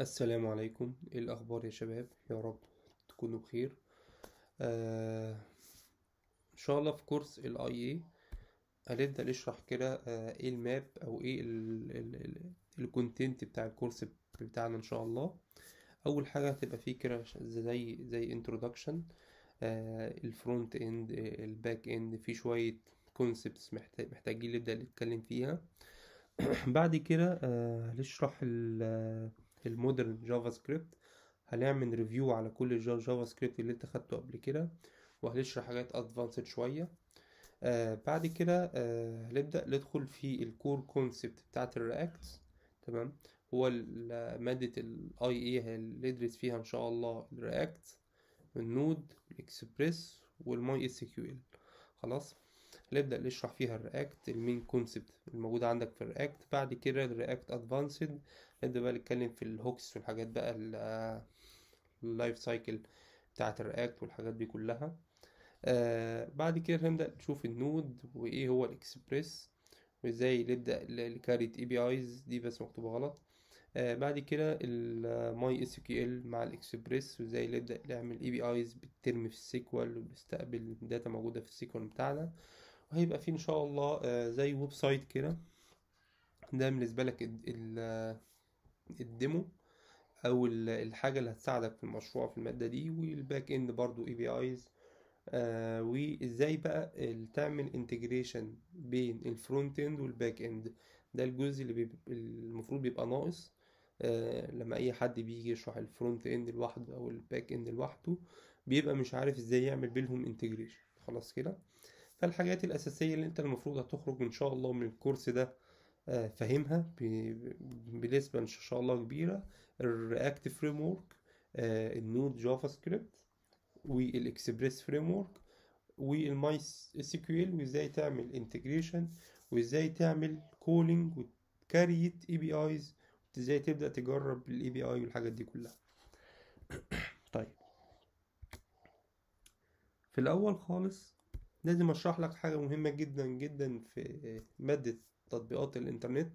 السلام عليكم ايه الاخبار يا شباب يا رب تكونوا بخير آه ان شاء الله في كورس الاي اي هنبدا نشرح كده آه ايه الماب او ايه الكونتنت بتاع الكورس بتاعنا ان شاء الله اول حاجه هتبقى فيه كده زي زي انترودكشن آه الفرونت اند الباك اند في شويه كونسبتس محتاجين نبدا نتكلم فيها بعد كده آه، هنشرح آه المودرن جافا سكريبت هنعمل ريفيو على كل الجافا سكريبت اللي انت خدته قبل كده وهنشرح حاجات ادفانسد شويه آه بعد كده آه هنبدا ندخل في الكور كونسبت بتاعت الرياكت تمام هو ماده الاي اي هندرس فيها ان شاء الله الرياكت النود الاكسبريس والماي اس كيو ال خلاص نبدا نشرح فيها الرياكت المين كونسبت الموجوده عندك في الرياكت بعد كده الرياكت ادفانسد نبدأ بقى نتكلم في الهوكس والحاجات بقى اللايف سايكل بتاعة الرياكت والحاجات دي كلها آه بعد كده هنبدأ نشوف النود وإيه هو الإكسبريس وإزاي نبدأ الكاريت اي بي ايز دي بس مكتوبة غلط آه بعد كده الماي اس كيو ال آه، مع الاكسبريس وازاي نبدا نعمل اي بي ايز بترمي في السيكوال ونستقبل داتا موجوده في السيكوال بتاعنا وهيبقى فيه ان شاء الله آه زي ويب سايت كده ده بالنسبه لك آه، الديمو او الحاجه اللي هتساعدك في المشروع في الماده دي والباك اند برضو اي بي ايز وازاي بقى تعمل انتجريشن بين الفرونت اند والباك اند ده الجزء اللي بيبقى المفروض بيبقى ناقص آه لما اي حد بيجي يشرح الفرونت اند لوحده او الباك اند لوحده بيبقى مش عارف ازاي يعمل بينهم انتجريشن خلاص كده فالحاجات الاساسيه اللي انت المفروض هتخرج ان شاء الله من الكورس ده آه، فاهمها بنسبه ان شاء الله كبيره الرياكت فريم ورك النود جافا سكريبت والاكسبريس فريم ورك والماي اس كيو وازاي تعمل انتجريشن وازاي تعمل كولينج وكريت اي بي ايز ازاي تبدا تجرب الاي بي اي والحاجات دي كلها طيب في الاول خالص لازم اشرح لك حاجه مهمه جدا جدا في ماده تطبيقات الانترنت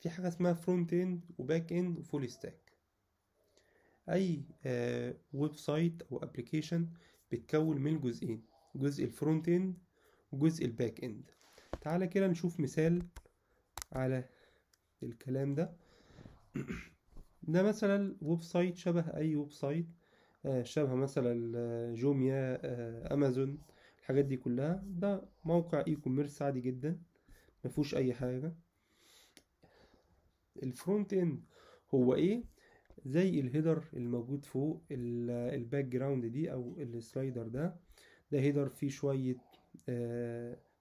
في حاجة اسمها فرونت اند وباك اند وفول ستاك اي آه ويب سايت او ابلكيشن بيتكون من جزئين جزء الفرونت اند وجزء الباك اند تعالى كده نشوف مثال على الكلام ده ده مثلا ويب سايت شبه اي ويب سايت آه، شبه مثلا آه، جوميا آه، امازون الحاجات دي كلها ده موقع اي كوميرس عادي جدا ما فيهوش اي حاجه الفرونت اند هو ايه زي الهيدر الموجود فوق الباك جراوند دي او السلايدر ده ده هيدر فيه شويه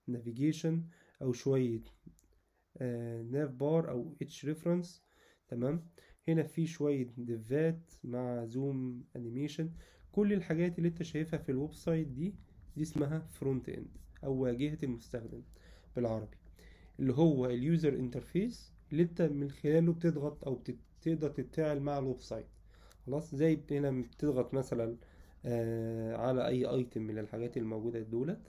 نافيجيشن آه، او شويه ناف آه، بار او اتش ريفرنس تمام هنا في شويه ديفات مع زوم انيميشن كل الحاجات اللي انت شايفها في الويب سايت دي دي اسمها فرونت اند او واجهه المستخدم بالعربي اللي هو اليوزر انترفيس اللي انت من خلاله بتضغط او بتقدر تتفاعل مع الويب سايت خلاص زي هنا بتضغط مثلا آه على اي ايتم من الحاجات الموجوده دولت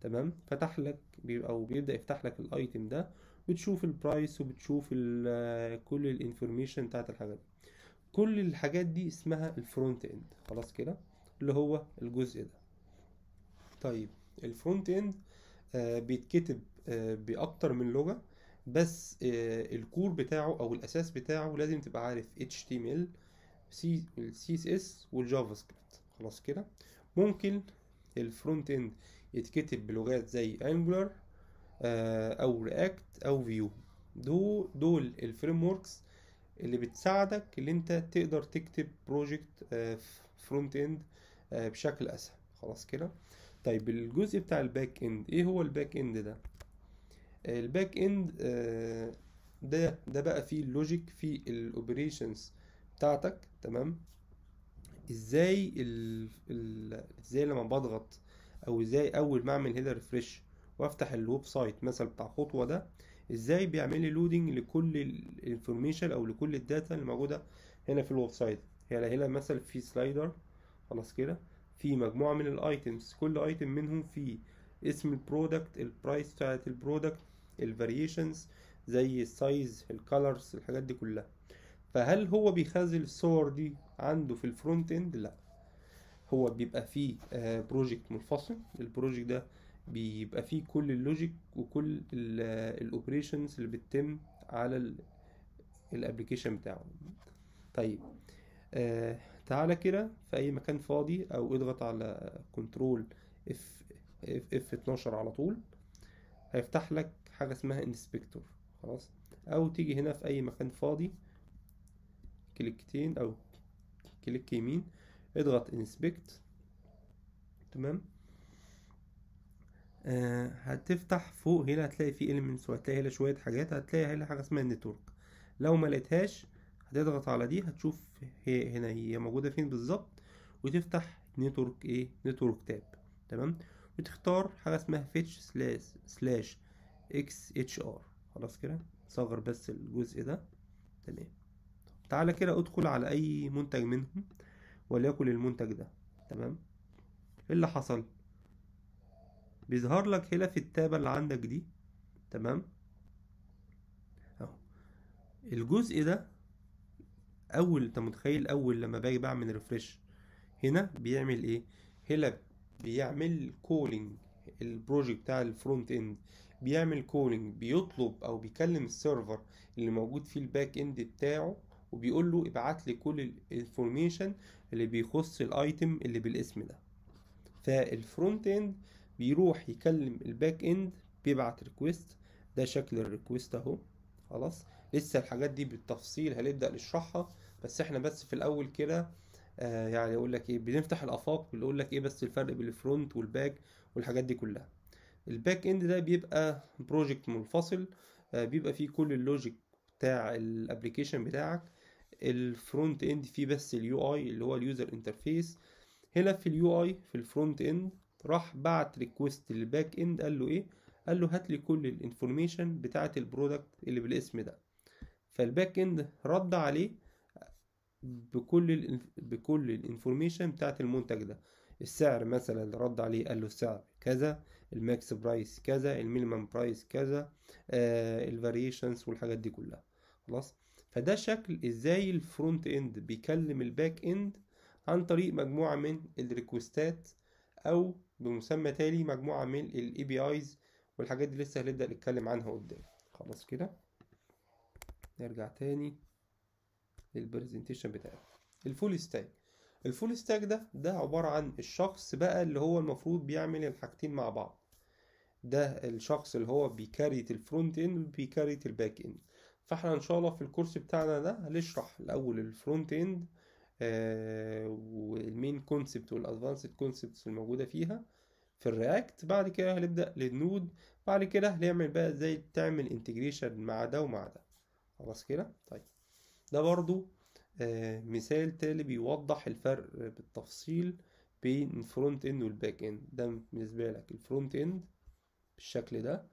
تمام فتح لك او بيبدا يفتح لك الايتم ده بتشوف البرايس وبتشوف آه، كل الانفورميشن بتاعت الحاجات دي كل الحاجات دي اسمها الفرونت اند خلاص كده اللي هو الجزء ده طيب الفرونت اند آه بيتكتب آه، باكتر من لغه بس آه، الكور بتاعه او الاساس بتاعه لازم تبقى عارف HTML السي اس اس والجافا سكريبت خلاص كده ممكن الفرونت اند يتكتب بلغات زي انجولار آه، او رياكت او فيو دول دول الفريم وركس اللي بتساعدك اللي انت تقدر تكتب بروجكت فرونت اند بشكل اسهل خلاص كده طيب الجزء بتاع الباك اند ايه هو الباك اند ده الباك اند آه، ده ده بقى فيه اللوجيك فيه الاوبريشنز بتاعتك تمام ازاي ال... ازاي لما بضغط او ازاي اول ما اعمل هيدر ريفريش وافتح الويب سايت مثلا بتاع خطوه ده ازاي بيعمل لي لودنج لكل الانفورميشن او لكل الداتا اللي موجوده هنا في الويب سايت هنا هنا مثلا في سلايدر خلاص كده في مجموعه من الايتمز كل ايتم منهم فيه اسم البرودكت البرايس بتاعت البرودكت الفاريشنز زي السايز الكالرز الحاجات دي كلها فهل هو بيخزن الصور دي عنده في الفرونت اند لا هو بيبقى فيه بروجكت آه، منفصل البروجكت ده بيبقى فيه كل اللوجيك وكل الاوبريشنز آه، اللي بتتم على الابلكيشن بتاعه طيب آه، تعالى كده في اي مكان فاضي او اضغط على كنترول اف اف 12 على طول هيفتح لك حاجة اسمها انسبكتور خلاص او تيجي هنا في اي مكان فاضي كليكتين او كليك يمين اضغط انسبكت تمام آه هتفتح فوق هنا هتلاقي فيه إيلمنتس وهتلاقي هنا شوية حاجات هتلاقي هنا حاجة اسمها نتورك لو ما لقيتهاش هتضغط على دي هتشوف هي هنا هي موجودة فين بالظبط وتفتح نتورك ايه نتورك تاب تمام وتختار حاجة اسمها فيتش سلاش سلاش اكس اتش ار خلاص كده صغر بس الجزء ده تمام تعالى كده ادخل على اي منتج منهم وليكن المنتج ده تمام ايه اللي حصل بيظهر لك هنا في التابة اللي عندك دي تمام اهو الجزء ده اول انت متخيل اول لما باجي بعمل ريفرش هنا بيعمل ايه هنا بيعمل كولينج البروجكت بتاع الفرونت اند بيعمل كولينج بيطلب او بيكلم السيرفر اللي موجود فيه الباك اند بتاعه وبيقول له ابعت لي كل الانفورميشن اللي بيخص الايتم اللي بالاسم ده فالفرونت اند بيروح يكلم الباك اند بيبعت ريكويست ده شكل الريكويست اهو خلاص لسه الحاجات دي بالتفصيل هنبدا نشرحها بس احنا بس في الاول كده آه يعني اقول لك ايه بنفتح الافاق بنقول لك ايه بس الفرق بين الفرونت والباك والحاجات دي كلها الباك اند ده بيبقى بروجكت منفصل آه، بيبقى فيه كل اللوجيك بتاع الابليكيشن بتاعك الفرونت اند فيه بس اليو اي اللي هو اليوزر انترفيس هنا في اليو اي في الفرونت اند راح بعت ريكوست للباك اند قال له ايه قال له هات لي كل الانفورميشن بتاعه البرودكت اللي بالاسم ده فالباك اند رد عليه بكل الـ بكل الانفورميشن بتاعه المنتج ده السعر مثلا رد عليه قال له السعر كذا الماكس برايس كذا المينيمم برايس كذا آه، الفاريشنز والحاجات دي كلها خلاص فده شكل ازاي الفرونت اند بيكلم الباك اند عن طريق مجموعه من الريكوستات او بمسمى تالي مجموعه من الاي بي ايز والحاجات دي لسه هنبدا نتكلم عنها قدام خلاص كده نرجع تاني للبرزنتيشن بتاعنا الفول ستاك الفول ستاك ده ده عبارة عن الشخص بقى اللي هو المفروض بيعمل الحاجتين مع بعض ده الشخص اللي هو بيكاريت الفرونت اند وبيكاريت الباك اند فاحنا ان شاء الله في الكورس بتاعنا ده هنشرح الاول الفرونت اند آه والمين كونسبت والادفانسد كونسبتس الموجودة فيها في الرياكت بعد كده هنبدأ للنود بعد كده هنعمل بقى ازاي تعمل انتجريشن مع ده ومع ده خلاص كده طيب ده برضو آه، مثال تالي بيوضح الفرق بالتفصيل بين الفرونت اند والباك اند ده بالنسبة لك الفرونت اند بالشكل ده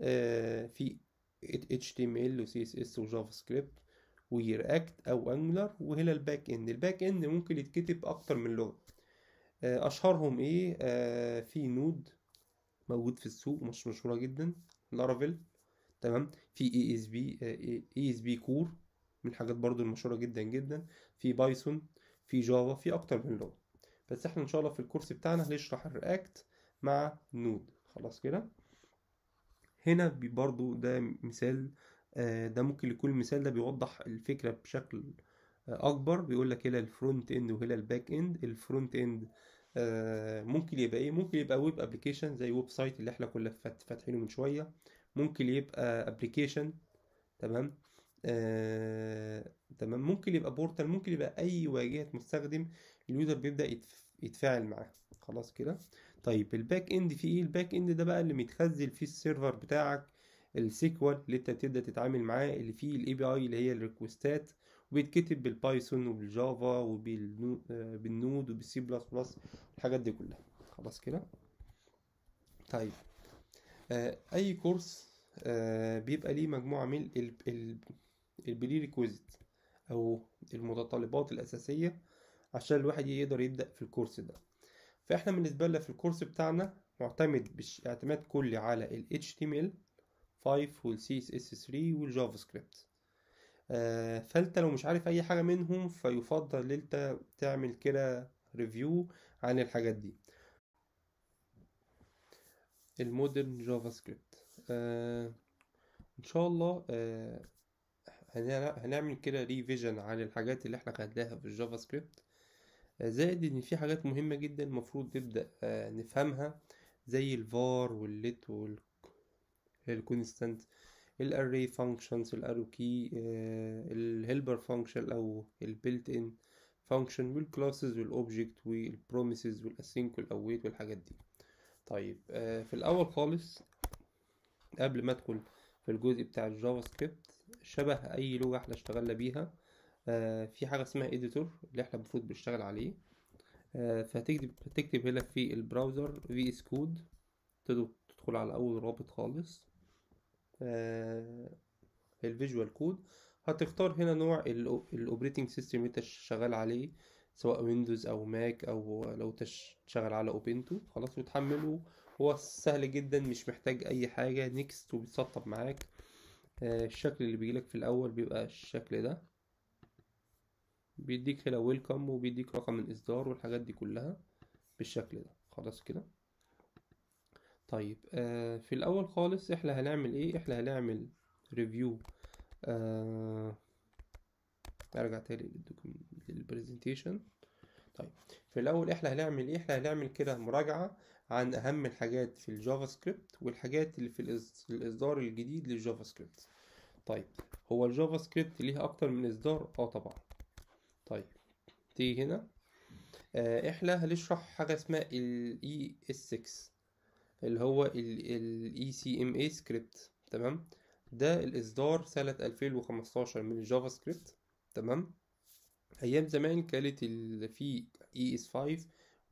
آه، في HTML و CSS و JavaScript سكريبت React او انجلر وهنا الباك اند الباك اند ممكن يتكتب اكتر من لغه آه، اشهرهم ايه في نود موجود في السوق مش مشهوره جدا لارافيل تمام في اي اس بي اي اس بي كور من الحاجات برضو المشهورة جدا جدا في بايثون في جافا في اكتر من لغة بس احنا ان شاء الله في الكورس بتاعنا هنشرح الرياكت مع نود خلاص كده هنا برضو ده مثال آه، ده ممكن يكون المثال ده بيوضح الفكرة بشكل آه، اكبر بيقول لك هنا الفرونت اند وهنا الباك اند الفرونت اند ممكن يبقى ايه ممكن يبقى ويب ابلكيشن زي ويب سايت اللي احنا كنا فاتحينه من شويه ممكن يبقى ابلكيشن تمام آه، تمام ممكن يبقى بورتال ممكن يبقى اي واجهه مستخدم اليوزر بيبدا يتفاعل معاها خلاص كده طيب الباك اند في ايه الباك اند ده بقى اللي متخزن فيه السيرفر بتاعك السيكوال اللي انت بتبدا تتعامل معاه اللي فيه الـ API اللي هي الريكوستات وبيتكتب بالبايثون وبالجافا وبالنود آه، وبالسي بلس بلس والحاجات دي كلها خلاص كده طيب آه اي كورس آه بيبقى ليه مجموعه من الـ الـ البريريكوزيت او المتطلبات الاساسيه عشان الواحد يقدر يبدا في الكورس ده فاحنا بالنسبه لنا في الكورس بتاعنا معتمد اعتماد كلي على ال HTML 5 وال CSS 3 والجافا سكريبت آه فانت لو مش عارف اي حاجه منهم فيفضل ان انت تعمل كده ريفيو عن الحاجات دي المودرن جافا سكريبت آه ان شاء الله آه هنعمل كده ريفيجن على الحاجات اللي احنا خدناها في الجافا آه، سكريبت زائد ان في حاجات مهمه جدا المفروض نبدا آه، نفهمها زي الفار والليت والكونستانت الاري فانكشنز كي الهيلبر فانكشن او البيلت ان فانكشن والكلاسز والاوبجكت والبروميسز والاسينك والاويت والحاجات دي طيب آه، في الاول خالص قبل ما ادخل في الجزء بتاع الجافا سكريبت شبه اي لغه احنا اشتغلنا بيها آه، في حاجه اسمها اديتور اللي احنا المفروض بنشتغل عليه آه، فتكتب تكتب هنا في البراوزر في اس كود تدخل على اول رابط خالص الفيجوال آه، كود هتختار هنا نوع الاوبريتنج سيستم اللي انت شغال عليه سواء ويندوز او ماك او لو تشتغل على اوبنتو خلاص وتحمله هو سهل جدا مش محتاج اي حاجه نيكست وبيتسطب معاك آه، الشكل اللي بيجيلك في الاول بيبقى الشكل ده بيديك هنا ويلكم وبيديك رقم الاصدار والحاجات دي كلها بالشكل ده خلاص كده طيب آه في الاول خالص احنا هنعمل ايه احنا هنعمل ريفيو آه ارجع تاني للبرزنتيشن طيب في الاول احنا هنعمل ايه احنا هنعمل كده مراجعه عن أهم الحاجات في الجافا سكريبت والحاجات اللي في الإصدار الجديد للجافا سكريبت طيب هو الجافا سكريبت ليه أكتر من إصدار؟ اه طبعا طيب تيجي هنا آه احنا هنشرح حاجة اسمها الـ ES6 اللي هو الـ ECMA سكريبت تمام ده الإصدار سنة 2015 من الجافا سكريبت تمام أيام زمان كانت في ES5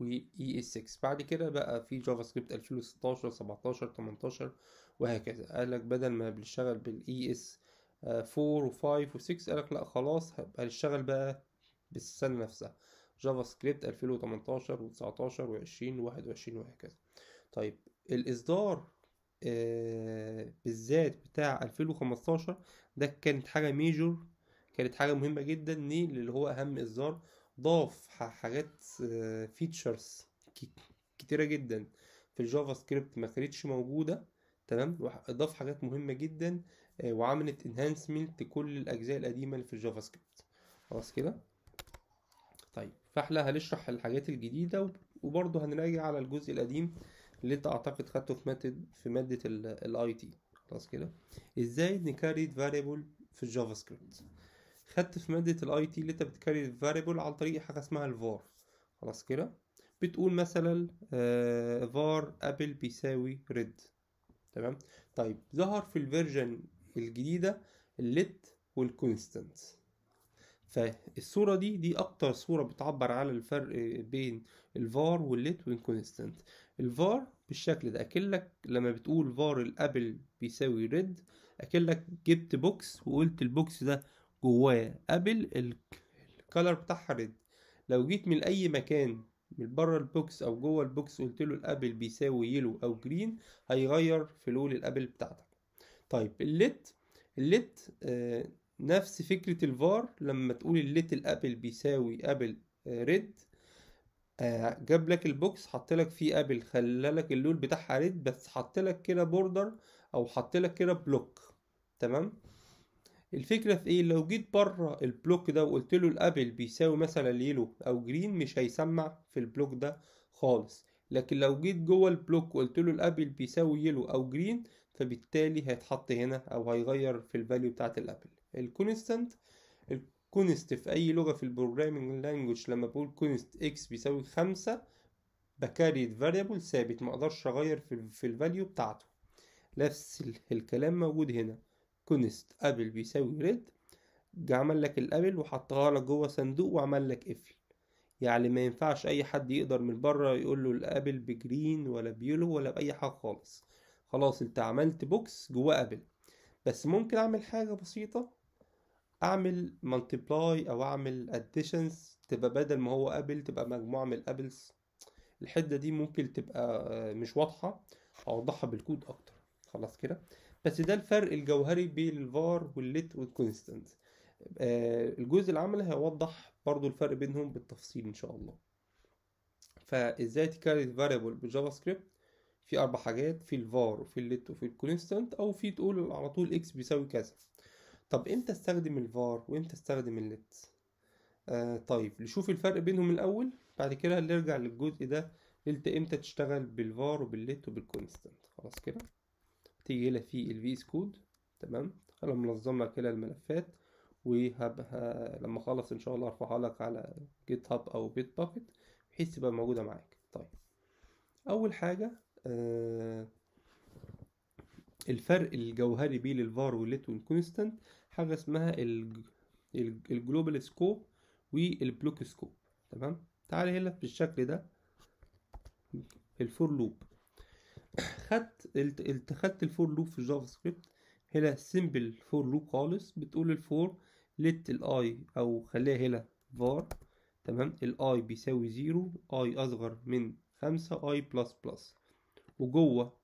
و اي اس 6 بعد كده بقى في جافا سكريبت 2016 17 18 وهكذا قال لك بدل ما بنشتغل بالاي اس 4 و5 و6 قال لك لا خلاص هبقى نشتغل بقى بالسنه نفسها جافا سكريبت 2018 و19 و20 و21 وهكذا طيب الاصدار آه بالذات بتاع 2015 ده كانت حاجه ميجور كانت حاجه مهمه جدا ليه اللي هو اهم اصدار ضاف حاجات فيتشرز آه، كتيرة جدا في الجافا سكريبت ما كانتش موجودة تمام ضاف حاجات مهمة جدا آه، وعملت انهانسمنت لكل الاجزاء القديمة اللي في الجافا سكريبت خلاص كده طيب فاحنا هنشرح الحاجات الجديدة وبرضه هنراجع على الجزء القديم اللي انت اعتقد خدته في مادة في مادة الاي تي خلاص كده ازاي نكريت فاريبل في الجافا سكريبت خدت في ماده الاي تي اللي انت بتكاري الفاريبل عن طريق حاجه اسمها الفار خلاص كده بتقول مثلا آه فار ابل بيساوي ريد تمام طيب ظهر في الفيرجن الجديده الليت والكونستنت فالصوره دي دي اكتر صوره بتعبر على الفرق بين الفار والليت والكونستنت الفار بالشكل ده اكنك لما بتقول فار الابل بيساوي ريد اكنك جبت بوكس وقلت البوكس ده جواه قبل الكالر بتاعها ريد لو جيت من اي مكان من بره البوكس او جوه البوكس قلت له الابل بيساوي يلو او جرين هيغير في لون الابل بتاعتك طيب الليت الليت آه نفس فكرة الفار لما تقول الليت الابل بيساوي ابل آه ريد آه جاب لك البوكس حط لك فيه ابل خلى لك اللون بتاعها ريد بس حط لك كده بوردر او حط لك كده بلوك تمام الفكرة في ايه لو جيت بره البلوك ده وقلت له الابل بيساوي مثلا يلو او جرين مش هيسمع في البلوك ده خالص لكن لو جيت جوه البلوك وقلت له الابل بيساوي يلو او جرين فبالتالي هيتحط هنا او هيغير في الفاليو بتاعه الابل الكونستانت الكونست في اي لغه في البروجرامنج لانجوج لما بقول كونست اكس بيساوي خمسة بكاري فاريبل ثابت ما اقدرش اغير في, في الفاليو بتاعته نفس الكلام موجود هنا كونست ابل بيساوي ريد عمل لك الابل وحطها لك جوه صندوق وعمل لك قفل يعني ما ينفعش اي حد يقدر من بره يقول له الابل بجرين ولا بيلو ولا باي حاجه خالص خلاص انت عملت بوكس جوه ابل بس ممكن اعمل حاجه بسيطه اعمل مالتيبلاي او اعمل اديشنز تبقى بدل ما هو ابل تبقى مجموعه من الابلز الحته دي ممكن تبقى آه، مش واضحه اوضحها بالكود اكتر خلاص كده بس ده الفرق الجوهري بين الفار والليت والكونستنت آه، الجزء العملي هيوضح برضو الفرق بينهم بالتفصيل ان شاء الله فازاي تكريت فاريبل بالجافا سكريبت في اربع حاجات في الفار وفي الليت وفي الكونستنت او في تقول على طول اكس بيساوي كذا طب امتى استخدم الفار وامتى استخدم الليت آه طيب نشوف الفرق بينهم الاول بعد كده نرجع للجزء ده انت امتى تشتغل بالفار وبالليت وبالكونستنت خلاص كده تيجي هنا في الفيس كود تمام انا منظم لك هنا الملفات وهبقى لما اخلص ان شاء الله ارفعها لك على جيت هاب او بيت باكت بحيث تبقى موجوده معاك طيب اول حاجه آه الفرق الجوهري بين الفار والليت كونستانت حاجه اسمها الجلوبال سكوب والبلوك سكوب تمام تعالى هنا بالشكل ده الفور لوب خدت الت... خدت الفور لوب في الجافا سكريبت هنا سيمبل فور لوب خالص بتقول الفور ليت الاي او خليها هنا فار تمام الاي بيساوي زيرو اي اصغر من خمسة اي بلس بلس وجوه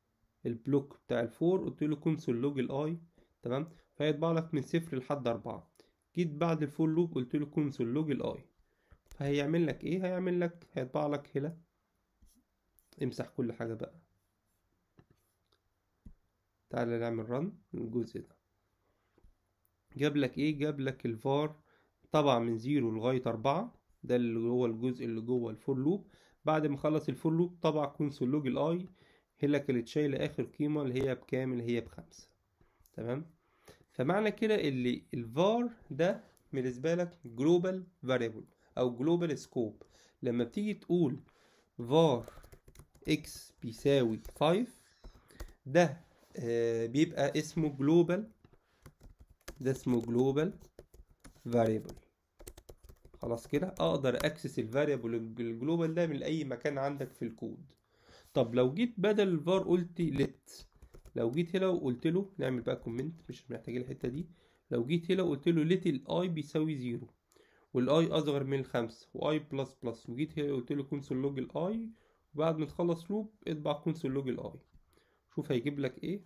البلوك بتاع الفور قلت له كونسول لوج الاي تمام فهيطبع لك من صفر لحد أربعة جيت بعد الفور لوب قلت له كونسول لوج الاي فهيعمل لك ايه هيعمل لك هيطبع لك هنا امسح كل حاجة بقى تعالى نعمل رن الجزء ده جاب لك ايه جاب لك الفار طبع من زيرو لغاية أربعة ده اللي هو الجزء اللي جوه الفور لوب بعد ما خلص الفور لوب طبع كونسول لوج الاي هي لك اللي تشيل اخر قيمة اللي هي بكام اللي هي بخمسة تمام فمعنى كده اللي الفار ده بالنسبة لك جلوبال فاريبل او جلوبال سكوب لما بتيجي تقول var x بيساوي 5 ده آه، بيبقى اسمه جلوبال ده اسمه جلوبال فاريبل خلاص كده اقدر اكسس الفاريبل الجلوبال ده من اي مكان عندك في الكود طب لو جيت بدل الفار قلت ليت لو جيت هنا وقلت له نعمل بقى كومنت مش محتاجين الحته دي لو جيت هنا وقلت له ليت الاي بيساوي زيرو والاي اصغر من الخمسة واي بلس بلس وجيت هنا قلت له كونسول لوج الاي وبعد ما تخلص لوب اطبع كونسول لوج الاي شوف هيجيب لك ايه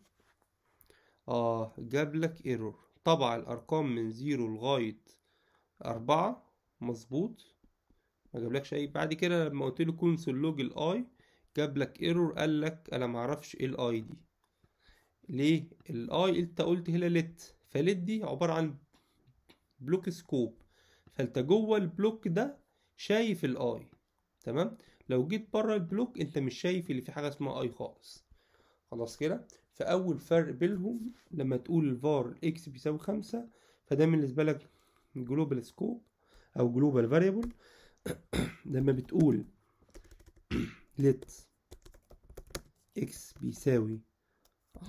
اه جاب لك ايرور طبع الارقام من زيرو لغاية اربعة مظبوط ما لكش اي بعد كده لما قلت له كونسول لوج الاي جاب لك ايرور قال لك انا معرفش ايه الاي دي ليه الاي انت قلت هنا لت فليت دي عبارة عن بلوك سكوب فانت جوه البلوك ده شايف الاي تمام لو جيت بره البلوك انت مش شايف اللي في حاجه اسمها اي خالص خلاص كده فأول فرق بينهم لما تقول الفار اكس بيساوي خمسة فده بالنسبة لك جلوبال سكوب أو جلوبال فاريبل لما بتقول let اكس بيساوي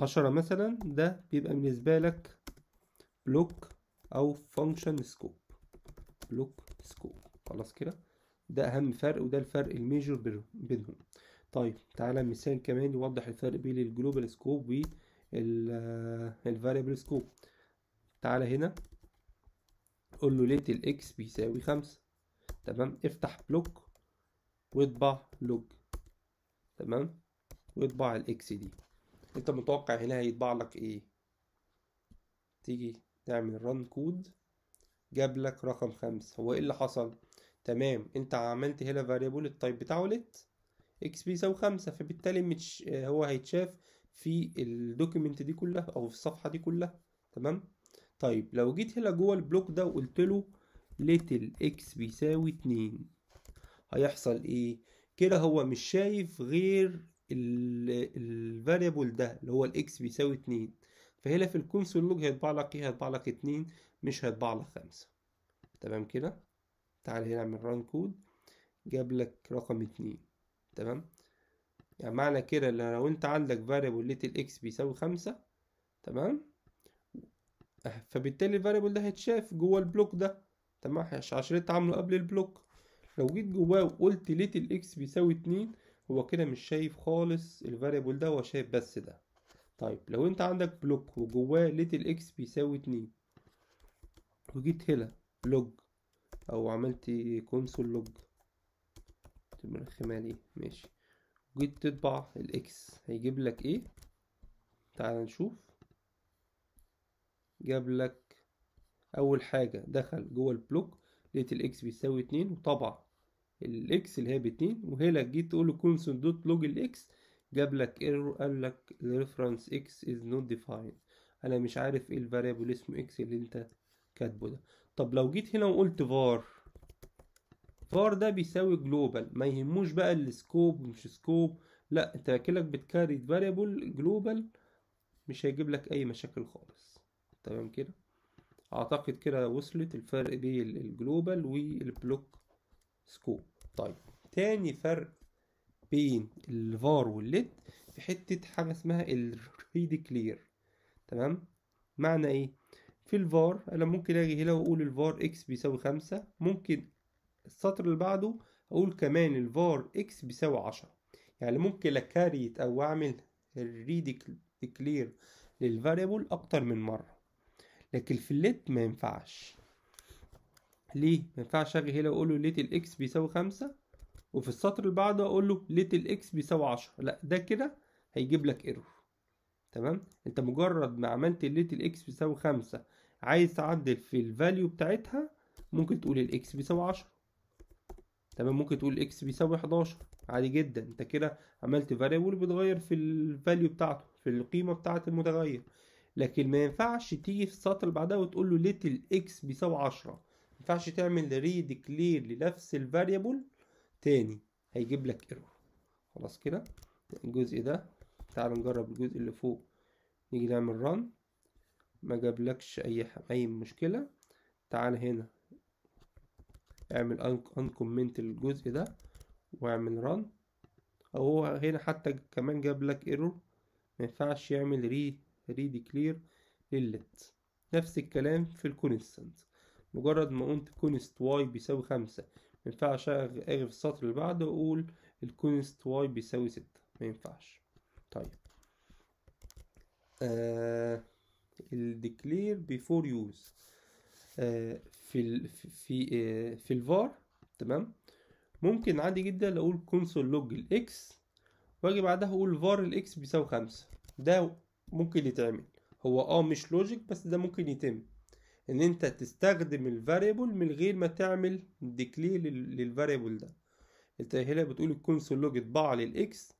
عشرة مثلا ده بيبقى بالنسبة لك بلوك أو فانكشن سكوب بلوك سكوب خلاص كده ده أهم فرق وده الفرق الميجور بينهم طيب تعالى مثال كمان يوضح الفرق بين الجلوبال سكوب والفاريبل آه، سكوب تعالى هنا قول له ليت الاكس بيساوي خمسة تمام افتح بلوك واطبع لوج تمام واطبع الاكس دي انت متوقع هنا هيطبع لك ايه تيجي تعمل ران كود جاب لك رقم خمسة هو ايه اللي حصل تمام انت عملت هنا فاريبل التايب بتاعه ليت اكس بيساوي خمسة فبالتالي مش آه، هو هيتشاف في الدوكيمنت دي كلها او في الصفحه دي كلها تمام طيب لو جيت هنا جوه البلوك ده وقلت له ليتل اكس بيساوي اتنين هيحصل ايه كده هو مش شايف غير الفاريبل ده اللي هو الاكس بيساوي اتنين فهنا في الكونسول لوج هيطبع لك ايه هيطبع لك اتنين مش هيطبع لك خمسة تمام كده تعال هنا اعمل ران كود جاب لك رقم اتنين تمام يعني معنى كده ان لو انت عندك variable little اكس بيساوي خمسة تمام فبالتالي الفاريبل ده هيتشاف جوه البلوك ده تمام عشان انت عامله قبل البلوك لو جيت جواه وقلت ليتل اكس بيساوي اتنين هو كده مش شايف خالص الفاريبل ده هو شايف بس ده طيب لو انت عندك بلوك وجواه ليتل اكس بيساوي اتنين وجيت هنا لوج او عملت كونسول لوج تبقى الخمالي ماشي جيت تطبع الاكس هيجيب لك ايه تعال نشوف جاب لك اول حاجة دخل جوه البلوك لقيت الاكس بيساوي 2 وطبع الاكس اللي هي 2 وهنا جيت تقول له كونسول دوت لوج الاكس جاب لك ايرور قال لك الريفرنس اكس از نوت ديفايند انا مش عارف ايه الفاريبل اسمه اكس اللي انت كاتبه ده طب لو جيت هنا وقلت var فار ده بيساوي جلوبال ما يهموش بقى السكوب مش سكوب لا انت كلك بتكاري فاريبل جلوبال مش هيجيب لك اي مشاكل خالص تمام كده اعتقد كده وصلت الفرق بين الجلوبال والبلوك سكوب طيب تاني فرق بين الفار والليد في حتة حاجة اسمها الريد كلير تمام معنى ايه في الفار انا ممكن اجي هنا واقول الفار اكس بيساوي خمسة ممكن السطر اللي بعده اقول كمان الفار اكس بيساوي عشرة يعني ممكن اكريت او اعمل ريديكلير للفاريبل اكتر من مرة لكن في الليت ما ينفعش ليه ما ينفعش اجي هنا واقول له ليت الاكس بيساوي خمسة وفي السطر اللي بعده اقول له ليت الاكس بيساوي عشرة لا ده كده هيجيب لك ايرور تمام انت مجرد ما عملت ليت الاكس بيساوي خمسة عايز تعدل في الفاليو بتاعتها ممكن تقول الاكس بيساوي عشرة تمام ممكن تقول اكس بيساوي 11 عادي جدا انت كده عملت فاريبل بتغير في الفاليو بتاعته في القيمه بتاعه المتغير لكن ما ينفعش تيجي في السطر اللي بعدها وتقول له ليتل اكس بيساوي 10 ما ينفعش تعمل ريديكلير لنفس الفاريبل تاني هيجيب لك ايرور خلاص كده الجزء ده تعال نجرب الجزء اللي فوق نيجي نعمل ران ما جابلكش اي اي مشكله تعال هنا اعمل انكومنت الجزء ده واعمل ران هو هنا حتى كمان جاب لك ايرور ما ينفعش يعمل ري ري ديكلير لللت نفس الكلام في الكونستنت مجرد ما قلت كونست واي بيساوي خمسة ما ينفعش اجي في السطر اللي بعده واقول الكونست واي بيساوي ستة ما ينفعش طيب آه الديكلير بيفور يوز في الـ في آه، في الفار تمام ممكن عادي جدا اقول كونسول لوج الاكس واجي بعدها اقول فار الاكس بيساوي خمسة ده ممكن يتعمل هو اه مش لوجيك بس ده ممكن يتم ان انت تستخدم الفاريبل من غير ما تعمل ديكلير للفاريبل ده انت هنا بتقول الكونسول لوج اتباع للاكس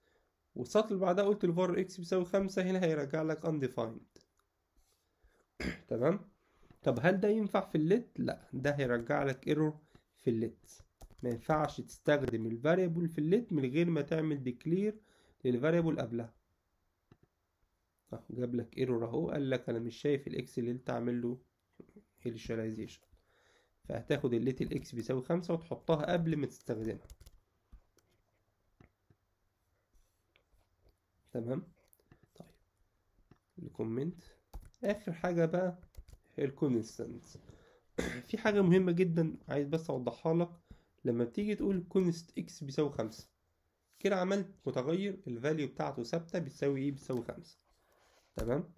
والسطر اللي بعدها قلت الفار اكس بيساوي خمسة هنا هيرجع لك undefined تمام طب هل ده ينفع في الليت لا ده هيرجع لك ايرور في الليت ما ينفعش تستخدم الفاريبل في الليت من غير ما تعمل ديكلير للفاريبل قبلها اهو جاب لك ايرور اهو قال لك انا مش شايف الاكس اللي انت عامل له initialization فهتاخد الليت الاكس بيساوي خمسة وتحطها قبل ما تستخدمها تمام طيب الكومنت اخر حاجة بقى هي سنس في حاجة مهمة جدا عايز بس اوضحها لك لما بتيجي تقول كونست اكس بيساوي خمسة كده عملت متغير الفاليو بتاعته ثابتة بتساوي ايه بتساوي خمسة تمام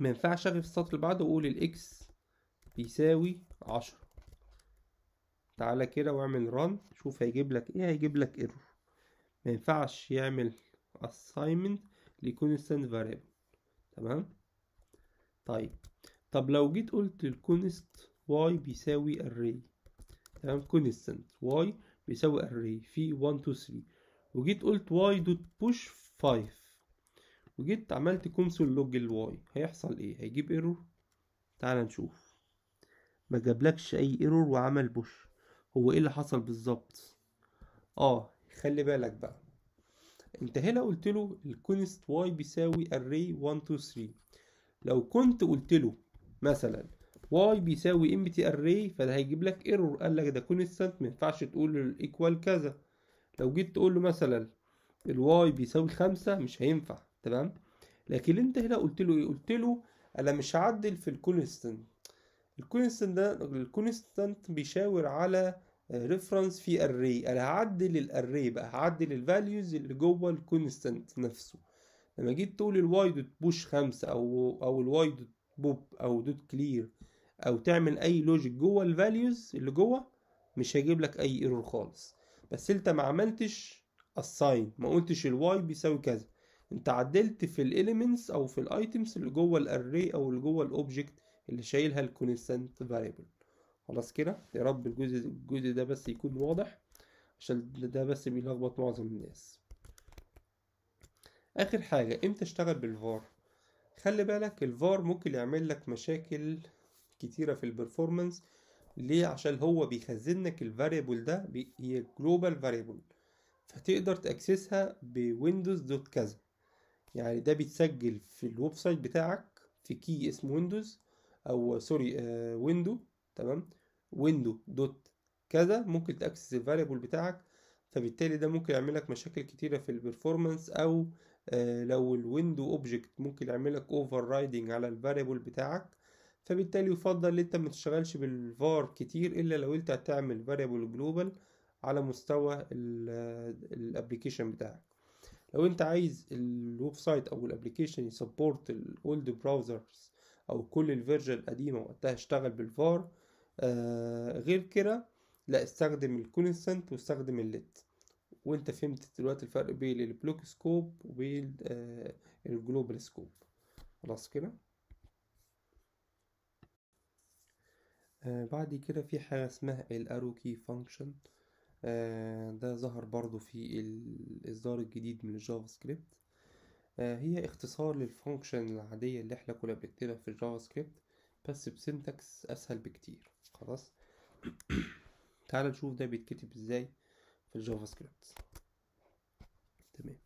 ما ينفعش اجي في السطر اللي بعده واقول الاكس بيساوي عشرة تعالى كده واعمل ران شوف هيجيب لك ايه هيجيب لك ايرور ما ينفعش يعمل assignment لكونستانت variable تمام طيب طب لو جيت قلت الكونست واي بيساوي الري تمام كونستنت واي بيساوي الري في 1 2 3 وجيت قلت واي دوت بوش 5 وجيت عملت كونسول لوج الواي هيحصل ايه هيجيب ايرور تعال نشوف ما جابلكش اي ايرور وعمل بوش هو ايه اللي حصل بالظبط اه خلي بالك بقى انت هنا قلت له الكونست واي بيساوي الري 1 2 3 لو كنت قلت له مثلا واي بيساوي امتي اري فده هيجيب لك ايرور قال لك ده كونستانت ما ينفعش تقول الايكوال كذا لو جيت تقول له مثلا الواي بيساوي خمسة مش هينفع تمام لكن انت هنا قلت له ايه قلت له انا مش هعدل في الكونستانت الكونستانت ده الكونستانت بيشاور على ريفرنس في اري انا هعدل الاري بقى هعدل الفاليوز اللي جوه الكونستانت نفسه لما جيت تقول الواي دوت بوش خمسة او او الواي دوت بوب او دوت كلير او تعمل اي لوجيك جوه الفاليوز اللي جوه مش هيجيب لك اي ايرور خالص بس انت ما عملتش الساين ما قلتش الواي بيساوي كذا انت عدلت في الاليمنتس او في الايتمز اللي جوه الاري او اللي جوه الاوبجكت اللي شايلها الكونستنت فاريبل خلاص كده يا رب الجزء الجزء ده بس يكون واضح عشان ده بس بيلخبط معظم الناس اخر حاجه امتى اشتغل بالفار خلي بالك الفار ممكن يعمل لك مشاكل كتيرة في البرفورمانس ليه عشان هو بيخزنك الفاريبل ده هي جلوبال فاريبل فتقدر تاكسسها بويندوز دوت كذا يعني ده بيتسجل في الويب سايت بتاعك في كي اسمه ويندوز او سوري آه ويندو تمام ويندو دوت كذا ممكن تاكسس الفاريبل بتاعك فبالتالي ده ممكن يعمل لك مشاكل كتيره في البرفورمانس او آه، لو الويندو اوبجكت ممكن يعمل لك اوفر رايدنج على الفاريبل بتاعك فبالتالي يفضل ان انت ما تشتغلش بالفار كتير الا لو انت هتعمل فاريبل جلوبال على مستوى الابلكيشن آه، بتاعك لو انت عايز الويب سايت او الابلكيشن يسبورت الاولد براوزرز او كل الفيرجن القديمه وقتها اشتغل بالفار آه غير كده لا استخدم الكونستنت واستخدم الليت وانت فهمت دلوقتي الفرق بين البلوك سكوب وبين آه، الجلوبال سكوب خلاص كده آه بعد كده في حاجة اسمها الارو كي فانكشن ده ظهر برضو في الاصدار الجديد من الجافا سكريبت آه هي اختصار للفانكشن العادية اللي احنا كنا بنكتبها في الجافا سكريبت بس بسنتكس اسهل بكتير خلاص تعال نشوف ده بيتكتب ازاي في الجافا سكريبت تمام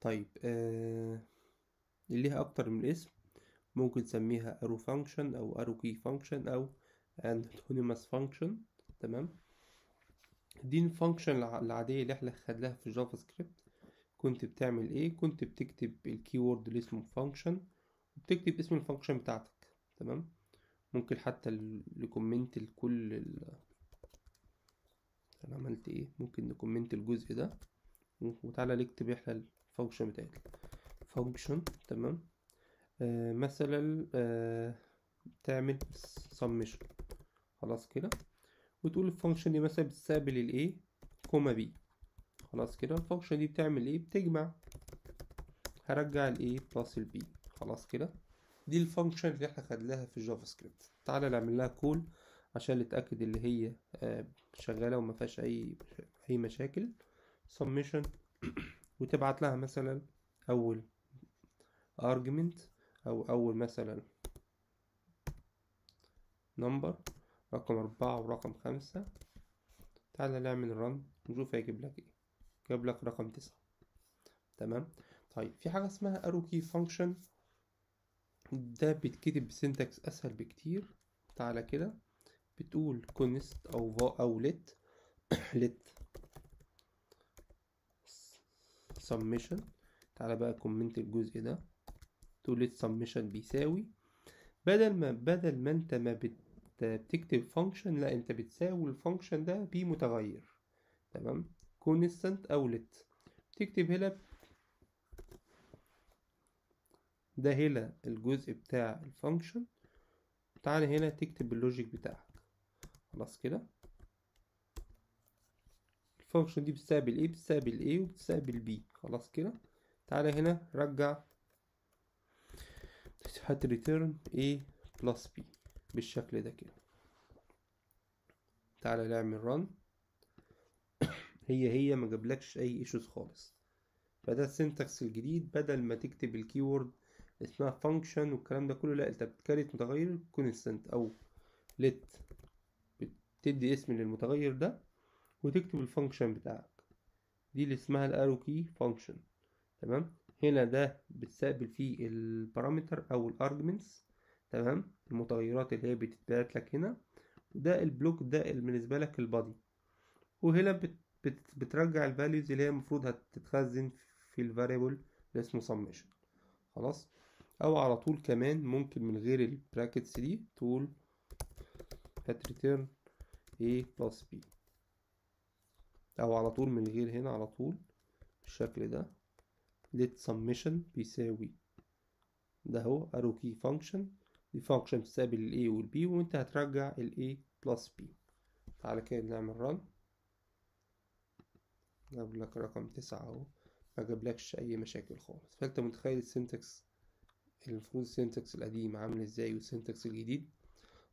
طيب آه ليها اكتر من اسم ممكن تسميها arrow function او arrow key function او anonymous function تمام دي الفانكشن العادية اللي احنا خدناها في الجافا سكريبت كنت بتعمل ايه كنت بتكتب الكيورد اللي اسمه فانكشن وبتكتب اسم الفانكشن بتاعتك تمام ممكن حتى الكومنت لكل انا عملت ايه ممكن نكومنت الجزء ده وتعالى نكتب احنا الفانكشن بتاعتنا فانكشن تمام آه مثلا آه تعمل سمشن خلاص كده وتقول الفانكشن دي مثلا بتستقبل الاي كوما بي خلاص كده الفانكشن دي بتعمل ايه بتجمع هرجع الاي بلس البي خلاص كده دي الفانكشن اللي احنا خدناها في الجافا سكريبت تعالى نعمل لها كول cool عشان نتأكد اللي هي آه، شغالة وما فيهاش أي أي مشاكل submission وتبعت لها مثلا أول argument أو أول مثلا نمبر رقم أربعة ورقم خمسة تعالى نعمل run نشوف هيجيب لك ايه جاب لك رقم تسعة تمام طيب في حاجة اسمها arrow key function ده بيتكتب بسنتكس أسهل بكتير تعالى كده بتقول كونست او فا او لت لت سميشن تعالى بقى كومنت الجزء ده تقول لت سميشن بيساوي بدل ما بدل ما انت ما بت بتكتب فانكشن لا انت بتساوي الفانكشن ده بمتغير تمام كونستنت او لت تكتب هنا ده هنا الجزء بتاع الفانكشن تعالى هنا تكتب اللوجيك بتاعها خلاص كده الفانكشن دي بتستقبل ايه بتستقبل ايه وبتستقبل بي خلاص كده تعالى هنا رجع هات ريتيرن اي بلس بي بالشكل ده كده تعالى نعمل ران هي هي ما جابلكش اي ايشوز خالص فده السنتكس الجديد بدل ما تكتب الكيورد اسمها فانكشن والكلام ده كله لا انت بتكريت متغير كونستنت او let تدي اسم للمتغير ده وتكتب الفانكشن بتاعك دي اللي اسمها الارو كي فانكشن تمام هنا ده بتستقبل فيه البارامتر او الارجمنتس تمام المتغيرات اللي هي بتتبعت لك هنا وده البلوك ده بالنسبه لك البادي وهنا بترجع الفاليوز اللي هي المفروض هتتخزن في الفاريبل اللي اسمه سمشن خلاص او على طول كمان ممكن من غير البراكتس دي تقول هتريتيرن A plus B أو على طول من غير هنا على طول بالشكل ده let summation بيساوي ده هو arrow key function دي function بتساوي ال A وال B وانت هترجع ال A plus B تعالى كده نعمل run جاب لك رقم تسعة اهو ما جابلكش أي مشاكل خالص فأنت متخيل السنتكس المفروض السنتكس القديم عامل ازاي والسنتكس الجديد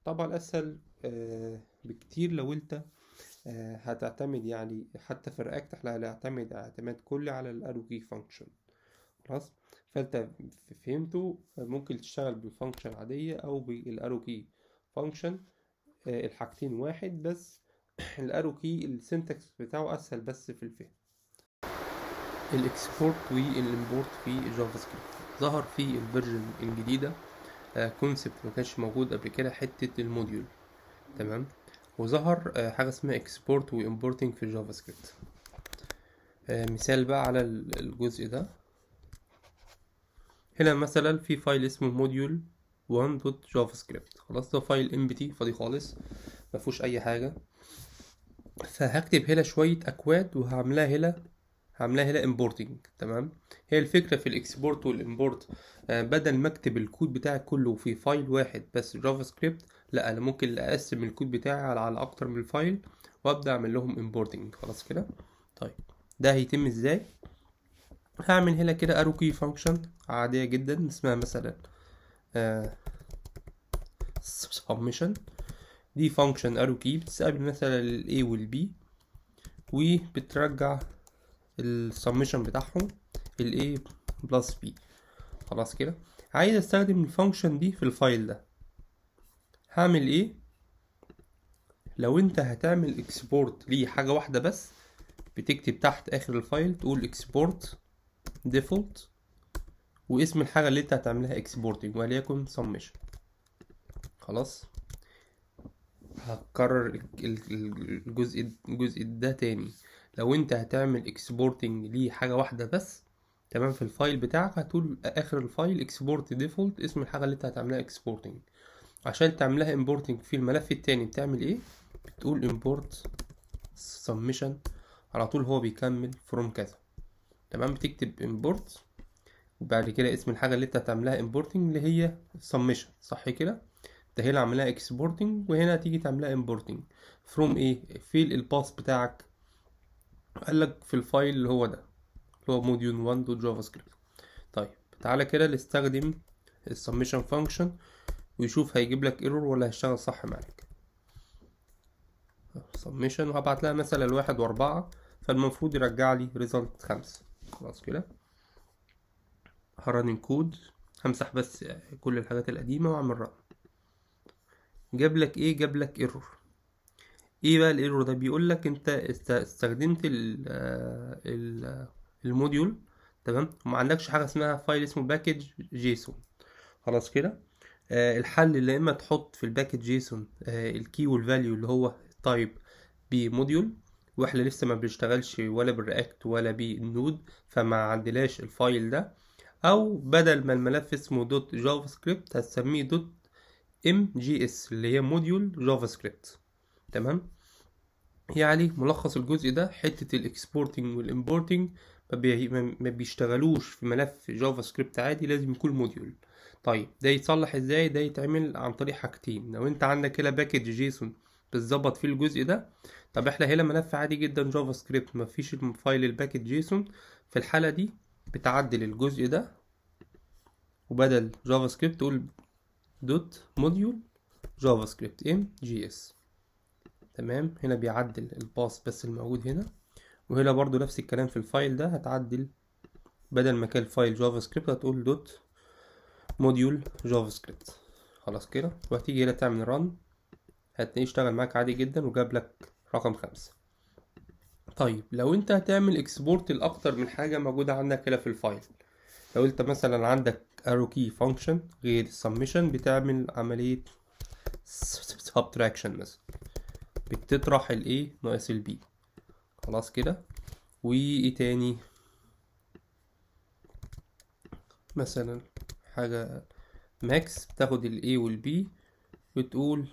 طبعا اسهل آه، بكتير لو انت آه، هتعتمد يعني حتى في الرياكت احنا هنعتمد اعتماد كلي على الالوكي فانكشن خلاص فانت فهمته ممكن تشتغل بفانكشن عاديه او بالالوكي آه، فانكشن الحاجتين واحد بس الالوكي السنتكس بتاعه اسهل بس في الفهم الاكسبورت والامبورت في جافا سكريبت ظهر في الفيرجن الجديده كونسبت آه، ما كانش موجود قبل كده حته الموديول تمام وظهر آه، حاجه اسمها اكسبورت وامبورتنج في الجافا آه، سكريبت مثال بقى على الجزء ده هنا مثلا في فايل اسمه موديول 1.javascript خلاص ده فايل امبتي فاضي خالص مفهوش اي حاجه فهكتب هنا شويه اكواد وهعملها هنا عاملاها هنا امبورتنج تمام هي الفكره في الاكسبورت والامبورت آه بدل ما اكتب الكود بتاعي كله في فايل واحد بس جافا سكريبت لا انا ممكن اقسم الكود بتاعي على اكتر من فايل وابدا اعمل لهم امبورتنج خلاص كده طيب ده هيتم ازاي هعمل هنا كده ارو كي فانكشن عاديه جدا اسمها مثلا آه سبمشن دي فانكشن ارو كي بتسأل مثلا الاي والبي وبترجع السميشن بتاعهم ال a بلس b خلاص كده عايز استخدم الفانكشن دي في الفايل ده هعمل ايه لو انت هتعمل اكسبورت ليه حاجه واحده بس بتكتب تحت اخر الفايل تقول اكسبورت ديفولت واسم الحاجه اللي انت هتعملها اكسبورتنج وليكن سميشن خلاص هكرر الجزء الجزء ده تاني لو انت هتعمل اكسبورتنج لحاجه واحده بس تمام في الفايل بتاعك هتقول اخر الفايل اكسبورت ديفولت اسم الحاجه اللي انت هتعملها اكسبورتنج عشان تعملها امبورتنج في الملف التاني بتعمل ايه بتقول امبورت سبمشن على طول هو بيكمل فروم كذا تمام بتكتب امبورت وبعد كده اسم الحاجه اللي انت هتعملها امبورتنج اللي هي سبمشن صح كده ده هنا عملها اكسبورتنج وهنا تيجي تعملها امبورتنج فروم ايه فيل الباس بتاعك قال لك في الفايل اللي هو ده اللي هو موديول جافا سكريبت طيب تعالى كده نستخدم السميشن فانكشن ويشوف هيجيب لك ايرور ولا هيشتغل صح معاك سميشن وهبعت لها مثلا الواحد واربعة فالمفروض يرجع لي ريزلت خمسة خلاص كده هرن كود همسح بس كل الحاجات القديمة واعمل رن جاب لك ايه جاب لك ايرور ايه بقى الايرور ده بيقول لك انت استخدمت الموديول تمام وما عندكش حاجه اسمها فايل اسمه باكج جيسون خلاص كده آه الحل اللي اما تحط في الباكج جيسون آه الكي والفاليو اللي هو تايب بموديول واحنا لسه ما بنشتغلش ولا بالرياكت ولا بالنود فما عندناش الفايل ده او بدل ما الملف اسمه دوت جافا سكريبت هتسميه دوت ام جي اس اللي هي موديول جافا سكريبت تمام يعني ملخص الجزء ده حتة الاكسبورتنج والامبورتنج ما بيشتغلوش في ملف جافا سكريبت عادي لازم يكون موديول طيب ده يتصلح ازاي ده يتعمل عن طريق حاجتين لو انت عندك هنا باكج جيسون بتظبط فيه الجزء ده طب احنا هنا ملف عادي جدا جافا سكريبت مفيش فايل الباكج جيسون في الحالة دي بتعدل الجزء ده وبدل جافا سكريبت تقول دوت موديول جافا سكريبت ام جي اس تمام هنا بيعدل الباس بس الموجود هنا وهنا برضو نفس الكلام في الفايل ده هتعدل بدل ما كان فايل جافا سكريبت هتقول دوت موديول جافا سكريبت خلاص كده وهتيجي هنا تعمل ران هتلاقيه اشتغل معاك عادي جدا وجاب لك رقم خمسة طيب لو انت هتعمل اكسبورت لاكتر من حاجة موجودة عندك هنا في الفايل لو انت مثلا عندك arrow فانكشن غير submission بتعمل عملية subtraction مثلا بتطرح ال A ناقص ال B خلاص كده وإيه تاني مثلا حاجة ماكس بتاخد ال A وال B وتقول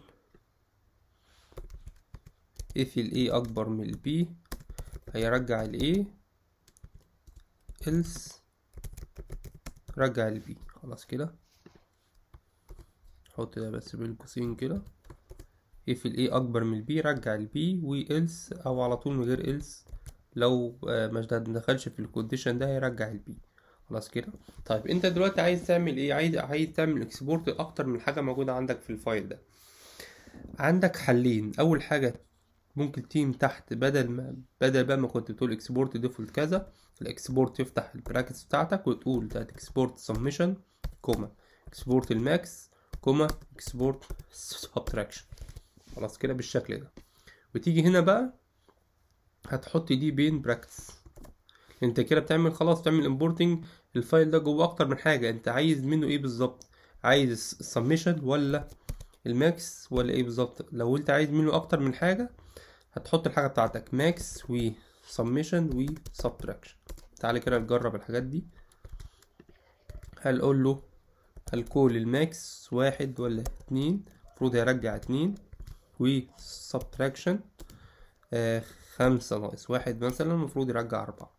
if ال A أكبر من ال B هيرجع ال A else رجع ال B خلاص كده حط ده بس بالقوسين كده if ال A أكبر من البي B رجع البي B و else أو على طول من غير else لو آه، مش ده دخلش في الكونديشن ده هيرجع البي B خلاص كده طيب انت دلوقتي عايز تعمل ايه عايز عايز تعمل اكسبورت لاكتر من حاجه موجوده عندك في الفايل ده عندك حلين اول حاجه ممكن تيم تحت بدل ما بدل بقى ما كنت بتقول اكسبورت ديفولت كذا الاكسبورت تفتح البراكتس بتاعتك وتقول ده اكسبورت سمشن كوما اكسبورت الماكس كوما اكسبورت سبتراكشن خلاص كده بالشكل ده وتيجي هنا بقى هتحط دي بين براكتس انت كده بتعمل خلاص بتعمل امبورتنج الفايل ده جوه اكتر من حاجه انت عايز منه ايه بالظبط عايز السبمشن ولا الماكس ولا ايه بالظبط لو انت عايز منه اكتر من حاجه هتحط الحاجه بتاعتك ماكس و سميشن وسبتراكشن تعالى كده نجرب الحاجات دي هنقول له هنكول الماكس واحد ولا اتنين المفروض هيرجع اتنين و سبتراكشن آه، خمسة ناقص واحد مثلا المفروض يرجع أربعة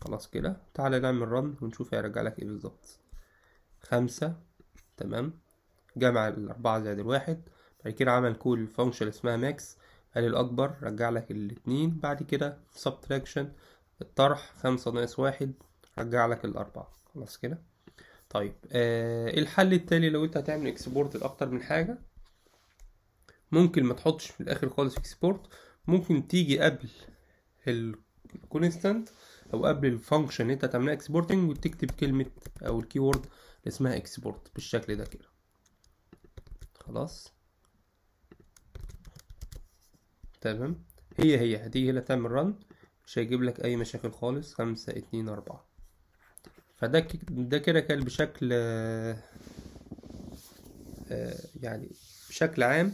خلاص كده تعالى نعمل رن ونشوف هيرجع لك ايه بالظبط خمسة تمام جمع الأربعة زائد الواحد بعد كده عمل كل فانكشن اسمها ماكس قال الأكبر رجع لك الاتنين بعد كده سبتراكشن الطرح خمسة ناقص واحد رجع لك الأربعة خلاص كده طيب آه إيه الحل التالي لو انت هتعمل اكسبورت لأكتر من حاجة ممكن ما تحطش في الاخر خالص في اكسبورت ممكن تيجي قبل الكونستانت او قبل الفانكشن انت هتعملها اكسبورتنج وتكتب كلمه او الكيورد اللي اسمها اكسبورت بالشكل ده كده خلاص تمام هي هي هتيجي هنا تعمل رن مش هيجيب لك اي مشاكل خالص خمسة اتنين اربعة فده ده كده كان بشكل آه, آه، يعني بشكل عام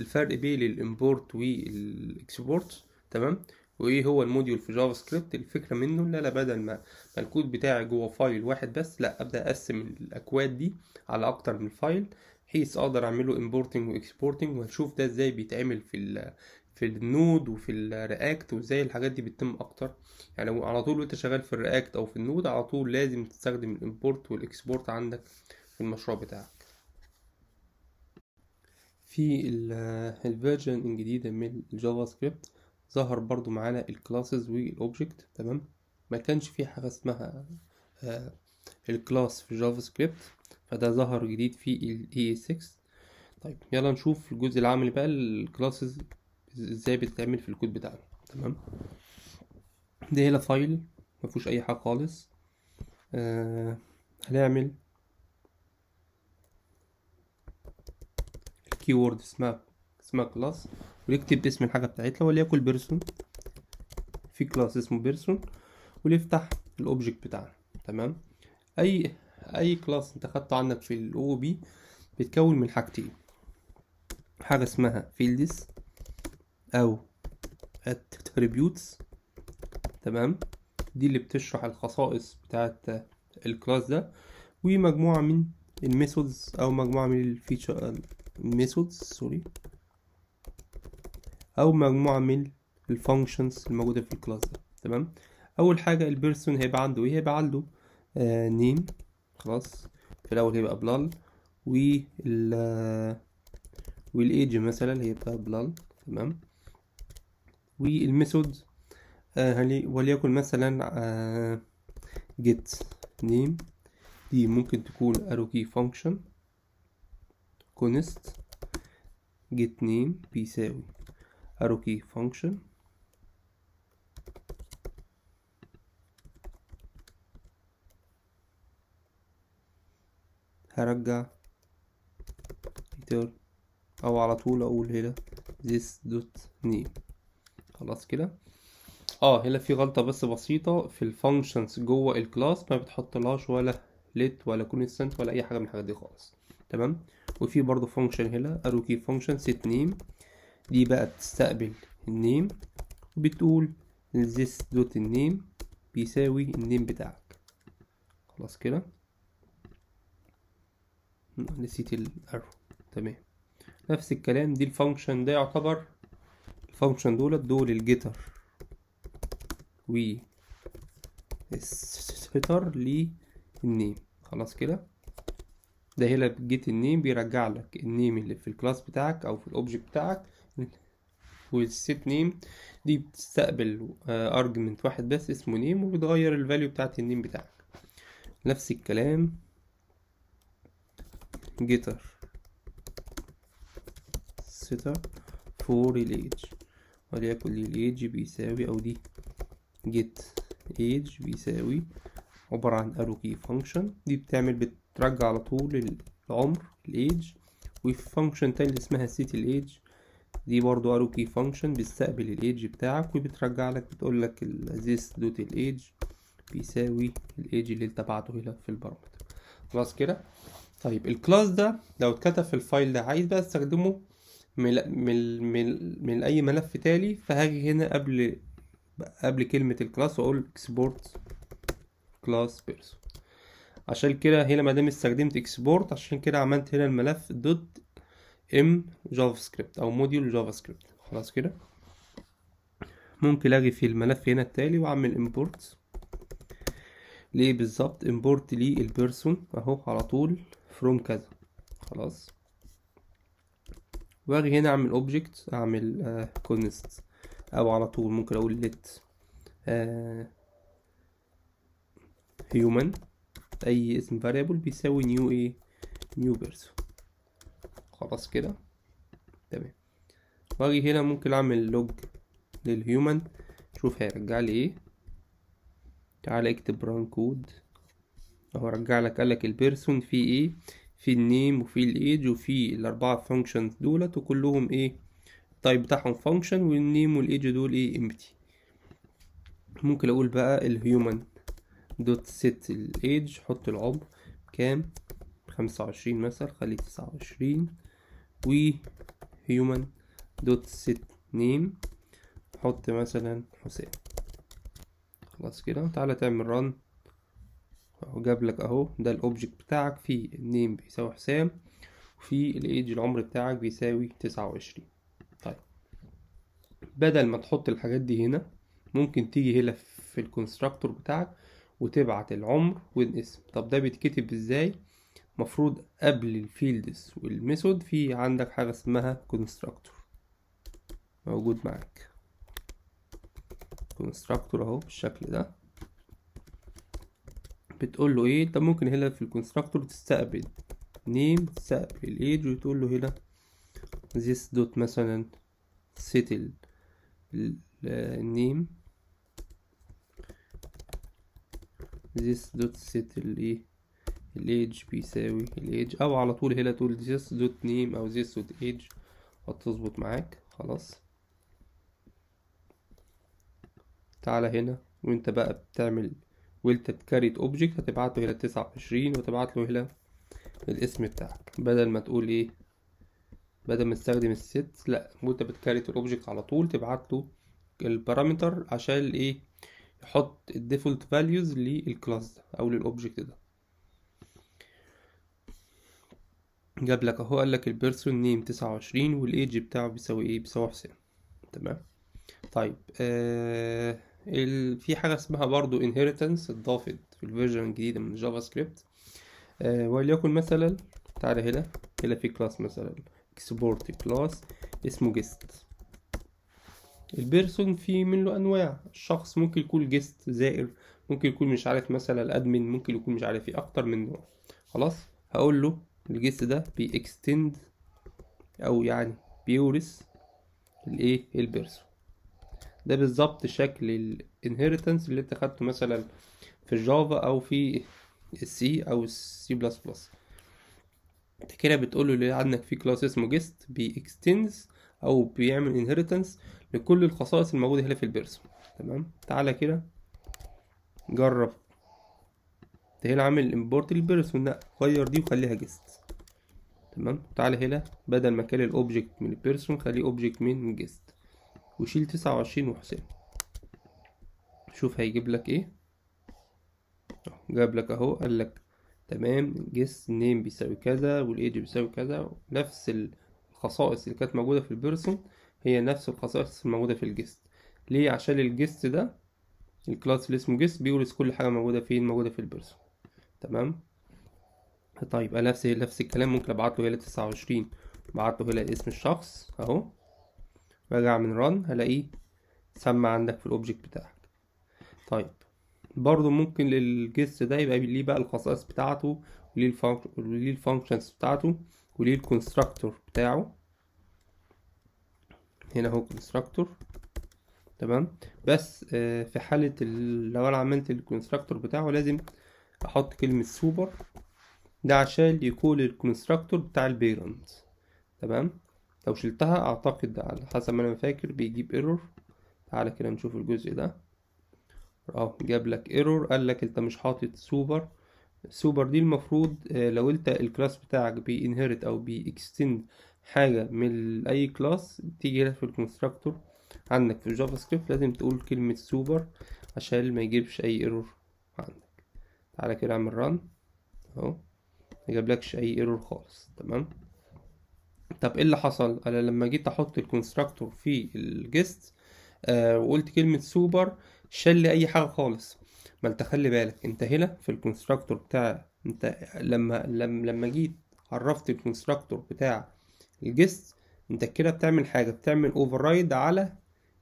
الفرق بين الامبورت والاكسبورت تمام وايه هو الموديول في جافا سكريبت الفكره منه ان انا بدل ما الكود بتاعي جوه فايل واحد بس لا ابدا اقسم الاكواد دي على اكتر من فايل بحيث اقدر اعمله امبورتنج واكسبورتنج وهنشوف ده ازاي بيتعمل في الـ في النود وفي الرياكت وازاي الحاجات دي بتتم اكتر يعني لو على طول وانت شغال في الرياكت او في النود على طول لازم تستخدم الامبورت والاكسبورت عندك في المشروع بتاعك في الفيرجن الجديدة من الجافا سكريبت ظهر برضو معانا الكلاسز والاوبجكت تمام ما كانش في حاجة اسمها آه، الكلاس في جافا سكريبت فده ظهر جديد في الاي 6 e طيب يلا نشوف الجزء العملي بقى الكلاسز ازاي بتتعمل في الكود بتاعنا تمام ده هنا فايل مفهوش اي حاجه خالص آه هنعمل كيورد اسمها اسمها كلاس ويكتب اسم الحاجة بتاعتها وليكن بيرسون في كلاس اسمه بيرسون ونفتح الاوبجكت بتاعنا تمام اي اي كلاس انت خدته عندك في الاو بي بيتكون من حاجتين حاجه اسمها فيلدز او اتريبيوتس تمام دي اللي بتشرح الخصائص بتاعه الكلاس ده ومجموعه من الميثودز او مجموعه من الفيتشر methods سوري او مجموعة من الفانكشنز الموجودة في الكلاس ده تمام اول حاجة البيرسون هيبقى عنده ايه هيبقى عنده آه نيم خلاص في الاول هيبقى بلال وال آه، والايج مثلا هيبقى بلال تمام والميثود آه وليكن مثلا آه جيت نيم دي ممكن تكون اروكي فانكشن function كونست جيت نيم بيساوي أروكي فانكشن هرجع return او على طول اقول هنا this dot name خلاص كده اه هنا في غلطه بس بسيطه في الفانكشنز جوه الكلاس ما بتحطلهاش ولا let ولا كونستنت ولا اي حاجه من الحاجات دي خالص تمام وفي برضه فانكشن هنا ارو كي فانكشن سيت نيم دي بقى بتستقبل النيم وبتقول ذس دوت النيم بيساوي النيم بتاعك خلاص كده نسيت الارو تمام نفس الكلام دي الفانكشن ده يعتبر الفانكشن دولت دول الجيتر و الستر للنيم خلاص كده ده هنا جيت النيم بيرجع لك النيم اللي في الكلاس بتاعك او في الاوبجكت بتاعك والست نيم دي بتستقبل ارجمنت آه، واحد بس اسمه نيم وبتغير الفاليو بتاعت النيم بتاعك نفس الكلام جيتر سيتر فور الايج وليكن الايج بيساوي او دي جيت ايج بيساوي عبارة عن ارو فانكشن دي بتعمل بت ترجع على طول العمر الايدج وفي فانكشن تاني اسمها سيتي الايدج دي برضو ارو كي فانكشن بتستقبل الايدج بتاعك وبترجع لك بتقول لك الزيس دوت الايدج بيساوي الايدج اللي انت بعته هنا في البارامتر خلاص كده طيب الكلاس ده لو اتكتب في الفايل ده عايز بقى استخدمه من, من, من, من اي ملف تالي فهاجي هنا قبل قبل كلمة الكلاس واقول export class person عشان كده هنا ما دام استخدمت اكسبورت عشان كده عملت هنا الملف دوت ام جافا سكريبت او موديول جافا سكريبت خلاص كده ممكن اجي في الملف هنا التالي واعمل امبورت ليه بالظبط امبورت للبيرسون اهو على طول فروم كذا خلاص واجي هنا اعمل اوبجكت اعمل كونست آه، او على طول ممكن اقول ليت هيومن آه، اي اسم variable بيساوي new ايه new person خلاص كده تمام واجي هنا ممكن اعمل لوج للهيومن شوف هيرجع لي ايه تعالى اكتب ران كود اهو رجع لك قال لك البيرسون في ايه في النيم وفي الايج وفي الاربعه فانكشنز دولت وكلهم ايه طيب بتاعهم فانكشن والنيم والايج دول ايه امتي ممكن اقول بقى الهيومن دوت ست الايدج حط العمر كام خمسة وعشرين مثلا خليه تسعة وعشرين و هيومن دوت ست نيم حط مثلا حسام خلاص كده تعالى تعمل رن اهو جاب لك اهو ده الاوبجكت بتاعك فيه النيم بيساوي حسام وفي الايدج العمر بتاعك بيساوي تسعة وعشرين طيب بدل ما تحط الحاجات دي هنا ممكن تيجي هنا في الكونستراكتور بتاعك وتبعت العمر والاسم طب ده بيتكتب ازاي مفروض قبل الفيلدز والميثود في عندك حاجة اسمها كونستراكتور موجود معاك كونستراكتور اهو بالشكل ده بتقول له ايه طب ممكن هنا في الكونستراكتور تستقبل نيم تستقبل ايج وتقول له هنا this دوت مثلا set النيم this dot set الايه e, الايدج بيساوي الايدج او على طول هنا تقول this dot name او this dot age هتظبط معاك خلاص تعالى هنا وانت بقى بتعمل وانت بكاريت اوبجكت هتبعت له هنا تسعة وعشرين وتبعت له هنا الاسم بتاعك بدل ما تقول ايه بدل ما تستخدم الست لا وانت بتكاريت الاوبجكت على طول تبعت له البارامتر عشان ايه حط الديفولت فاليوز للكلاس ده او للاوبجكت ده جاب لك اهو قال لك البيرسون نيم تسعة وعشرين والايدج بتاعه بيساوي ايه بيساوي حسين تمام طيب آه ال... في حاجه اسمها برضو inheritance اتضافت في الفيرجن الجديده من جافا سكريبت آه وليكن مثلا تعالى هنا هنا في كلاس مثلا اكسبورت كلاس اسمه جيست البيرسون في منه انواع الشخص ممكن يكون جست زائر ممكن يكون مش عارف مثلا الادمن ممكن يكون مش عارف ايه اكتر من نوع خلاص هقول له الجيست ده بيكستند او يعني بيورث الايه البيرسون ده بالظبط شكل الانهيرتنس اللي انت خدته مثلا في الجافا او في السي او السي بلس بلس انت كده بتقول له اللي عندك في كلاس اسمه جست بيكستندز او بيعمل انهيرتنس لكل الخصائص الموجوده هنا في البيرسون تمام تعالى كده جرب ده هنا عامل امبورت للبيرسون لا غير دي وخليها جيست تمام تعالى هنا بدل ما كان الاوبجكت من البيرسون خليه اوبجكت من جيست وشيل تسعة وعشرين شوف هيجيب لك ايه جاب لك اهو قال لك تمام جيست نيم بيساوي كذا والايدج بيساوي كذا نفس ال الخصائص اللي كانت موجودة في البيرسون هي نفس الخصائص الموجودة في الجست ليه عشان الجست ده الكلاس اللي اسمه جست بيورث كل حاجة موجودة فين موجودة في البيرسون تمام طيب يبقى نفس نفس الكلام ممكن ابعت له هنا تسعة وعشرين بعت له هنا اسم الشخص اهو راجع من ران هلاقيه سمى عندك في الاوبجكت بتاعك طيب برضو ممكن للجست ده يبقى ليه بقى الخصائص بتاعته وليه الفانكشنز بتاعته وليه الكونستراكتور بتاعه هنا هو كونستراكتور تمام بس آه، في حالة لو انا عملت الكونستراكتور بتاعه لازم احط كلمة سوبر ده عشان يكون الكونستراكتور بتاع البيرنت تمام لو شلتها اعتقد على حسب ما انا فاكر بيجيب ايرور تعالى كده نشوف الجزء ده اه جاب لك ايرور قال لك انت مش حاطط سوبر سوبر دي المفروض آه، لو انت الكلاس بتاعك بينهرت او بيكستند حاجه من اي كلاس تيجي هنا في الكونستراكتور عندك في الجافا سكريبت لازم تقول كلمه سوبر عشان ما يجيبش اي ايرور عندك تعالى كده اعمل ران اهو ما جابلكش اي ايرور خالص تمام طب ايه اللي حصل انا لما جيت احط الكونستراكتور في الجست آه وقلت كلمه سوبر شال لي اي حاجه خالص ما انت خلي بالك انت هنا في الكونستراكتور بتاع انت لما لما لما جيت عرفت الكونستراكتور بتاع الجست انت كده بتعمل حاجه بتعمل اوفررايد على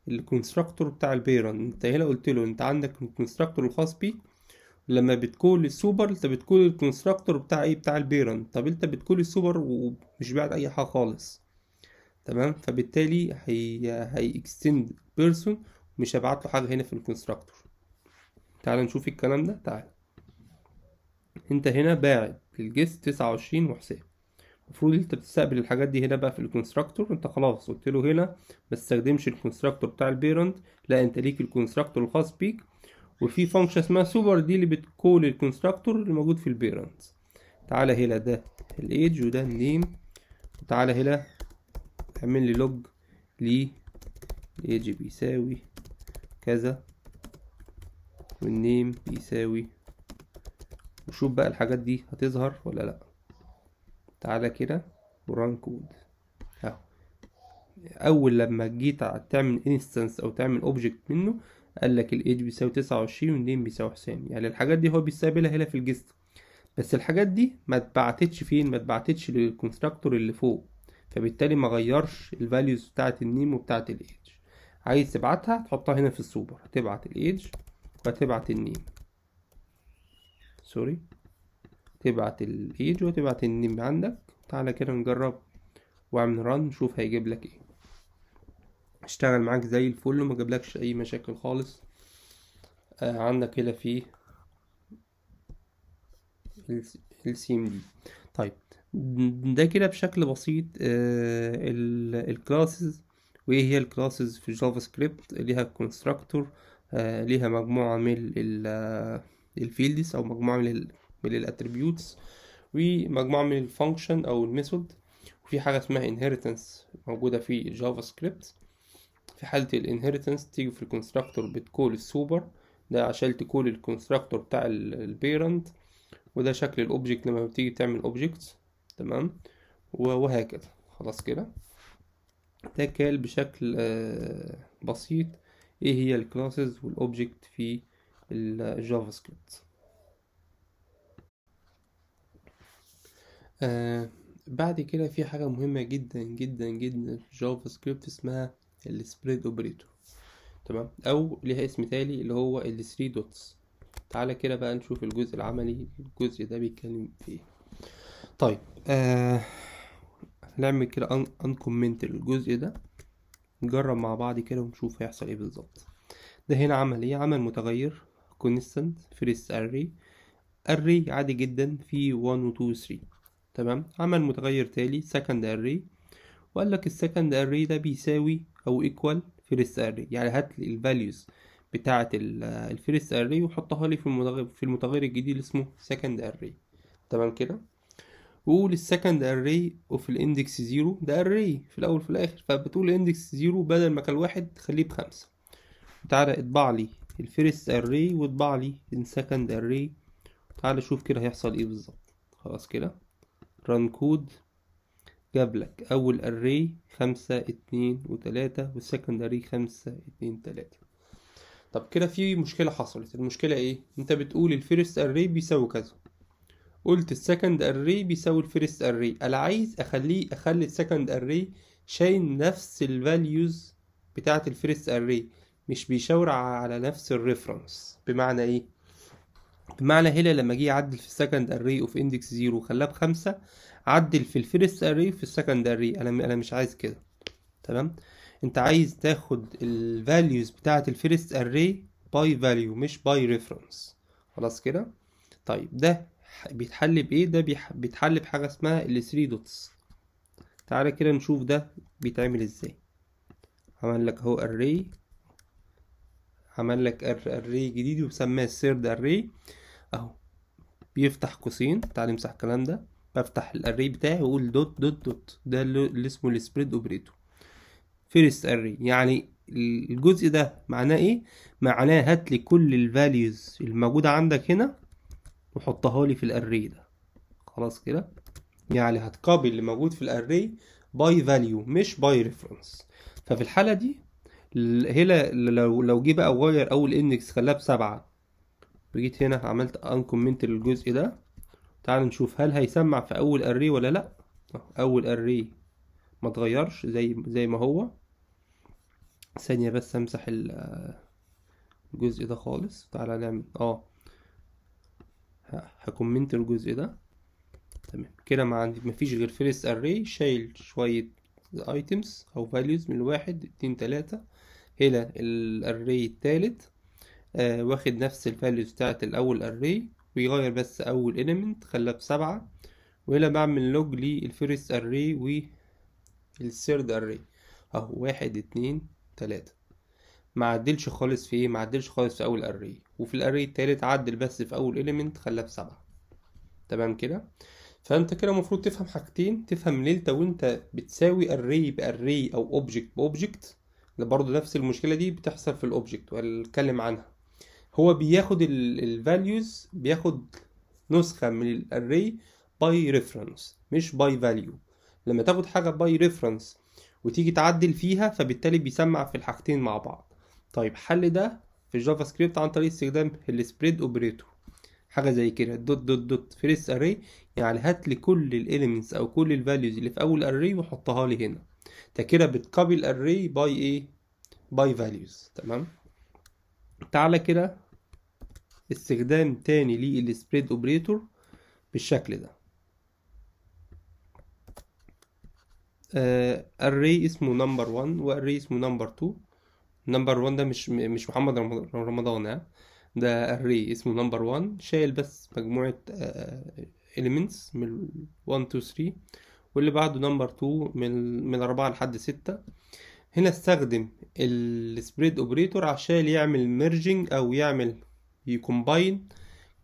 الكونستراكتور بتاع البيرن انت هنا قلت له انت عندك الكونستراكتور الخاص بيك لما بتقول السوبر انت بتقول الكونستراكتور بتاع ايه بتاع البيرن طب انت بتقول السوبر ومش بعد اي حاجه خالص تمام فبالتالي هي هي اكستند بيرسون مش هبعت له حاجه هنا في الكونستراكتور تعال نشوف الكلام ده تعال انت هنا باعد للجس تسعة وعشرين وحساب المفروض انت بتستقبل الحاجات دي هنا بقى في الكونستراكتور انت خلاص قلت له هنا ما تستخدمش الكونستراكتور بتاع البيرنت لا انت ليك الكونستراكتور الخاص بيك وفي فانكشن اسمها سوبر دي اللي بتكول الكونستراكتور اللي موجود في البيرنت تعالى هنا ده الايدج وده النيم وتعالى هنا اعمل لي لوج ل الايدج بيساوي كذا والنيم بيساوي وشوف بقى الحاجات دي هتظهر ولا لا تعالى كده وران كود اهو اول لما جيت تعمل انستنس او تعمل اوبجكت منه قال لك الايج بيساوي 29 والنيم بيساوي حسام يعني الحاجات دي هو بيستقبلها هنا في الجست بس الحاجات دي ما اتبعتتش فين ما اتبعتتش للكونستراكتور اللي فوق فبالتالي ما غيرش الفاليوز بتاعه النيم وبتاعه الايج عايز تبعتها تحطها هنا في السوبر هتبعت الايج فتبعت النيم سوري تبعت الايج وتبعت النيم عندك تعالى كده نجرب واعمل ران نشوف هيجيب لك ايه اشتغل معاك زي الفل وما جابلكش اي مشاكل خالص آه عندك هنا في السي ام دي طيب ده كده بشكل بسيط آه الكلاسز وايه هي الكلاسز في جافا سكريبت ليها كونستراكتور آه آه، ليها مجموعة من آه، الفيلدز أو مجموعة من من الاتريبيوتس ومجموعة من الفانكشن أو الميثود وفي حاجة اسمها inheritance موجودة في الجافا سكريبت في حالة الانهيرتنس تيجي في الكونستراكتور بتكول السوبر ده عشان تكول الكونستراكتور بتاع البيرنت وده شكل الاوبجكت لما بتيجي تعمل اوبجكت تمام وهكذا خلاص كده ده كال بشكل آه، بسيط ايه هي الكلاسز والاوبجكت في الجافا سكريبت آه بعد كده في حاجة مهمة جدا جدا جدا في جافا سكريبت اسمها السبريد اوبريتور تمام او ليها اسم تالي اللي هو الثري دوتس تعالى كده بقى نشوف الجزء العملي الجزء ده بيتكلم في ايه طيب آه نعمل كده كومنت الجزء ده نجرب مع بعض كده ونشوف هيحصل ايه بالظبط ده هنا عمل ايه عمل متغير كونستنت فريست اري اري عادي جدا في 1 و 2 و 3 تمام عمل متغير تالي سكند اري وقال لك السكند اري ده بيساوي او ايكوال فيرست اري يعني هات لي الفاليوز بتاعه الفيرست اري وحطها لي في المتغير في المتغير الجديد اللي اسمه سكند اري تمام كده وللسكند اري اوف الاندكس زيرو ده اري في الاول في الاخر فبتقول اندكس زيرو بدل ما كان واحد خليه بخمسة تعالى اطبع لي الفيرست اري واطبع لي السكند اري تعالى شوف كده هيحصل ايه بالظبط خلاص كده ران كود جابلك اول اري خمسة اتنين وتلاتة والسكند اري خمسة اتنين تلاتة طب كده في مشكلة حصلت المشكلة ايه انت بتقول الفيرست اري بيساوي كذا قلت السكند اري بيساوي الفيرست اري انا عايز اخليه اخلي السكند اري شايل نفس الفاليوز بتاعه الفيرست اري مش بيشاور على نفس الريفرنس بمعنى ايه بمعنى هنا لما جه يعدل في السكند اري اوف اندكس 0 وخلاه بخمسة عدل في الفيرست اري في السكند اري انا انا مش عايز كده تمام انت عايز تاخد الفاليوز بتاعه الفيرست اري باي فاليو مش باي ريفرنس خلاص كده طيب ده بيتحل بايه ده بيتحل بحاجه اسمها ال 3 دوتس تعالى كده نشوف ده بيتعمل ازاي عمل لك اهو اري عمل لك اري جديد وسماه السيرد اري اهو بيفتح قوسين تعالى امسح الكلام ده بفتح الاري بتاعي واقول دوت دوت دوت ده اللي اسمه السبريد اوبريتور فيرست اري يعني الجزء ده معناه ايه معناه هات لي كل الفاليوز الموجوده عندك هنا وحطها لي في الاري ده خلاص كده يعني هتقابل اللي موجود في الاري باي فاليو مش باي ريفرنس ففي الحاله دي هنا لو لو جه بقى واير اول اندكس خلاها بسبعه وجيت هنا عملت انكومنت للجزء ده تعال نشوف هل هيسمع في اول اري ولا لا اول اري ما اتغيرش زي زي ما هو ثانيه بس امسح الجزء ده خالص تعالى نعمل اه هكومنت الجزء ده تمام كده ما عندي مفيش غير فيرست اري شايل شويه ايتمز او فاليوز من واحد اتنين تلاتة الى الاري التالت آه واخد نفس الفاليوز بتاعت الاول اري ويغير بس اول element خلاه بسبعة وهنا بعمل لوج للفيرست اري والثيرد اري اهو واحد اتنين تلاتة ما عدلش خالص في ايه ما عدلش خالص في اول اري وفي الاري التالت عدل بس في اول اليمنت خلاه بسبعة تمام كده فانت كده المفروض تفهم حاجتين تفهم ليه انت وانت بتساوي اري باري او اوبجكت باوبجكت ده برضه نفس المشكله دي بتحصل في الاوبجكت وهنتكلم عنها هو بياخد الفاليوز بياخد نسخه من الاري باي ريفرنس مش باي فاليو لما تاخد حاجه باي ريفرنس وتيجي تعدل فيها فبالتالي بيسمع في الحاجتين مع بعض طيب حل ده في الجافا سكريبت عن طريق استخدام السبريد اوبريتور حاجه زي كده دوت دوت دوت فريس اري يعني هات لي كل الاليمنتس او كل الفاليوز اللي في اول اري وحطها لي هنا ده كده بتكوبي الاري باي ايه باي فاليوز تمام تعالى كده استخدام تاني للسبريد اوبريتور بالشكل ده اري آه، اسمه نمبر 1 واري اسمه نمبر 2 نمبر 1 ده مش مش محمد رمضان ها ده الري اسمه نمبر 1 شايل بس مجموعة اليمنتس آه، من 1 2 3 واللي بعده نمبر 2 من من 4 لحد 6 هنا استخدم السبريد اوبريتور عشان يعمل ميرجنج او يعمل يكومباين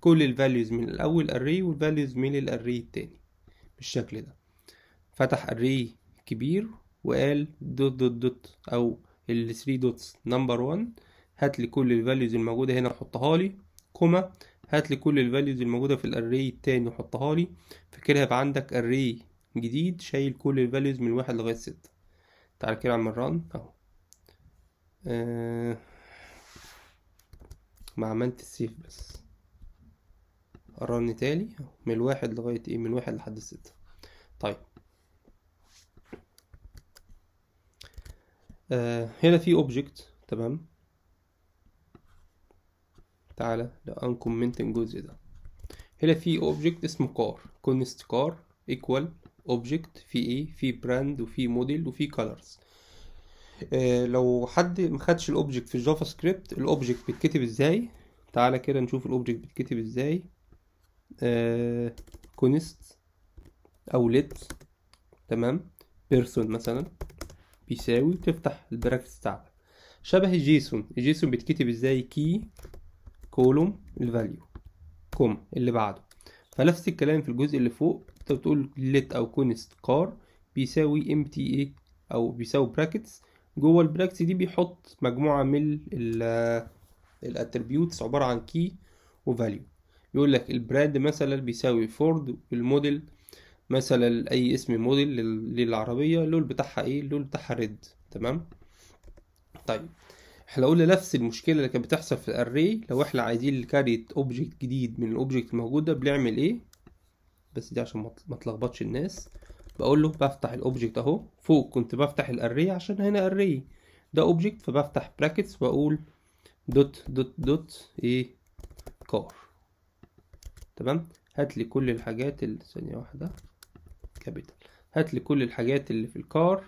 كل الفاليوز من الاول اري والفاليوز من الاري التاني بالشكل ده فتح اري كبير وقال دوت دوت دوت او ال 3 دوتس نمبر 1 هات لي كل الفاليوز الموجوده هنا وحطها لي كوما هات لي كل الفاليوز الموجوده في الاري التاني وحطها لي فكده يبقى عندك اري جديد شايل كل الفاليوز من واحد لغايه ستة تعال كده اعمل ران اهو آه، ما عملت السيف بس رن تالي من واحد لغاية ايه من واحد لحد 6 طيب آه هنا في اوبجكت تمام تعالى لانكومنت الجزء ده هنا في اوبجكت اسمه كار كونست كار ايكوال اوبجكت في ايه في براند وفي موديل وفي كولرز آه لو حد ما خدش الاوبجكت في الجافا سكريبت الاوبجكت بيتكتب ازاي تعالى كده نشوف الاوبجكت بيتكتب ازاي آه او ليت تمام بيرسون مثلا بيساوي تفتح البراكتس بتاعتك شبه الجيسون الجيسون بيتكتب ازاي كي كولوم الفاليو كوم اللي بعده فنفس الكلام في الجزء اللي فوق انت بتقول لت او كونست كار بيساوي ام تي اي او بيساوي براكتس جوه البراكتس دي بيحط مجموعه من الاتربيوتس عباره عن كي وفاليو يقول لك البراند مثلا بيساوي فورد والموديل مثلا اي اسم موديل للعربيه اللول بتاعها ايه اللول بتاعها ريد تمام طيب احنا قلنا نفس المشكله اللي كانت بتحصل في الاري لو احنا عايزين نكريت اوبجكت جديد من الاوبجكت الموجودة بنعمل ايه بس دي عشان ما تلخبطش الناس بقول له بفتح الاوبجكت اهو فوق كنت بفتح الاري عشان هنا اري ده اوبجكت فبفتح براكتس واقول دوت دوت دوت ايه كار تمام هات لي كل الحاجات ثانيه واحده كابيتال هات لي كل الحاجات اللي في الكار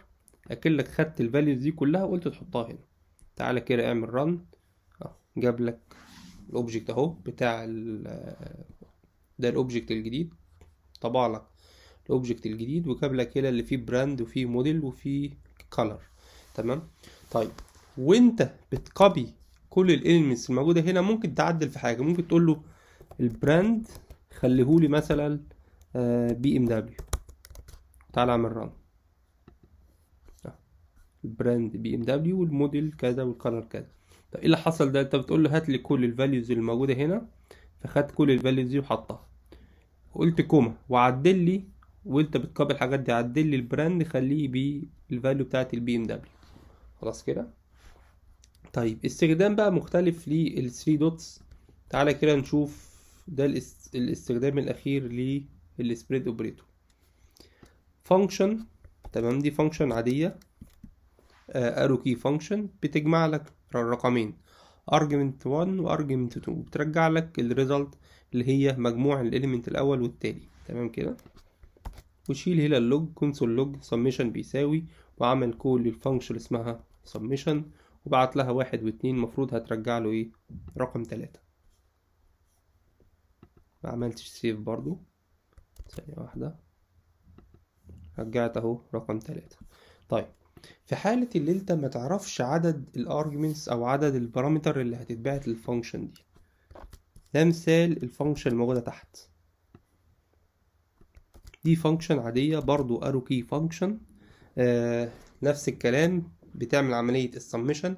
اكنك خدت الفاليوز دي كلها وقلت تحطها هنا تعالى كده اعمل رن جاب لك الاوبجكت اهو بتاع ده الاوبجكت الجديد طبع لك الاوبجكت الجديد وجاب لك هنا اللي فيه براند وفيه موديل وفيه كلر تمام طيب وانت بتكوبي كل الاليمنتس الموجوده هنا ممكن تعدل في حاجه ممكن تقول له البراند خليهولي مثلا بي ام دبليو تعال اعمل ران آه. البراند بي ام دبليو والموديل كذا والكلر كذا طب ايه اللي حصل ده انت بتقول له هات لي كل الفاليوز اللي موجوده هنا فخد كل الفاليوز دي وحطها قلت كوما وعدل لي وانت بتقابل الحاجات دي عدل لي البراند خليه بالفاليو بتاعت البي ام دبليو خلاص كده طيب استخدام بقى مختلف لل 3 دوتس تعالى كده نشوف ده الاستخدام الاخير للسبريد اوبريتور فانكشن تمام دي فانكشن عاديه ارو كي فانكشن بتجمع لك رقمين ارجمنت 1 وارجمنت 2 بترجع لك الريزلت اللي هي مجموع الاليمنت الاول والتالي تمام كده وشيل هنا اللوج كونسول لوج سميشن بيساوي وعمل كول للفانكشن اسمها سميشن وبعت لها واحد واتنين المفروض هترجع له ايه رقم تلاتة ما عملتش سيف برضو ثانية واحدة رجعته رقم ثلاثة طيب في حالة اللي انت ما تعرفش عدد الارجمنتس او عدد البارامتر اللي هتتبعت للفانكشن دي ده مثال الفانكشن الموجودة تحت دي فانكشن عادية برضو ارو كي فانكشن نفس الكلام بتعمل عملية السمشن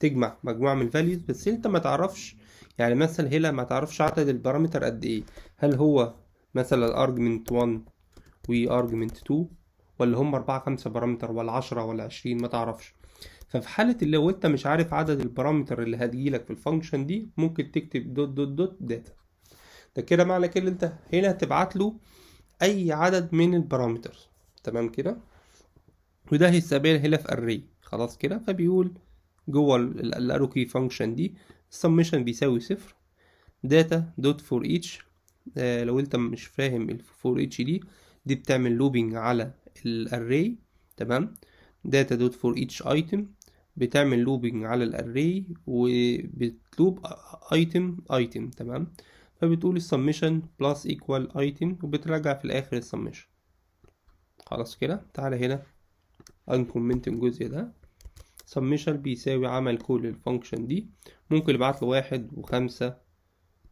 تجمع مجموعة من الفاليوز بس انت ما تعرفش يعني مثلا هنا ما تعرفش عدد البارامتر قد ايه هل هو مثلا الارجمنت 1 وارجمنت 2 ولا هم 4 5 بارامتر ولا 10 ولا 20 ما تعرفش ففي حالة اللي لو انت مش عارف عدد البارامتر اللي هتجيلك في الفانكشن دي ممكن تكتب دوت دوت دوت داتا ده كده معنى كده انت هنا هتبعت له اي عدد من البارامتر تمام كده وده هيستقبلها هنا في اري خلاص كده فبيقول جوه الاروكي فانكشن دي السمشن بيساوي صفر داتا دوت فور ايتش لو انت مش فاهم الفور اتش دي دي بتعمل لوبينج على الاري تمام داتا دوت فور ايتش ايتم بتعمل لوبينج على الاري وبتلوب ايتم ايتم تمام فبتقول السمشن بلس ايكوال ايتم وبتراجع في الاخر السمشن خلاص كده تعالى هنا انكومنت الجزء ده سمشن بيساوي عمل كل الفانكشن دي ممكن يبعت له واحد وخمسة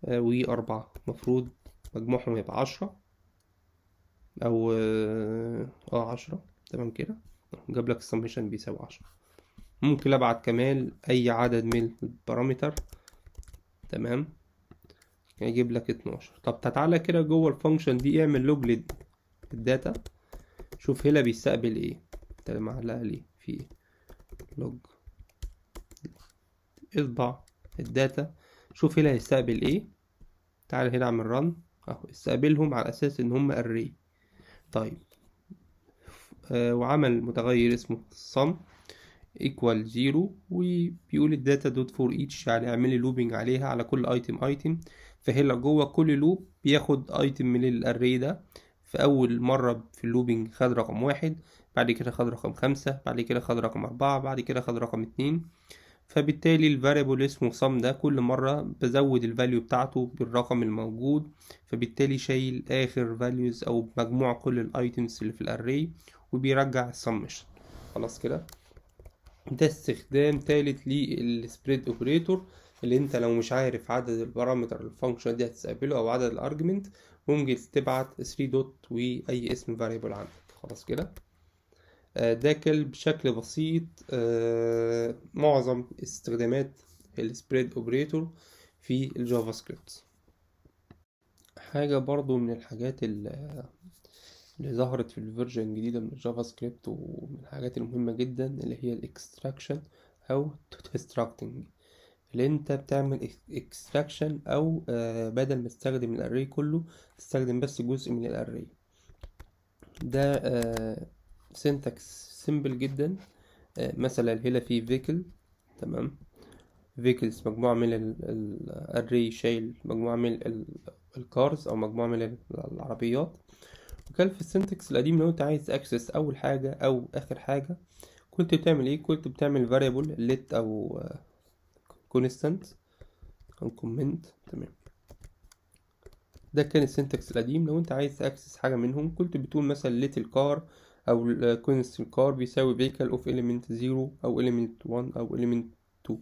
آه، وأربعة المفروض مجموعهم يبقى عشرة او آه،, اه عشرة تمام كده جاب لك السمشن بيساوي عشرة ممكن ابعت كمان اي عدد من البارامتر تمام هيجيب لك 12 طب تعالى كده جوه الفانكشن دي اعمل لوج للداتا شوف هنا بيستقبل ايه تمام معلقه ليه في ايه لوج اطبع الداتا شوف هنا هيستقبل ايه تعالى هنا اعمل رن اهو استقبلهم على اساس ان هم اري طيب آه وعمل متغير اسمه sum equal zero وبيقول الداتا دوت فور each يعني اعملي لوبينج عليها على كل ايتم ايتم فهلا جوه كل لوب بياخد ايتم من الاري ده في اول مره في اللوبينج خد رقم واحد بعد كده خد رقم خمسة بعد كده خد رقم أربعة بعد كده خد رقم اتنين فبالتالي الفاريبل اسمه sum ده كل مرة بزود الفاليو بتاعته بالرقم الموجود فبالتالي شايل آخر values أو مجموع كل الايتمز اللي في الاري وبيرجع summation خلاص كده ده استخدام تالت للسبريد اوبريتور اللي انت لو مش عارف عدد البارامتر الفانكشن دي هتستقبله او عدد الارجمنت ممكن تبعت 3 دوت واي اسم فاريبل عندك خلاص كده آه، داخل بشكل بسيط آه، معظم استخدامات السبريد اوبريتور في الجافا سكريبت حاجة برضو من الحاجات اللي ظهرت في الفيرجن الجديدة من الجافا سكريبت ومن الحاجات المهمة جدا اللي هي الاكستراكشن او extracting اللي انت بتعمل اكستراكشن او آه، بدل ما تستخدم الاري كله تستخدم بس جزء من الاري ده سنتكس سيمبل جدا آه، مثلا هنا في فيكل تمام فيكلز مجموعة من الري شايل مجموعة من الكارز او مجموعة من العربيات وكان في السنتكس القديم لو انت عايز اكسس اول حاجة او اخر حاجة كنت بتعمل ايه كنت بتعمل variable let او آه، constant او comment تمام ده كان السنتكس القديم لو انت عايز اكسس حاجة منهم كنت بتقول مثلا let الكار او الكونست كار بيساوي فيكل اوف element 0 او element 1 او element 2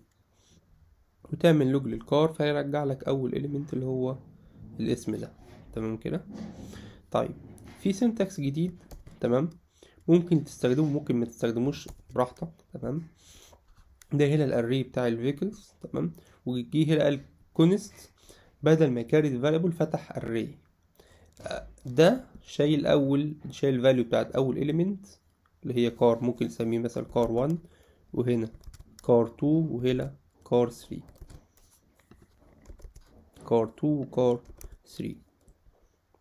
وتعمل لوج للكار فيرجع لك اول element اللي هو الاسم ده تمام كده طيب في سنتكس جديد تمام ممكن تستخدمه ممكن ما تستخدموش براحتك تمام ده هنا الاري بتاع الفيكلز تمام وجي هنا قال كونست بدل ما كاري فاليبل فتح اري آه، ده شايل اول شايل value بتاعت اول اليمنت اللي هي كار ممكن نسميه مثلا كار 1 وهنا كار 2 وهنا كار 3 كار 2 وكار 3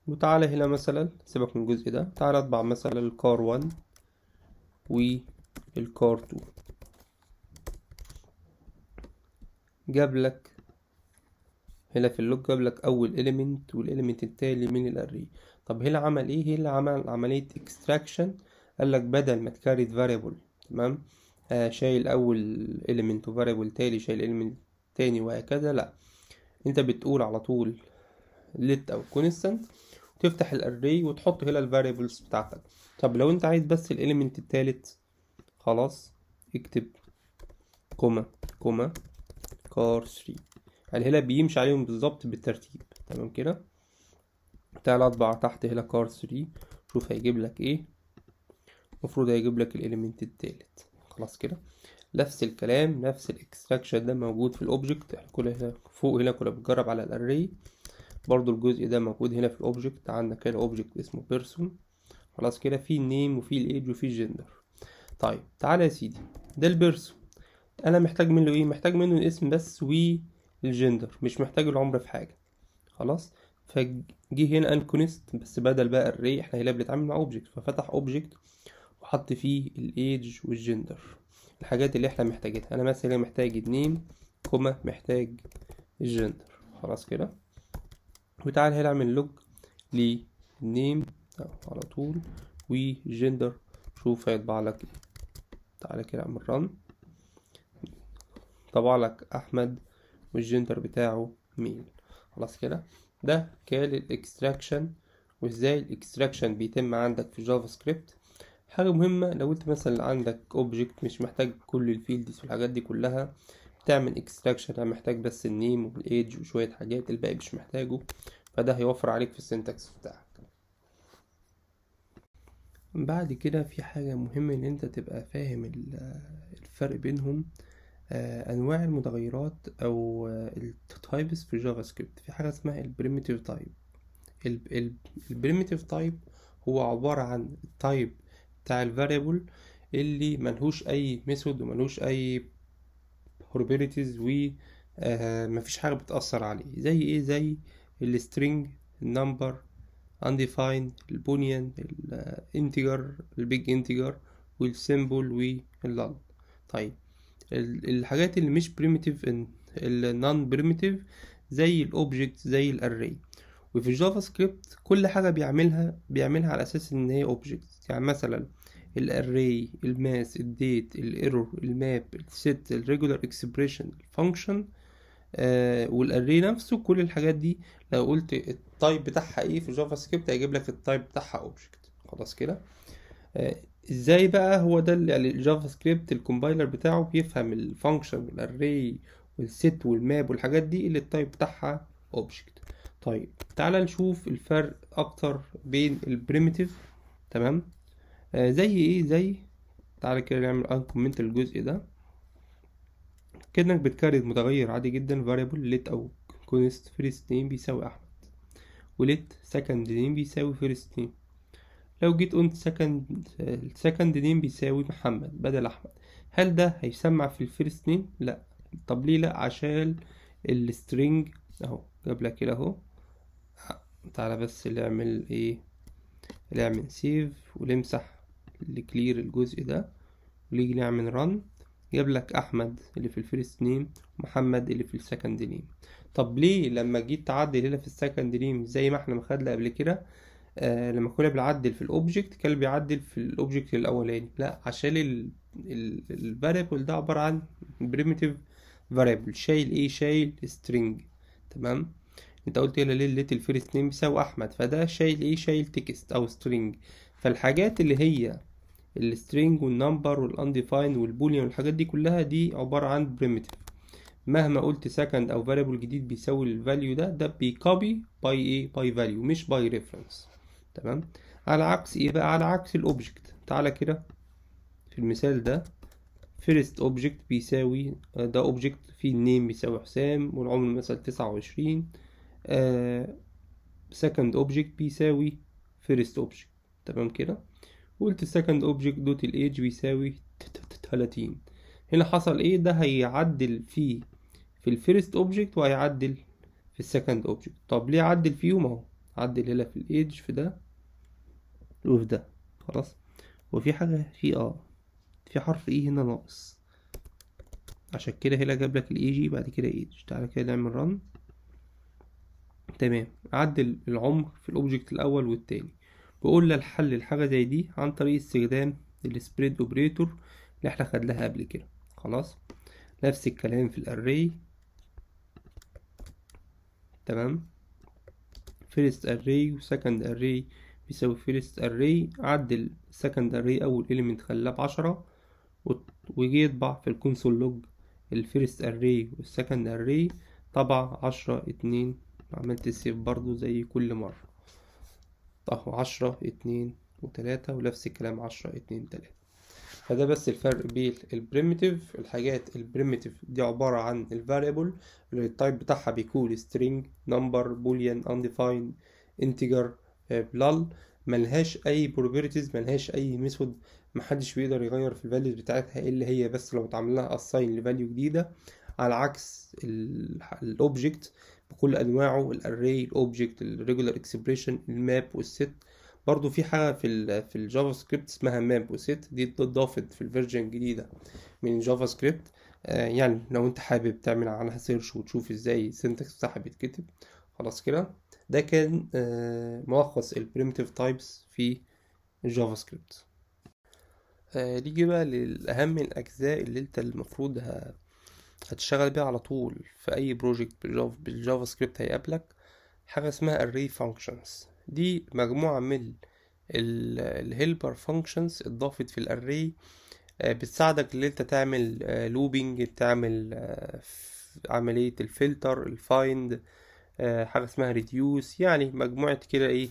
وتعالى هنا مثلا سيبك من الجزء ده تعالى اطبع مثلا الكار 1 والكار 2 جاب لك هنا في اللوك جاب لك اول اليمنت والاليمنت التالي من الاري طب هنا عمل ايه هنا عمل عملية اكستراكشن قال لك بدل ما تكريت فاريبل تمام آه شايل اول element وفاريبل تالي شايل element تاني وهكذا لا انت بتقول على طول let او constant وتفتح الاري وتحط هنا الفاريبلز بتاعتك طب لو انت عايز بس الاليمنت التالت خلاص اكتب كوما كوما كار 3 يعني هنا بيمشي عليهم بالظبط بالترتيب تمام كده تعالى اطبع تحت هنا كار 3 شوف هيجيب لك ايه المفروض هيجيب لك الاليمنت التالت خلاص كده نفس الكلام نفس الاكستراكشن ده موجود في الاوبجكت كل فوق هنا كنا بنجرب على الاري برضو الجزء ده موجود هنا في الاوبجكت عندك هنا اوبجكت اسمه بيرسون خلاص كده في النيم وفي الايج وفي الجندر طيب تعالى يا سيدي ده البيرسون انا محتاج منه ايه محتاج منه الاسم بس والجندر مش محتاج العمر في حاجه خلاص فجي هنا انكونست بس بدل بقى الري احنا هنا بنتعامل مع اوبجكت ففتح اوبجكت وحط فيه الايدج والجندر الحاجات اللي احنا محتاجينها انا مثلا محتاج النيم كوما محتاج الجندر خلاص كده وتعال هنا اعمل لوج للنيم على طول وجندر شوف هيطبع لك ايه تعالى كده اعمل رن طبع لك احمد والجندر بتاعه ميل خلاص كده ده كال الاكستراكشن وازاي الاكستراكشن بيتم عندك في جافا سكريبت حاجة مهمة لو انت مثلا عندك اوبجكت مش محتاج كل الفيلدز والحاجات دي كلها بتعمل اكستراكشن يعني انا محتاج بس النيم والايدج وشوية حاجات الباقي مش محتاجه فده هيوفر عليك في السنتكس بتاعك بعد كده في حاجة مهمة ان انت تبقى فاهم الفرق بينهم آه، انواع المتغيرات او آه، التايبس في جافا سكريبت في حاجه اسمها البريميتيف تايب البريميتيف تايب هو عباره عن التايب بتاع الفاريبل اللي ملهوش اي ميثود وملهوش اي probabilities و آه، مفيش حاجه بتاثر عليه زي ايه زي السترينج النمبر undefined البونيان الانتجر البيج انتجر والسيمبل واللال طيب الحاجات اللي مش primitive النون primitive زي الاوبجكت زي الاري وفي الجافا سكريبت كل حاجة بيعملها بيعملها على أساس إن هي أوبجكت يعني مثلا الاري الماس الديت الايرور الماب الست الريجولار اكسبريشن الفانكشن والاري نفسه كل الحاجات دي لو قلت التايب بتاعها ايه في جافا سكريبت هيجيب لك التايب بتاعها اوبجكت خلاص كده آه ازاي بقى هو ده يعني الجافا سكريبت الكومبايلر بتاعه بيفهم الفانكشن والاري والست والماب والحاجات دي اللي التايب بتاعها اوبجكت طيب تعالى نشوف الفرق اكتر بين البريمتيف تمام آه زي ايه زي تعالى كده نعمل كومنت الجزء ده كأنك بتكرر متغير عادي جدا variable let او const first name بيساوي احمد وليت second name بيساوي first name لو جيت قلت سكند السكند نيم بيساوي محمد بدل احمد هل ده هيسمع في الفيرست نيم لا طب ليه لا عشان السترينج اهو جاب لك كده اهو أه، تعالى بس نعمل ايه نعمل سيف ونمسح الكلير الجزء ده ونيجي نعمل ران جاب لك احمد اللي في الفيرست نيم محمد اللي في السكند نيم طب ليه لما جيت تعدل هنا في السكند نيم زي ما احنا ما خدنا قبل كده آه، لما كنا بنعدل في الاوبجكت كان بيعدل في الاوبجكت الاولاني لا عشان الفاريبل ده عباره عن بريميتيف فاريبل شايل ايه شايل سترينج تمام انت قلت يلا ليه لقيت الفيرست نيم بيساوي احمد فده شايل ايه شايل تكست او سترينج فالحاجات اللي هي السترينج والنمبر والانديفاين والبوليان والحاجات دي كلها دي عباره عن بريميتيف مهما قلت سكند او فاريبل جديد بيساوي الفاليو ده ده بيكوبي باي ايه باي فاليو مش باي ريفرنس تمام على عكس ايه بقى على عكس الاوبجكت تعالى كده في المثال ده فيرست اوبجكت بيساوي آه، ده اوبجكت فيه النيم بيساوي حسام والعمر مثلا تسعة وعشرين سكند آه، اوبجكت بيساوي فيرست اوبجكت تمام كده قلت السكند اوبجكت دوت الايج بيساوي تلاتين هنا حصل ايه ده هيعدل في في الفيرست اوبجكت وهيعدل في السكند اوبجكت طب ليه عدل فيهم اهو عدل هنا في الايدج في ده الوف ده خلاص وفي حاجة في اه في حرف ايه هنا ناقص عشان كده هنا جاب لك الاي جي e بعد كده ايج e تعالى كده نعمل رن تمام عدل العمر في الاوبجكت الاول والتاني بقول الحل لحاجة زي دي عن طريق استخدام السبريد اوبريتور اللي احنا خدناها قبل كده خلاص نفس الكلام في الاري تمام فيرست اري وسكند اري بيساوي فيرست اري عدل سكند اري اول اليمنت خلاه بعشرة ويجي يطبع في الكونسول لوج الفيرست اري والسكند اري طبع عشرة اتنين عملت سيف برضو زي كل مرة اهو عشرة اتنين وتلاتة ونفس الكلام عشرة اتنين تلاتة فده بس الفرق بين البريمتيف الحاجات البريمتيف دي عبارة عن الفاريبل اللي التايب بتاعها بيكون string number boolean undefined integer آه، بلال ملهاش اي بروبرتيز ملهاش اي ميثود محدش بيقدر يغير في الفاليوز بتاعتها الا هي بس لو اتعمل لها اساين لفاليو جديده على عكس الاوبجكت بكل انواعه الاري الاوبجكت الريجولار اكسبريشن الماب والست برضو في حاجه في الـ في الجافا سكريبت اسمها ماب وست دي اتضافت في الفيرجن الجديده من جافا سكريبت آه يعني لو انت حابب تعمل عليها سيرش وتشوف ازاي السنتكس بتاعها بيتكتب خلاص كده ده كان آه، ملخص البريمتيف تايبس في الجافا آه، سكريبت نيجي بقى لأهم الأجزاء اللي انت المفروض هتشتغل بيها على طول في أي بروجكت بالجافا سكريبت هيقابلك حاجة اسمها array functions دي مجموعة من الهيلبر فانكشنز اتضافت في الاري آه، بتساعدك ان انت تعمل لوبينج تعمل عملية الفلتر الفايند آه، حاجة اسمها ريديوس يعني مجموعة كده ايه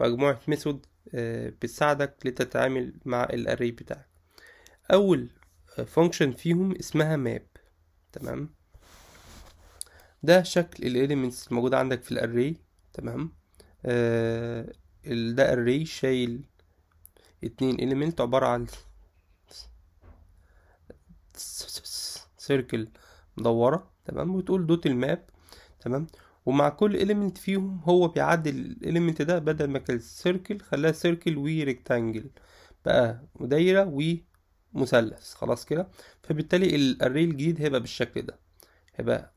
مجموعة ميثود آه، بتساعدك لتتعامل مع الاري بتاعك اول فانكشن آه، فيهم اسمها ماب تمام ده شكل الاليمنتس الموجودة عندك في الاري تمام ده الري شايل اتنين اليمنت عبارة عن سيركل مدورة تمام وتقول دوت الماب تمام ومع كل إليمنت فيهم هو بيعدل الإليمنت ده بدل ما كان سيركل خلاه سيركل وريكتانجل بقى دايرة ومثلث خلاص كده فبالتالي الأري الجديد هيبقى بالشكل ده هيبقى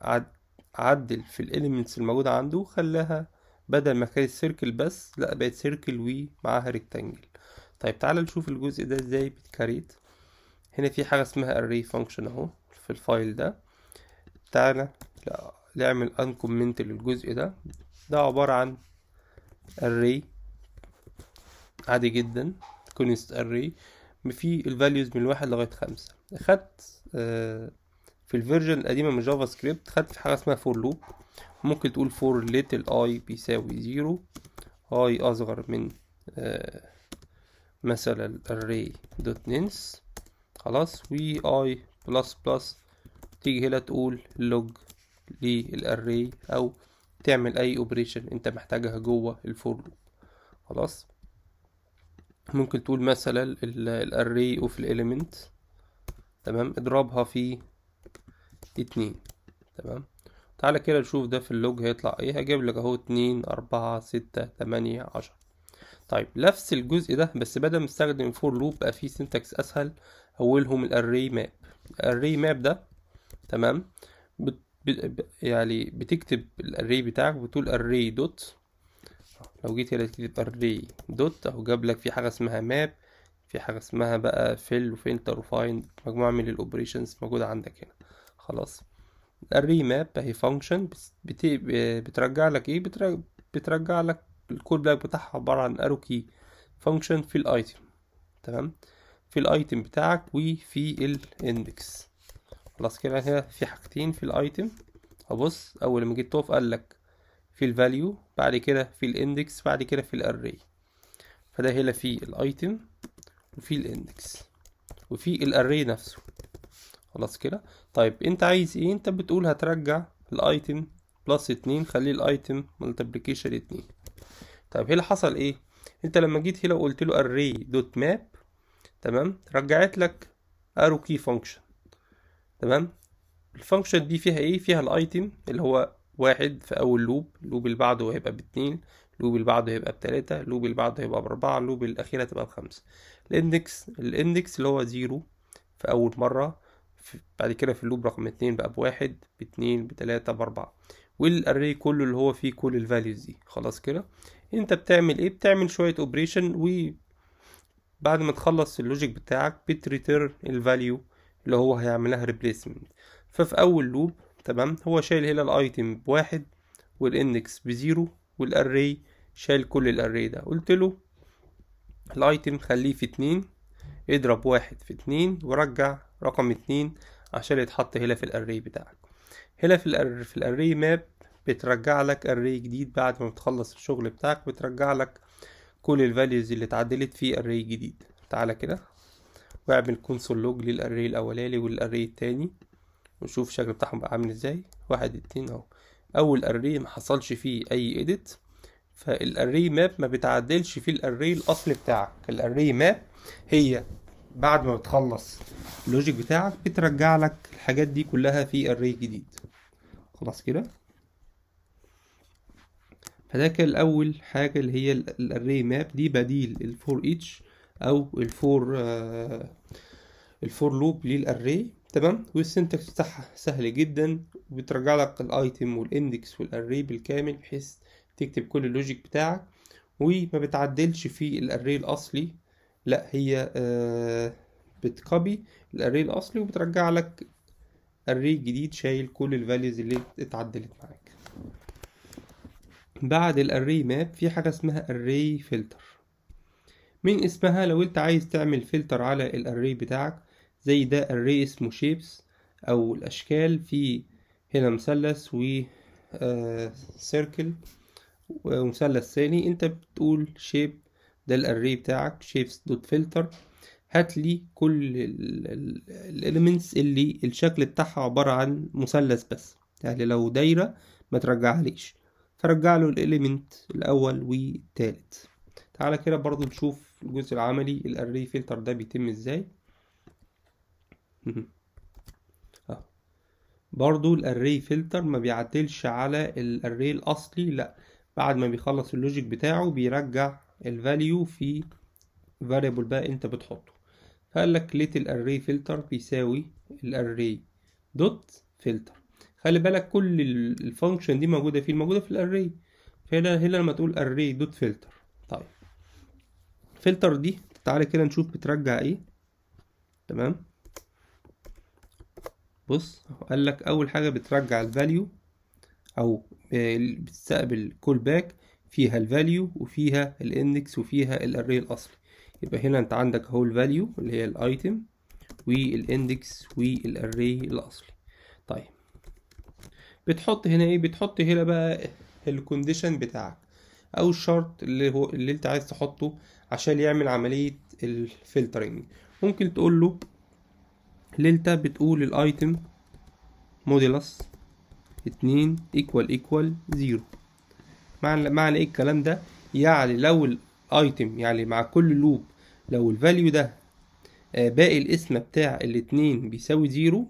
عدل في الإليمنتس الموجودة عنده خلاها بدل ما كانت سيركل بس لا بقت سيركل ومعاها ريكتانجل طيب تعالى نشوف الجزء ده ازاي بيتكريت هنا في حاجة اسمها array function اهو في الفايل ده تعالى لا نعمل uncomment للجزء ده ده عبارة عن array عادي جدا كونست array فيه الفاليوز من الواحد لغاية خمسة خدت آه، في الفيرجن القديمة من جافا سكريبت خدت حاجة اسمها فور لوب ممكن تقول فور ليتل اي بيساوي زيرو اي اصغر من آه، مثلا الاري دوت ننس خلاص و اي بلس بلس تيجي هنا تقول لوج للاري او تعمل اي اوبريشن انت محتاجها جوه الفور لوب خلاص ممكن تقول مثلا الاري اوف الاليمنت تمام اضربها في اتنين تمام تعالى كده نشوف ده في اللوج هيطلع ايه هجيب لك اهو اتنين اربعة ستة تمانية عشرة طيب نفس الجزء ده بس بدل ما استخدم فور لوب بقى فيه سنتكس اسهل اولهم الاري ماب الاري ماب ده تمام يعني بتكتب الاري بتاعك بتقول array دوت لو جيت هنا تكتب array دوت اهو جاب لك في حاجه اسمها ماب في حاجه اسمها بقى fill وفلتر وفايند مجموعه من الاوبريشنز موجوده عندك هنا خلاص الاري ماب هي فانكشن بت... بترجع لك ايه بترجع, بترجع لك الكود بلاك بتاعها عباره عن ارو كي فانكشن في الايتم تمام في الايتم بتاعك وفي الاندكس خلاص كده هنا في حاجتين في الايتم ابص اول ما جيت تقف قال لك في الفاليو بعد كده في الاندكس بعد كده في الاري فده هنا في الايتم وفي الاندكس وفي الاري نفسه خلاص كده طيب انت عايز ايه انت بتقول هترجع الايتم بلس اتنين خليه الايتم ملتبليكيشن اتنين طيب هنا حصل ايه انت لما جيت هنا وقلت له array دوت ماب تمام رجعت لك arrow key function تمام الفانكشن دي فيها ايه فيها الايتم اللي هو واحد في اول لوب اللوب اللي بعده هيبقى باتنين اللوب اللي بعده هيبقى بتلاتة اللوب اللي بعده هيبقى باربعة اللوب الاخيرة تبقى بخمسة الاندكس الاندكس اللي هو زيرو في اول مرة في بعد كده في اللوب رقم اتنين بقى بواحد باتنين بتلاتة باربعة والاري كله اللي هو فيه كل الفاليوز دي خلاص كده انت بتعمل ايه بتعمل شوية اوبريشن و بعد ما تخلص اللوجيك بتاعك بتريتيرن الفاليو اللي هو هيعملها ريبليسمنت ففي اول لوب تمام هو شايل هنا الايتم بواحد والاندكس بزيرو والاري شايل كل الاري ده قلت له الايتم خليه في اتنين اضرب واحد في اتنين ورجع رقم اتنين عشان يتحط هنا في الاري بتاعك هنا في الار في الاري ماب بترجع لك اري جديد بعد ما بتخلص الشغل بتاعك بترجع لك كل الفاليوز اللي اتعدلت في اري جديد تعالى كده واعمل كونسول لوج للاري الاولاني والاري التاني ونشوف الشكل بتاعهم بقى عامل ازاي واحد اتنين اهو اول اري ما حصلش فيه اي اديت فالاري ماب ما بتعدلش في الاري الاصلي بتاعك الاري ماب هي بعد ما بتخلص اللوجيك بتاعك بترجع لك الحاجات دي كلها في اري جديد خلاص كده فده كان اول حاجه اللي هي الاري ماب دي بديل الفور اتش او الفور الفور لوب للاري تمام والسنتكس بتاعها سهل جدا بترجع لك الايتم والاندكس والاري بالكامل بحيث تكتب كل اللوجيك بتاعك وما بتعدلش في الاري الاصلي لا هي آه، بتكوبي الاري الاصلي وبترجع لك اري جديد شايل كل الفاليوز اللي اتعدلت معاك بعد الاري ماب في حاجه اسمها اري فلتر من اسمها لو انت عايز تعمل فلتر على الاري بتاعك زي ده الري اسمه شيبس او الاشكال في هنا مثلث و سيركل آه، ومثلث ثاني انت بتقول شيب ده الاري بتاعك شيبس دوت فلتر هات لي كل الاليمنتس اللي الشكل بتاعها عبارة عن مثلث بس يعني لو دايرة ما ترجعليش فرجع له الاليمنت الاول والتالت تعالى كده برضو نشوف في الجزء العملي الاري فلتر ده بيتم ازاي برضو الاري فلتر ما بيعدلش على الاري الاصلي لا بعد ما بيخلص اللوجيك بتاعه بيرجع الفاليو في variable بقى انت بتحطه فقال لك ليت الاري فلتر بيساوي الاري دوت فلتر خلي بالك كل الفانكشن دي موجوده فيه موجوده في الاري فهنا هنا لما تقول اري دوت فلتر فلتر دي تعالى كده نشوف بترجع ايه تمام بص قال لك اول حاجه بترجع الفاليو او بتستقبل كول باك فيها الفاليو وفيها الاندكس وفيها الاري الاصلي يبقى هنا انت عندك اهو الفاليو اللي هي الايتم والاندكس والاري الاصلي طيب بتحط هنا ايه بتحط هنا بقى الكونديشن بتاعك او الشرط اللي هو اللي انت عايز تحطه عشان يعمل عملية الفلترنج ممكن تقول له اللي انت بتقول الايتم موديلس اتنين ايكوال ايكوال زيرو معنى معنى ايه الكلام ده يعني لو الايتم يعني مع كل لوب لو الفاليو ده آه، باقي الاسم بتاع الاتنين بيساوي زيرو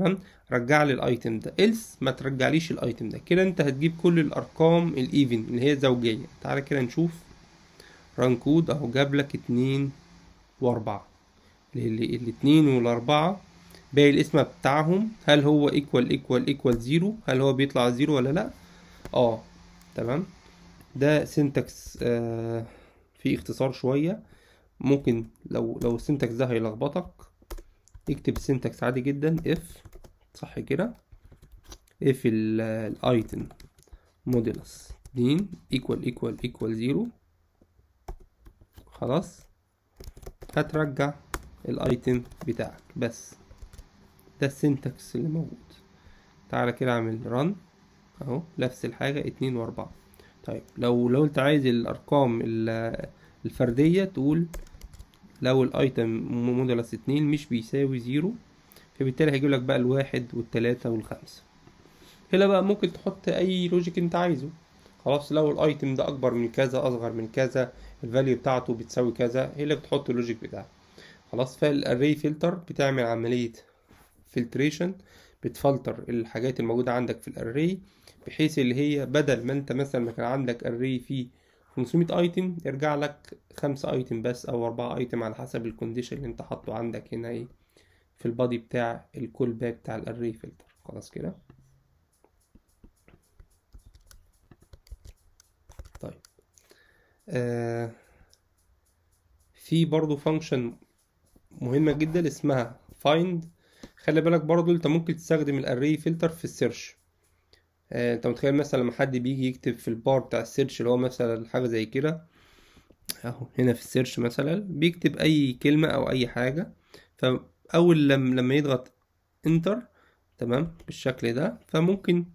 تمام رجع لي الايتم ده ايلس ما ترجعليش الايتم ده كده انت هتجيب كل الارقام الايفن اللي هي زوجيه تعالى كده نشوف ران كود اهو جاب لك اتنين واربعة الاتنين والاربعة باقي الاسم بتاعهم هل هو ايكوال ايكوال ايكوال زيرو هل هو بيطلع زيرو ولا لا اه تمام ده سنتكس آه في اختصار شوية ممكن لو لو السنتكس ده هيلخبطك اكتب سنتكس عادي جدا اف صح كده if الايتم موديلس دين ايكوال ايكوال ايكوال زيرو خلاص هترجع الايتم بتاعك بس ده السنتكس اللي موجود تعالى كده اعمل رن اهو نفس الحاجة اتنين واربعة طيب لو لو انت عايز الارقام الفردية تقول لو الايتم موديلس اتنين مش بيساوي زيرو فبالتالي هيجيب لك بقى الواحد والتلاتة والخمسة هنا بقى ممكن تحط اي لوجيك انت عايزه خلاص لو الايتم ده اكبر من كذا اصغر من كذا الفاليو بتاعته بتساوي كذا هي إيه اللي بتحط اللوجيك بتاعها خلاص فالاري فلتر بتعمل عملية فلتريشن بتفلتر الحاجات الموجودة عندك في الاري بحيث اللي هي بدل ما انت مثلا ما كان عندك اري فيه 500 ايتم يرجع لك 5 ايتم بس او 4 ايتم على حسب الكونديشن اللي انت حاطه عندك هنا ايه في البادي بتاع الكول باك بتاع الاري فلتر خلاص كده طيب آه، في برضو فانكشن مهمة جدا اسمها find خلي بالك برضو انت ممكن تستخدم الاري فلتر في السيرش آه، انت متخيل مثلا لما حد بيجي يكتب في البار بتاع السيرش اللي هو مثلا حاجة زي كده اهو هنا في السيرش مثلا بيكتب اي كلمة او اي حاجة ف اول لما لما يضغط انتر تمام بالشكل ده فممكن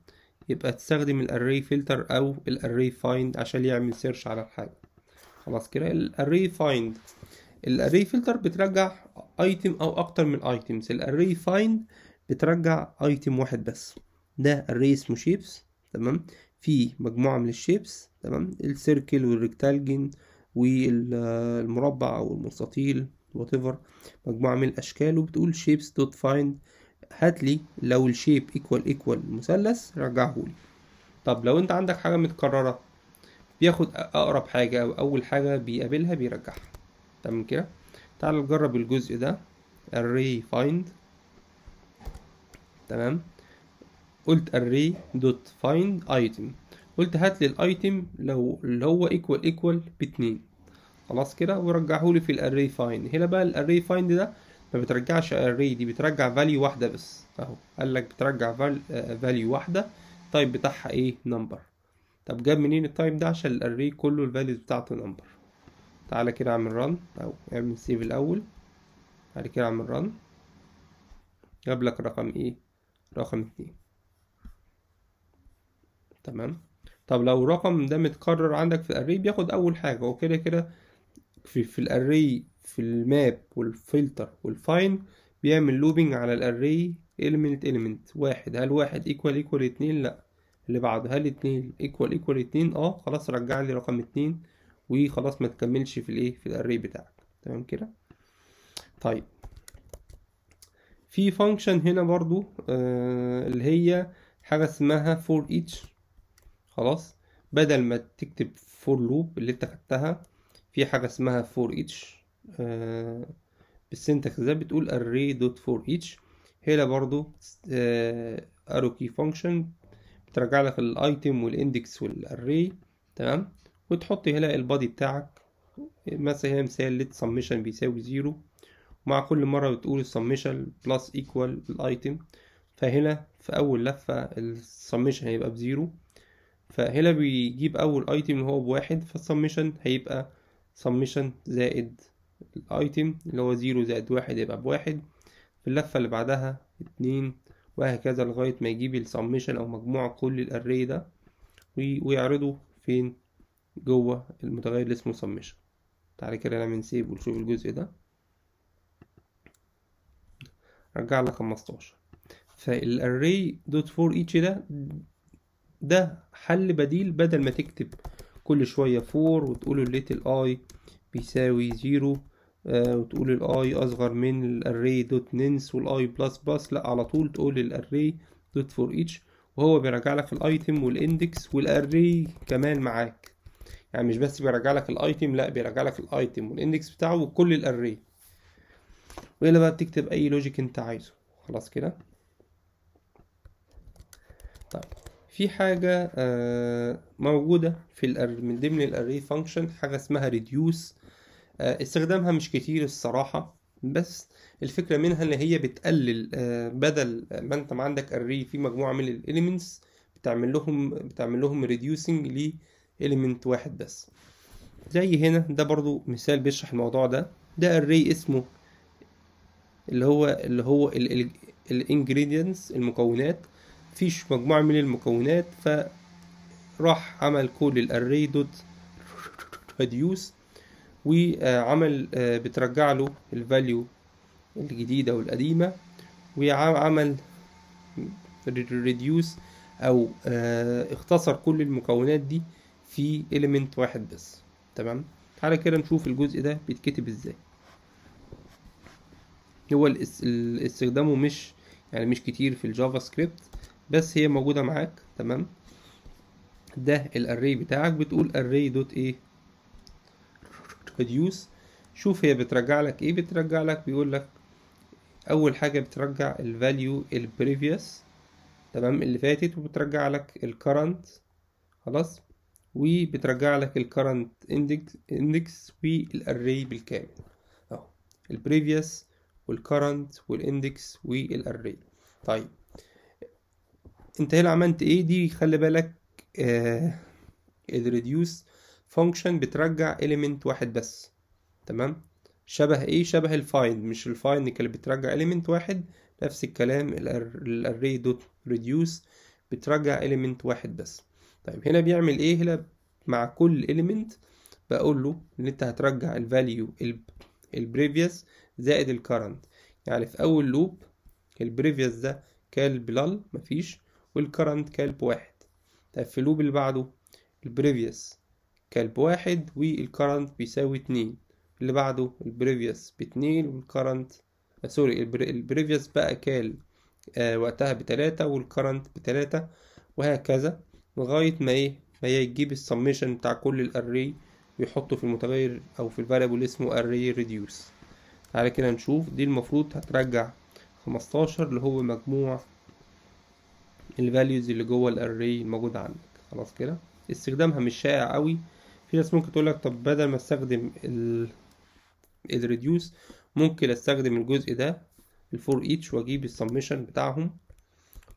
يبقى تستخدم الاري فلتر او الاري فايند عشان يعمل سيرش على الحاجه خلاص كده الاري فايند الاري فلتر بترجع ايتم او اكتر من ايتمز الاري فايند بترجع ايتم واحد بس ده الري اسمه شيبس تمام في مجموعه من الشيبس تمام السيركل والريكتالجن والمربع او المستطيل whatever مجموعة من الأشكال وبتقول شيبس دوت فايند هات لي لو الشيب ايكوال ايكوال مثلث رجعه لي طب لو انت عندك حاجة متكررة بياخد أقرب حاجة أو أول حاجة بيقابلها بيرجعها تمام كده تعال نجرب الجزء ده array find تمام قلت array dot find item قلت هات لي الايتم لو اللي هو ايكوال ايكوال باتنين خلاص كده ورجعه لي في الاري فايند هنا بقى الاري فايند ده ما بترجعش اري دي بترجع فاليو واحده بس اهو قال لك بترجع فاليو آه، واحده التايب بتاعها ايه نمبر طب جاب منين التايب ده عشان الاري كله الفاليوز بتاعته نمبر تعالى كده اعمل رن او اعمل سيف الاول بعد كده اعمل رن جاب لك رقم ايه رقم اتنين تمام طب لو الرقم ده متكرر عندك في الاري بياخد اول حاجه وكده كده في, في الاري في الماب والفلتر والفاين بيعمل لوبينج على الاري element element واحد هل واحد ايكوال ايكوال اتنين لا اللي بعده هل اتنين ايكوال ايكوال اتنين اه خلاص رجع لي رقم اتنين وخلاص ما تكملش في الايه في الاري بتاعك تمام كده طيب في function هنا برضو آه اللي هي حاجة اسمها for each خلاص بدل ما تكتب for loop اللي انت خدتها في حاجة اسمها فور اتش آه، بالسنتكس ده بتقول array دوت فور each هنا برضو آه، arrow key function بترجع لك الايتم والاندكس والاري تمام وتحط هنا البادي بتاعك مثلا هنا مثال لت سميشن بيساوي زيرو مع كل مرة بتقول السميشن بلس ايكوال الايتم فهنا في اول لفة السميشن هيبقى بزيرو فهنا بيجيب اول ايتم اللي هو بواحد فالسميشن هيبقى سميشن زائد الايتم اللي هو زيرو زائد واحد يبقى بواحد في اللفة اللي بعدها اتنين وهكذا لغاية ما يجيب السميشن أو مجموع كل الأري ده ويعرضه فين جوه المتغير اللي اسمه سميشن تعالى كده نعمل سيف ونشوف الجزء ده رجع لك 15 فالاري دوت فور ايتش ده ده حل بديل بدل ما تكتب كل شوية فور وتقولوا الليتل اي بيساوي زيرو آه وتقول الاي اصغر من الاري دوت ننس والاي بلس بلس لا على طول تقول الاري دوت فور ايتش وهو بيرجع لك الايتم والاندكس والاري كمان معاك يعني مش بس بيرجع لك الايتم لا بيرجع لك الايتم والاندكس بتاعه وكل الاري والا بقى بتكتب اي لوجيك انت عايزه خلاص كده في حاجة آه، موجودة في من ضمن الأري فانكشن حاجة اسمها reduce آه، استخدامها مش كتير الصراحة بس الفكرة منها إن هي بتقلل آه، بدل ما أنت ما عندك أري في مجموعة من الإليمنتس بتعمل لهم بتعمل لهم reducing لإليمنت واحد بس زي هنا ده برضو مثال بيشرح الموضوع ده ده أري اسمه اللي هو اللي هو الانجريدينتس المكونات فيش مجموعة من المكونات فراح عمل كل الاري دوت ريديوس وعمل آه، بترجع له الفاليو الجديدة والقديمة وعمل ريديوس او آه، اختصر كل المكونات دي في element واحد بس تمام تعالى كده نشوف الجزء ده بيتكتب ازاي هو استخدامه مش يعني مش كتير في الجافا سكريبت بس هي موجودة معاك تمام ده الاري بتاعك بتقول array دوت ايه reduce شوف هي بترجع لك ايه بترجع لك بيقول لك اول حاجة بترجع الفاليو البريفيوس تمام اللي فاتت وبترجع لك الكرنت خلاص وبترجع لك الكرنت اندكس اندكس array بالكامل اهو البريفيوس والكرنت والاندكس والاري طيب انت هنا عملت ايه دي خلي بالك آه reduce function بترجع element واحد بس تمام شبه ايه شبه الفايند مش الفايند كانت بترجع element واحد نفس الكلام array dot reduce بترجع element واحد بس طيب هنا بيعمل ايه هنا مع كل element بقول له ان انت هترجع ال previous زائد ال current يعني في اول loop ال previous ده كان بلال مفيش والكرنت كالب واحد طيب في اللوب اللي بعده البريفيوس كالب واحد والكرنت بيساوي اتنين اللي بعده البريفيوس باتنين والكرنت آه سوري البريفيوس بقى كال آه وقتها بتلاتة والكرنت بتلاتة وهكذا لغاية ما ايه ما يجيب السميشن بتاع كل الاري ويحطه في المتغير او في الفاريبل اسمه اري ريديوس تعالى كده نشوف دي المفروض هترجع خمستاشر اللي هو مجموع الفاليوز اللي جوه الاري الموجود عندك خلاص كده استخدامها مش شائع قوي في ناس ممكن تقول لك طب بدل ما استخدم ال reduce ممكن استخدم الجزء ده الفور ايتش واجيب السمشن بتاعهم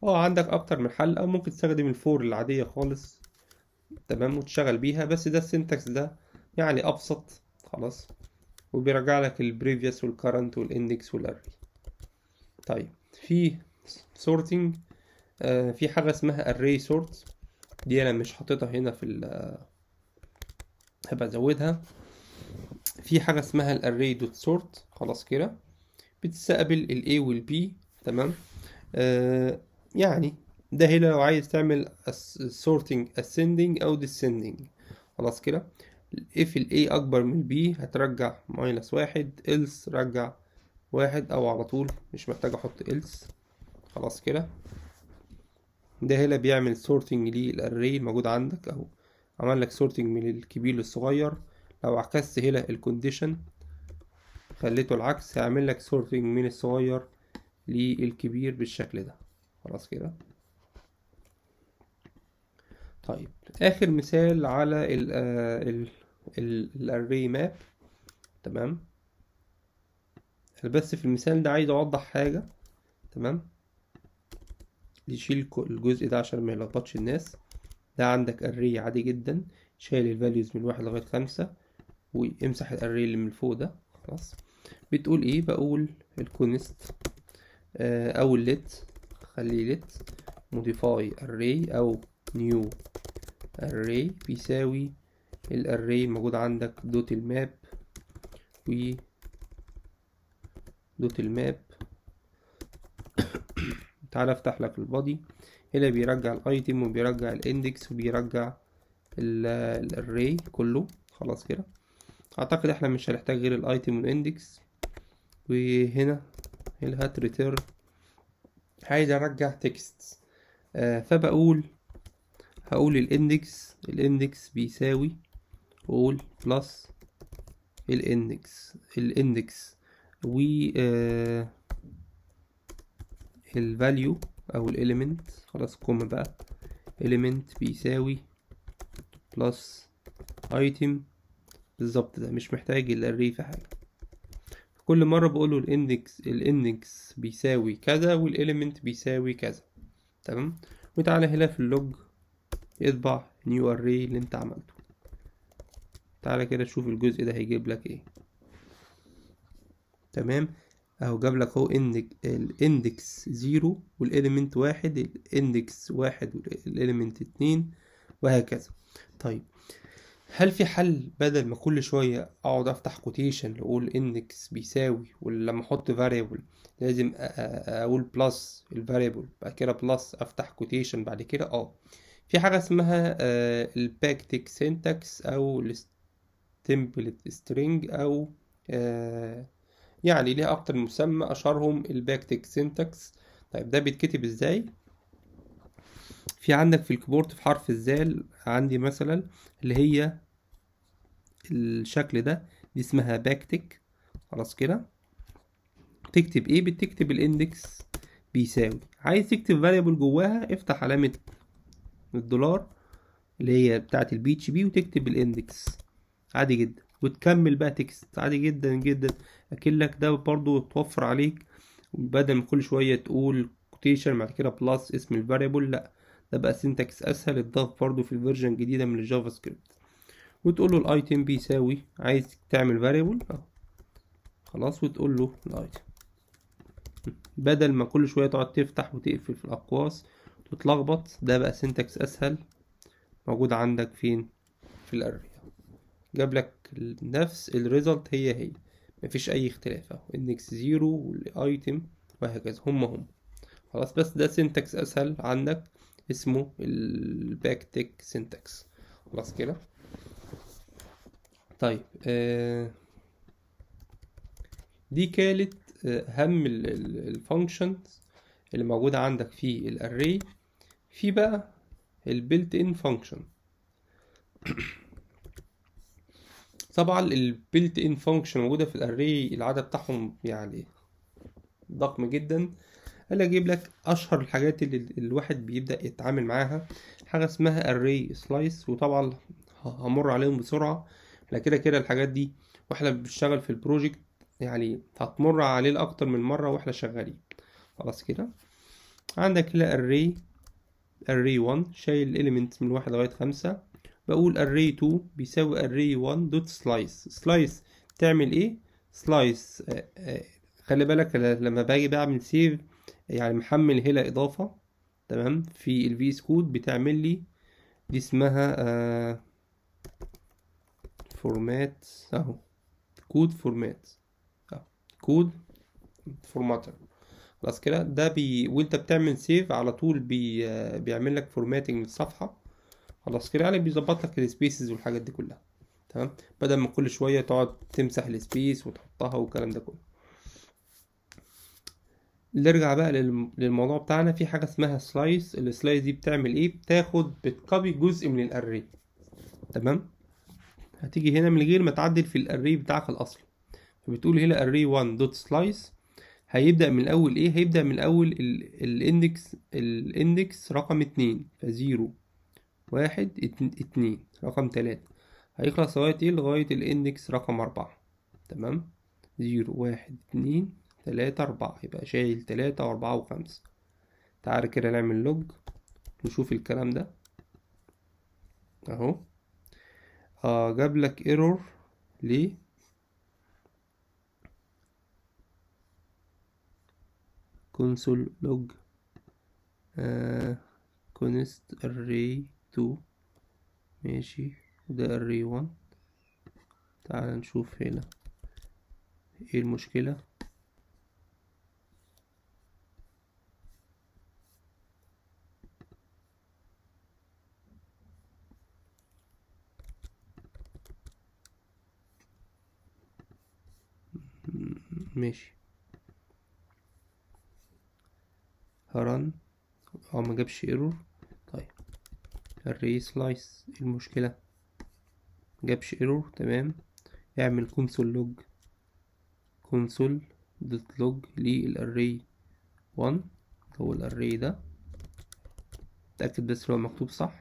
اه عندك اكتر من حل او ممكن تستخدم الفور العاديه خالص تمام وتشتغل بيها بس ده السنتكس ده يعني ابسط خلاص وبيرجع لك البريفيوس والكرنت والاندكس والاري طيب في سورتنج آه، في حاجة اسمها array sort دي انا مش حاططها هنا في ال هبقى ازودها في حاجة اسمها الاري دوت سورت خلاص كده بتستقبل ال A وال B تمام آه يعني ده هنا لو عايز تعمل sorting ascending او descending خلاص كده اف ال A اكبر من ال B هترجع ماينس واحد else رجع واحد او على طول مش محتاج احط else خلاص كده ده هنا بيعمل سورتنج للاري الموجود عندك او عمل لك سورتنج من الكبير للصغير لو عكست هنا الكونديشن خليته العكس هيعمل لك سورتنج من الصغير للكبير بالشكل ده خلاص كده طيب اخر مثال على ال آه، ال الاري ماب تمام بس في المثال ده عايز اوضح حاجه تمام نشيل الجزء ده عشان ما يلخبطش الناس ده عندك اري عادي جدا شايل الفاليوز من واحد لغاية خمسة وامسح الاري اللي من فوق ده خلاص بتقول ايه بقول الكونست آه، او ليت خليه ليت موديفاي اري او نيو اري بيساوي الاري الموجود عندك دوت الماب و دوت الماب تعالى افتح لك البادي هنا بيرجع الايتم وبيرجع الاندكس وبيرجع الاري كله خلاص كده اعتقد احنا مش هنحتاج غير الايتم والاندكس وهنا الهات ريتيرن عايز ارجع تكست آه فبقول هقول الاندكس الاندكس بيساوي اقول بلس الاندكس الاندكس و آه الفاليو او الاليمنت خلاص كوم بقى element بيساوي plus item بالظبط ده مش محتاج array في حاجه كل مره بقوله الاندكس الاندكس بيساوي كذا والاليمنت بيساوي كذا تمام وتعالى هنا في اللوج اطبع نيو اري اللي انت عملته تعالى كده شوف الجزء ده هيجيب لك ايه تمام اهو جاب لك اهو الاندكس زيرو والاليمنت واحد الاندكس واحد والاليمنت اتنين وهكذا طيب هل في حل بدل ما كل شوية اقعد افتح كوتيشن واقول اندكس بيساوي ولما احط فاريبل لازم اقول بلس الفاريبل بعد كده بلس افتح كوتيشن بعد كده اه في حاجة اسمها آه، الباكتك سينتاكس او الستمبلت سترينج او آه يعني ليها أكتر من مسمى أشهرهم الباكتك سينتاكس طيب ده بيتكتب إزاي؟ في عندك في الكيبورد في حرف الزال عندي مثلا اللي هي الشكل ده دي اسمها باكتك خلاص كده تكتب ايه بتكتب الاندكس بيساوي عايز تكتب فاريبل جواها افتح علامة الدولار اللي هي بتاعة البي اتش بي وتكتب الاندكس عادي جدا وتكمل بقى تكست عادي جدا جدا اكنك ده برضو توفر عليك بدل ما كل شويه تقول كوتيشن بعد كده بلس اسم الفاريبل لا ده بقى سينتاكس اسهل اتضاف برضو في الفيرجن الجديده من الجافا سكريبت وتقول له الايتم بيساوي عايز تعمل فاريبل آه. خلاص وتقول له الايتم بدل ما كل شويه تقعد تفتح وتقفل في الاقواس وتتلخبط ده بقى سينتاكس اسهل موجود عندك فين في الاري جاب لك نفس الريزلت هي هي مفيش اي اختلاف اهو index 0 والايتم وهكذا هم هم خلاص بس ده سينتاكس اسهل عندك اسمه الباك تيك سينتاكس خلاص كده طيب آه، دي كانت اهم آه، الفانكشنز اللي موجودة عندك في الاري في بقى البيلت ان فانكشن طبعا البيلت ان فانكشن موجوده في الاري العدد بتاعهم يعني ضخم جدا قال اجيب لك اشهر الحاجات اللي الواحد بيبدا يتعامل معاها حاجه اسمها اري سلايس وطبعا همر عليهم بسرعه احنا كده كده الحاجات دي واحنا بنشتغل في البروجكت يعني هتمر عليه اكتر من مره واحنا شغالين خلاص كده عندك هنا اري اري 1 شايل الاليمنت من واحد لغايه خمسة بقول array 2 بيساوي array 1 دوت سلايس سلايس تعمل ايه سلايس آه، آه، خلي بالك لما باجي بعمل سيف يعني محمل هنا اضافه تمام في الفي اس كود بتعمل لي دي اسمها فورمات آه، اهو كود فورمات اهو كود فورماتر خلاص كده ده بي وانت بتعمل سيف على طول بي بيعمل لك فورماتنج للصفحه خلاص كده يعني بيظبط لك السبيسز والحاجات دي كلها تمام بدل ما كل شويه تقعد تمسح السبيس وتحطها والكلام ده كله نرجع بقى للموضوع بتاعنا في حاجه اسمها سلايس السلايس دي بتعمل ايه بتاخد بتكبي جزء من الاري تمام هتيجي هنا من غير ما تعدل في الاري بتاعك الاصلي فبتقول هنا اري 1 دوت سلايس هيبدا من الاول ايه هيبدا من الاول الاندكس الاندكس رقم 2 فزيرو 0 واحد اتنين رقم تلاتة هيخلص لغاية ايه لغاية الاندكس رقم أربعة تمام زيرو واحد اتنين تلاتة أربعة يبقى شايل تلاتة وأربعة وخمسة تعالى كده نعمل لوج نشوف الكلام ده أهو آه جاب لك ايرور ليه console log uh, const array تو ماشي وده اري وان تعال نشوف هنا ايه المشكلة ماشي هرن اه ما جابش ايرور سلايس إيه المشكلة جابش ايرور تمام اعمل كونسول لوج كونسول دوت لوج للاري 1 هو الاري ده تأكد بس لو مكتوب صح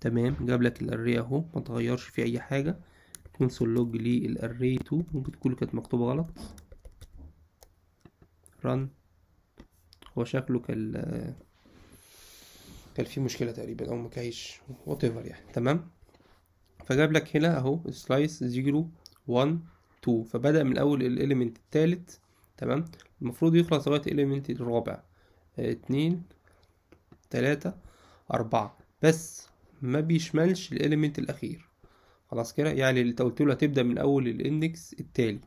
تمام جاب لك الاري اهو ما تغيرش فيه اي حاجه كونسول لوج للاري 2 ممكن تكون كانت مكتوبه غلط رن هو شكله كال كان في مشكله تقريبا او ما كايش وات يعني تمام فجاب لك هنا اهو سلايس 0 1 2 فبدا من اول الاليمنت الثالث تمام المفروض يخلص لغايه الاليمنت الرابع 2 3 4 بس ما بيشملش الإليمنت الأخير خلاص كده يعني اللي قلت له هتبدأ من أول الإندكس التالي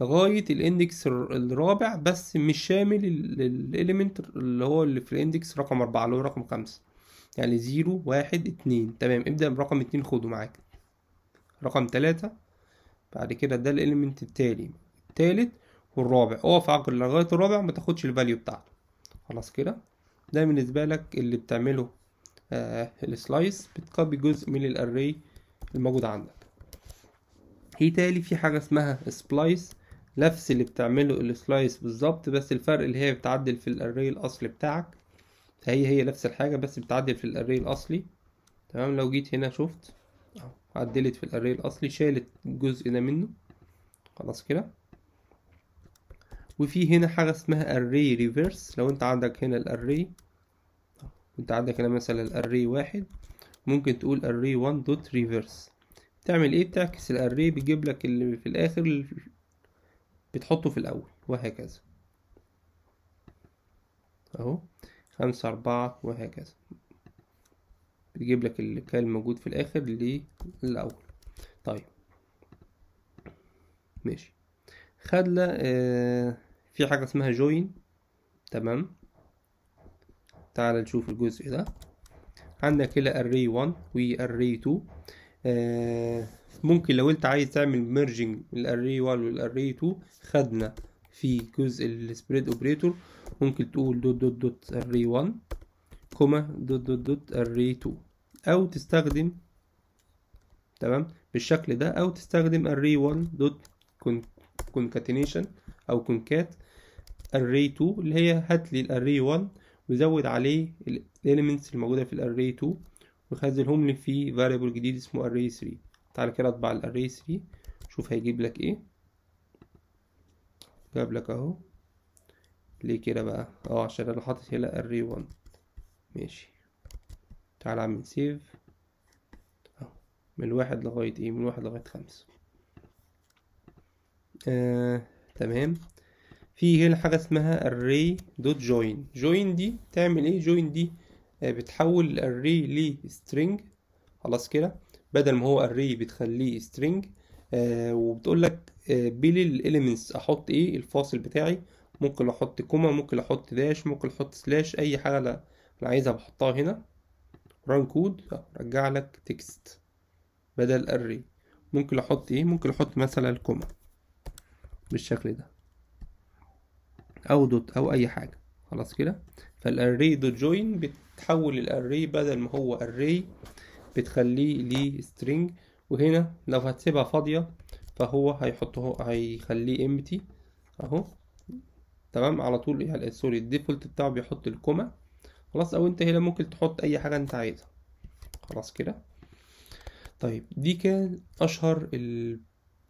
لغاية الاندكس الرابع بس مش شامل الاليمنت اللي هو اللي في الاندكس رقم أربعة اللي هو رقم خمسة يعني زيرو واحد اتنين تمام ابدأ برقم اتنين خده معاك رقم تلاتة بعد كده ده الاليمنت التالي التالت والرابع اقف عقل لغاية الرابع ما تاخدش الفاليو بتاعته خلاص كده ده بالنسبة لك اللي بتعمله آه السلايس بتكوبي جزء من الاري الموجود عندك ايه تالي في حاجة اسمها سبلايس نفس اللي بتعمله السلايس بالظبط بس الفرق اللي هي بتعدل في الاري الاصلي بتاعك فهي هي نفس الحاجة بس بتعدل في الاري الاصلي تمام لو جيت هنا شفت عدلت في الاري الاصلي شالت الجزء ده منه خلاص كده وفي هنا حاجة اسمها اري ريفيرس لو انت عندك هنا الاري انت عندك هنا مثلا الاري واحد ممكن تقول دوت ريفيرس تعمل ايه بتعكس الاري بيجيب لك اللي في الاخر بتحطه في الأول وهكذا أهو خمسة أربعة وهكذا بتجيب لك اللي كان موجود في الآخر للأول طيب ماشي خدنا آه في حاجة اسمها جوين تمام تعال نشوف الجزء ده عندك هنا array 1 و array 2 آه ممكن لو انت عايز تعمل ميرجنج الاري 1 والاري 2 خدنا في جزء السبريد اوبريتور ممكن تقول دوت دوت دوت اري 1 كوما دوت دوت دوت اري 2 او تستخدم تمام بالشكل ده او تستخدم اري 1 دوت كونكاتينيشن او كونكات اري 2 اللي هي هات لي الاري 1 وزود عليه الاليمنتس الموجوده في الاري 2 وخزنهم لي في فاريبل جديد اسمه اري 3 تعالى كده اطبع الاري 3 شوف هيجيب لك ايه جاب لك اهو ليه كده بقى اه عشان انا حاطط هنا الري 1 ماشي تعالى اعمل سيف اهو من واحد لغاية ايه من واحد لغاية خمسة آه، تمام في هنا حاجة اسمها array دوت جوين جوين دي تعمل ايه جوين دي آه بتحول الري لسترينج خلاص كده بدل ما هو array بتخليه string آه وبتقول لك آه بيلي الاليمنتس احط ايه الفاصل بتاعي ممكن احط كوما ممكن احط داش ممكن احط سلاش اي حاجه انا عايزها بحطها هنا ران كود رجع لك تكست بدل array ممكن احط ايه ممكن احط مثلا الكوما بالشكل ده او دوت او اي حاجه خلاص كده فالاري دوت جوين بتحول الاري بدل ما هو array بتخليه ليه string وهنا لو هتسيبها فاضية فهو هيحطه هيخليه empty اهو تمام على طول يعني سوري الديفولت بتاعه بيحط الكومة خلاص او انت هنا ممكن تحط اي حاجة انت عايزها خلاص كده طيب دي كان اشهر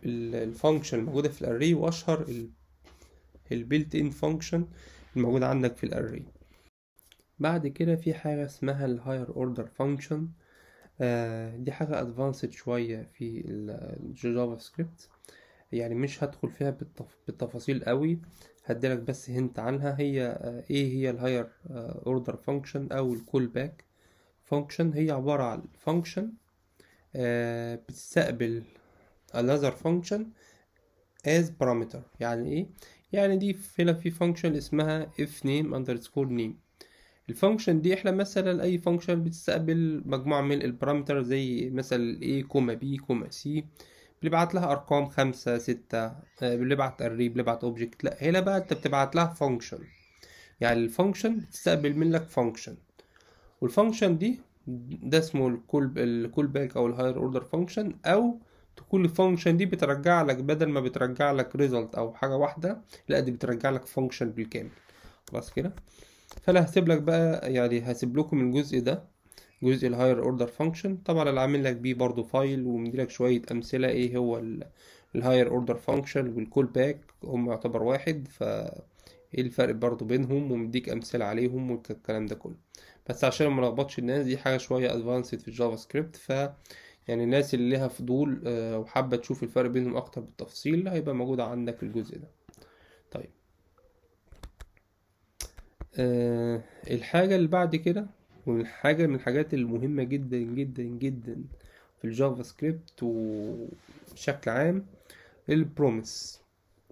الفانكشن الموجودة في الاري واشهر البيلت ان فانكشن الموجودة عندك في الاري بعد كده في حاجة اسمها الهاير اوردر فانكشن آه، دي حاجة ادفانسد شوية في الجافا سكريبت يعني مش هدخل فيها بالتف... بالتفاصيل قوي هديلك بس هنت عنها هي آه، ايه هي الهاير اوردر فانكشن او الكول باك فانكشن هي عبارة عن فانكشن آه، بتستقبل another function as parameter يعني ايه يعني دي هنا في فانكشن اسمها if name underscore name الفانكشن دي احنا مثلا اي فانكشن بتستقبل مجموعة من البارامتر زي مثلا a كوما b كوما c بنبعت لها ارقام خمسة ستة آه، بنبعت اري بنبعت اوبجكت لا هنا بقى انت بتبعت لها فانكشن يعني الفانكشن بتستقبل منك فانكشن والفانكشن دي ده اسمه الكول الكول باك او الهاير اوردر فانكشن او تكون الفانكشن دي بترجع لك بدل ما بترجع لك ريزلت او حاجه واحده لا دي بترجع لك فانكشن بالكامل خلاص كده فانا هسيب لك بقى يعني هسيب لكم الجزء ده جزء الهاير اوردر فانكشن طبعا انا عامل لك بيه برضو فايل ومديلك شويه امثله ايه هو الهاير اوردر فانكشن والكول باك هم يعتبر واحد ف ايه الفرق برضو بينهم ومديك امثله عليهم والكلام ده كله بس عشان ما لخبطش الناس دي حاجه شويه ادفانسد في الجافا سكريبت ف يعني الناس اللي لها فضول آه، وحابه تشوف الفرق بينهم اكتر بالتفصيل هيبقى موجود عندك الجزء ده أه الحاجة اللي بعد كده والحاجة من الحاجات المهمة جدا جدا جدا في الجافا سكريبت وبشكل عام البروميس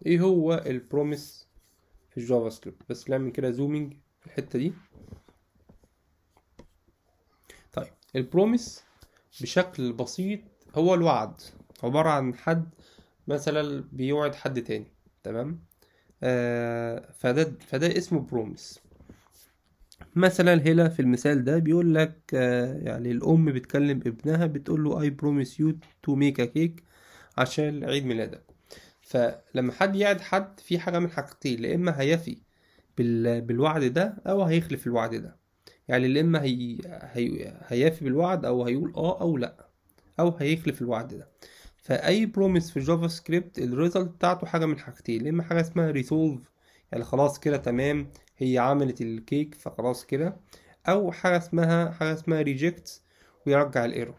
ايه هو البروميس في الجافا سكريبت بس نعمل كده زومينج في الحتة دي طيب البروميس بشكل بسيط هو الوعد عبارة عن حد مثلا بيوعد حد تاني تمام آه فده فده اسمه بروميس مثلا هنا في المثال ده بيقول لك آه، يعني الأم بتكلم ابنها بتقول له اي بروميس يو تو ميك ا كيك عشان عيد ميلادك فلما حد يعد حد في حاجة من حاجتين يا إما هيفي بالوعد ده أو هيخلف الوعد ده يعني يا إما هي... هي... هيفي بالوعد أو هيقول آه أو لأ أو هيخلف الوعد ده فأي بروميس في الجافا سكريبت الريزلت بتاعته حاجة من حاجتين يا إما حاجة اسمها ريسولف يعني خلاص كده تمام هي عملت الكيك فخلاص كده او حاجه اسمها حاجه اسمها ريجكت ويرجع الايرور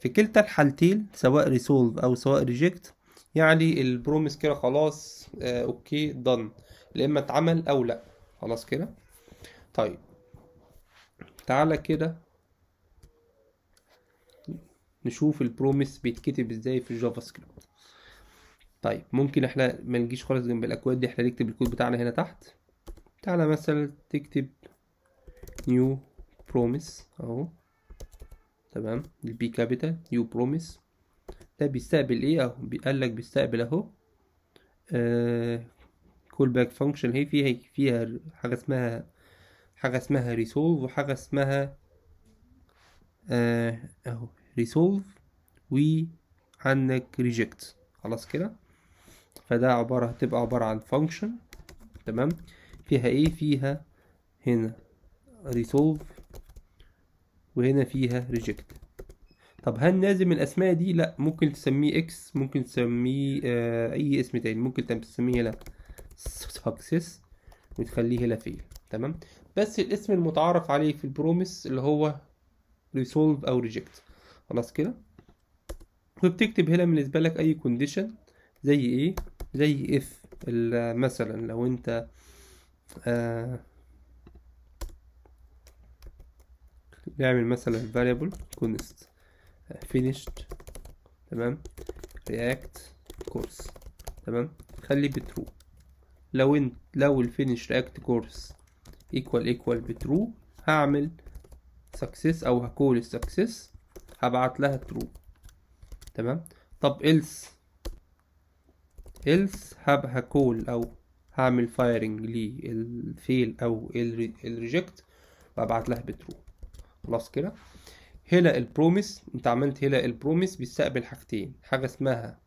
في كلتا الحالتين سواء ريسولف او سواء ريجكت يعني البروميس كده خلاص آه اوكي دن لا اما اتعمل او لا خلاص كده طيب تعالى كده نشوف البروميس بيتكتب ازاي في الجافا سكريبت طيب ممكن احنا ما نجيش خالص جنب الاكواد دي احنا نكتب الكود بتاعنا هنا تحت تعالى مثلا تكتب new promise اهو تمام البي كابيتال new promise ده بيستقبل ايه اهو بيقول لك بيستقبل اهو كول باك فانكشن هي فيها فيها حاجه اسمها حاجه اسمها ريسولف وحاجه اسمها آه، اهو ريسولف وعندك ريجكت خلاص كده فده عباره هتبقى عباره عن فانكشن تمام فيها ايه فيها هنا resolve وهنا فيها reject طب هل لازم الاسماء دي لا ممكن تسميه اكس ممكن تسميه آه اي اسم تاني ممكن تسميه لا success وتخليه لا فيل تمام بس الاسم المتعارف عليه في البروميس اللي هو resolve او reject خلاص كده وبتكتب هنا بالنسبه لك اي كونديشن زي ايه زي اف مثلا لو انت بيعمل آه، مثلا variable يكون آه، finished تمام react course تمام خلي بترو لو انت لو الفينش رياكت كورس ايكوال ايكوال بترو هعمل سكسس او هكول السكسس هبعت لها ترو تمام طب else else هب هكول او هعمل فايرنج للفيل او الريجكت وابعت لها بترو خلاص كده هنا البروميس انت عملت هنا البروميس بيستقبل حاجتين حاجه اسمها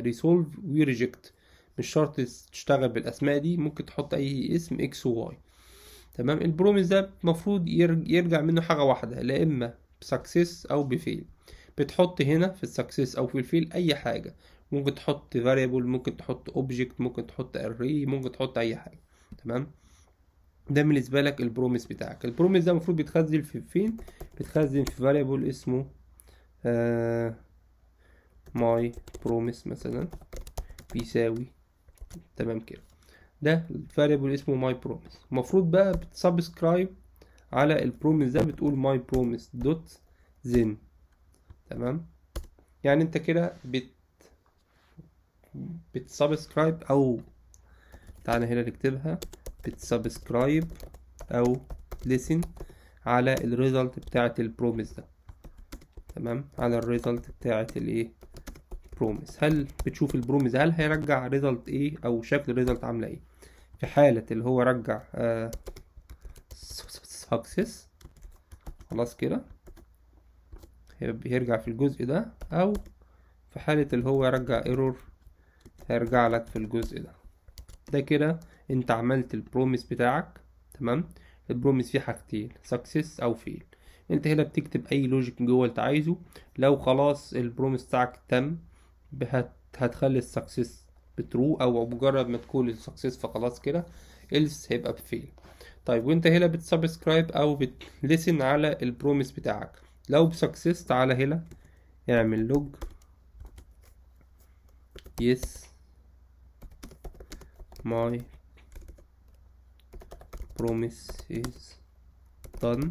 ريسولف آه، وريجكت مش شرط تشتغل بالاسماء دي ممكن تحط اي اسم اكس وواي تمام البروميس ده المفروض يرجع منه حاجه واحده لا اما بسكسس او بفيل بتحط هنا في السكسس او في الفيل اي حاجه ممكن تحط variable ممكن تحط object ممكن تحط array ممكن تحط اي حاجه تمام ده بالنسبه لك البروميس بتاعك البروميس ده المفروض بيتخزن في فين بيتخزن في variable اسمه آه my promise مثلا بيساوي تمام كده ده variable اسمه ماي بروميس المفروض بقى بتسبسكرايب على البروميس ده بتقول ماي بروميس دوت زن تمام يعني انت كده بت بتسبسكرايب او تعالى هنا نكتبها بتسبسكرايب او لسن على الريزلت بتاعة البروميس ده تمام على الريزلت بتاعة الايه بروميس هل بتشوف البروميس هل هيرجع ريزلت ايه او شكل الريزلت عامله ايه في حالة اللي هو رجع سكسس آه، خلاص كده هيرجع في الجزء ده او في حالة اللي هو رجع ايرور هيرجع لك في الجزء ده ده كده انت عملت البروميس بتاعك تمام البروميس فيه حاجتين سكسس او فيل انت هنا بتكتب اي لوجيك جوه انت عايزه لو خلاص البروميس بتاعك تم هتخلي السكسس بترو او مجرد ما تكون السكسس فخلاص كده إلس هيبقى بفيل طيب وانت هنا بتسبسكرايب او بتلسن على البروميس بتاعك لو بسكسس تعالى هنا اعمل لوج يس my promise is done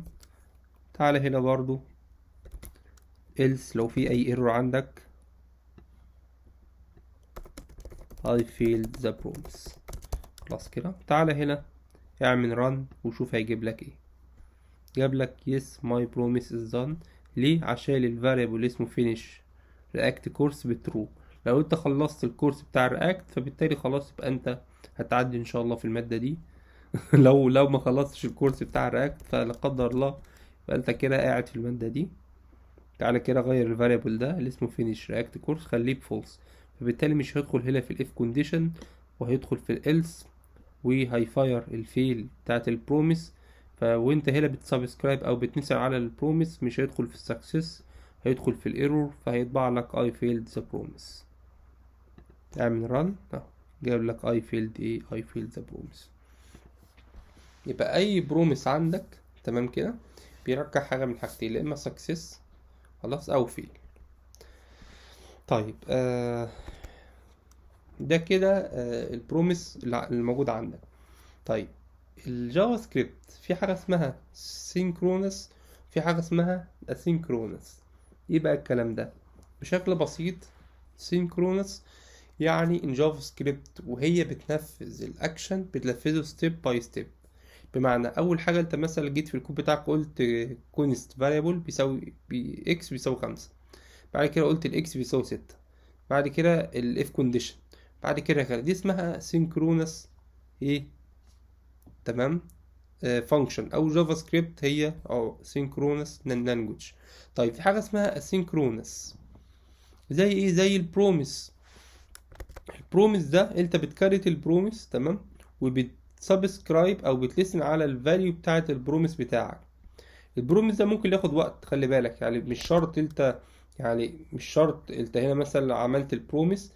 تعالى هنا برضو else لو في اي error عندك I failed the promise خلاص كده تعالى هنا اعمل run وشوف هيجيب لك ايه جاب لك yes my promise is done ليه عشان ال variable اسمه finish react course بترو لو انت خلصت الكورس بتاع react فبالتالي خلاص يبقى انت هتعدي ان شاء الله في الماده دي لو لو ما خلصتش الكورس بتاع الرياكت فلا قدر الله يبقى انت كده قاعد في الماده دي تعالى كده غير الفاريبل ده اللي اسمه فينيش رياكت كورس خليه بفولس فبالتالي مش هيدخل هنا في الاف كونديشن وهيدخل في الالس وهيفاير الفيل بتاعت البروميس فوانت هنا بتسبسكرايب او بتنسى على البروميس مش هيدخل في السكسس هيدخل في الايرور فهيطبع لك اي فيلد ذا بروميس اعمل ران اهو جايب لك اي فيلد ايه اي فيلد ذا بروميس يبقى اي بروميس عندك تمام كده بيرجع حاجه من حاجتين يا اما سكسس خلاص او فيل طيب آه، ده كده آه، البروميس اللي موجود عندك طيب الجافا سكريبت في حاجه اسمها سينكرونس في حاجه اسمها اسينكرونس ايه بقى الكلام ده بشكل بسيط سينكرونس يعني ان جافا سكريبت وهي بتنفذ الاكشن بتنفذه ستيب باي ستيب بمعنى اول حاجه انت مثلا جيت في الكود بتاعك قلت كونست فاريبل بيساوي بي اكس بيساوي خمسة بعد كده قلت الاكس بيساوي ستة بعد كده الاف كونديشن بعد كده كده دي اسمها سينكرونس ايه تمام فانكشن آه، او جافا سكريبت هي او سينكرونس لانجوج طيب في حاجه اسمها اسينكرونس زي ايه زي البروميس البروميس ده انت بتكريت البروميس تمام وبتسبسكرايب او بتلسن على الفاليو بتاعه البروميس بتاعك البروميس ده ممكن ياخد وقت خلي بالك يعني مش شرط انت يعني مش شرط انت هنا مثلا عملت البروميس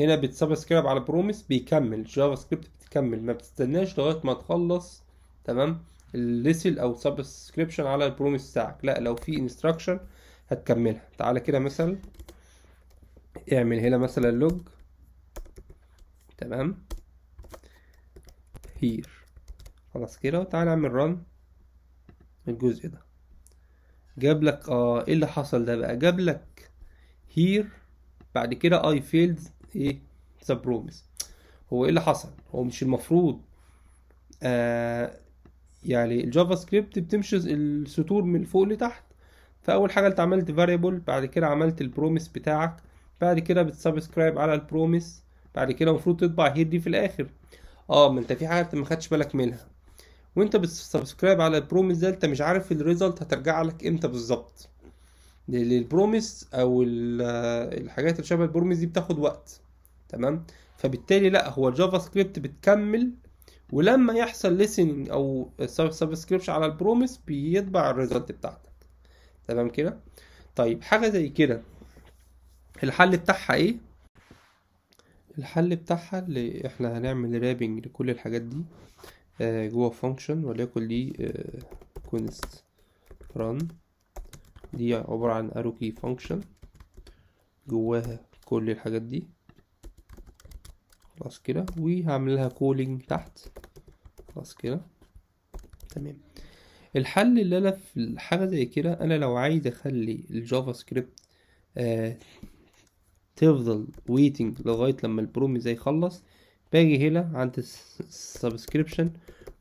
هنا بتسبسكرايب على بروميس بيكمل جافا سكريبت بتكمل ما بتستناش لغايه ما تخلص تمام الليسل او سبسكريبشن على البروميس بتاعك لا لو في انستراكشن هتكملها تعالى كده مثلا اعمل هنا مثلا لوج تمام هير خلاص كده تعالى اعمل رن الجزء ده جاب لك اه ايه اللي حصل ده بقى جاب لك هير بعد كده اي فيلد ايه ذا بروميس هو ايه اللي حصل هو مش المفروض آه يعني الجافا سكريبت بتمشي السطور من فوق لتحت فاول حاجه انت عملت فاريبل بعد كده عملت البروميس بتاعك بعد كده بتسبسكرايب على البروميس بعد كده المفروض تطبع هير دي في الاخر اه ما انت في حاجه انت ما خدتش بالك منها وانت بتسبسكرايب على البروميس ده انت مش عارف الريزلت هترجع لك امتى بالظبط للبروميس او الحاجات اللي شبه البروميس دي بتاخد وقت تمام فبالتالي لا هو الجافا سكريبت بتكمل ولما يحصل ليسننج او سبسكريبشن على البروميس بيطبع الريزلت بتاعتك تمام كده طيب حاجه زي كده الحل بتاعها ايه الحل بتاعها اللي احنا هنعمل رابنج لكل الحاجات دي آه، جوه فانكشن وليكن دي كونست ران دي عبارة عن ارو كي فانكشن جواها كل الحاجات دي خلاص كده وهعمل لها كولينج تحت خلاص كده تمام الحل اللي انا في حاجه زي كده انا لو عايز اخلي الجافا سكريبت آه تفضل ويتنج لغاية لما البرومي زي يخلص باجي هنا عند السبسكريبشن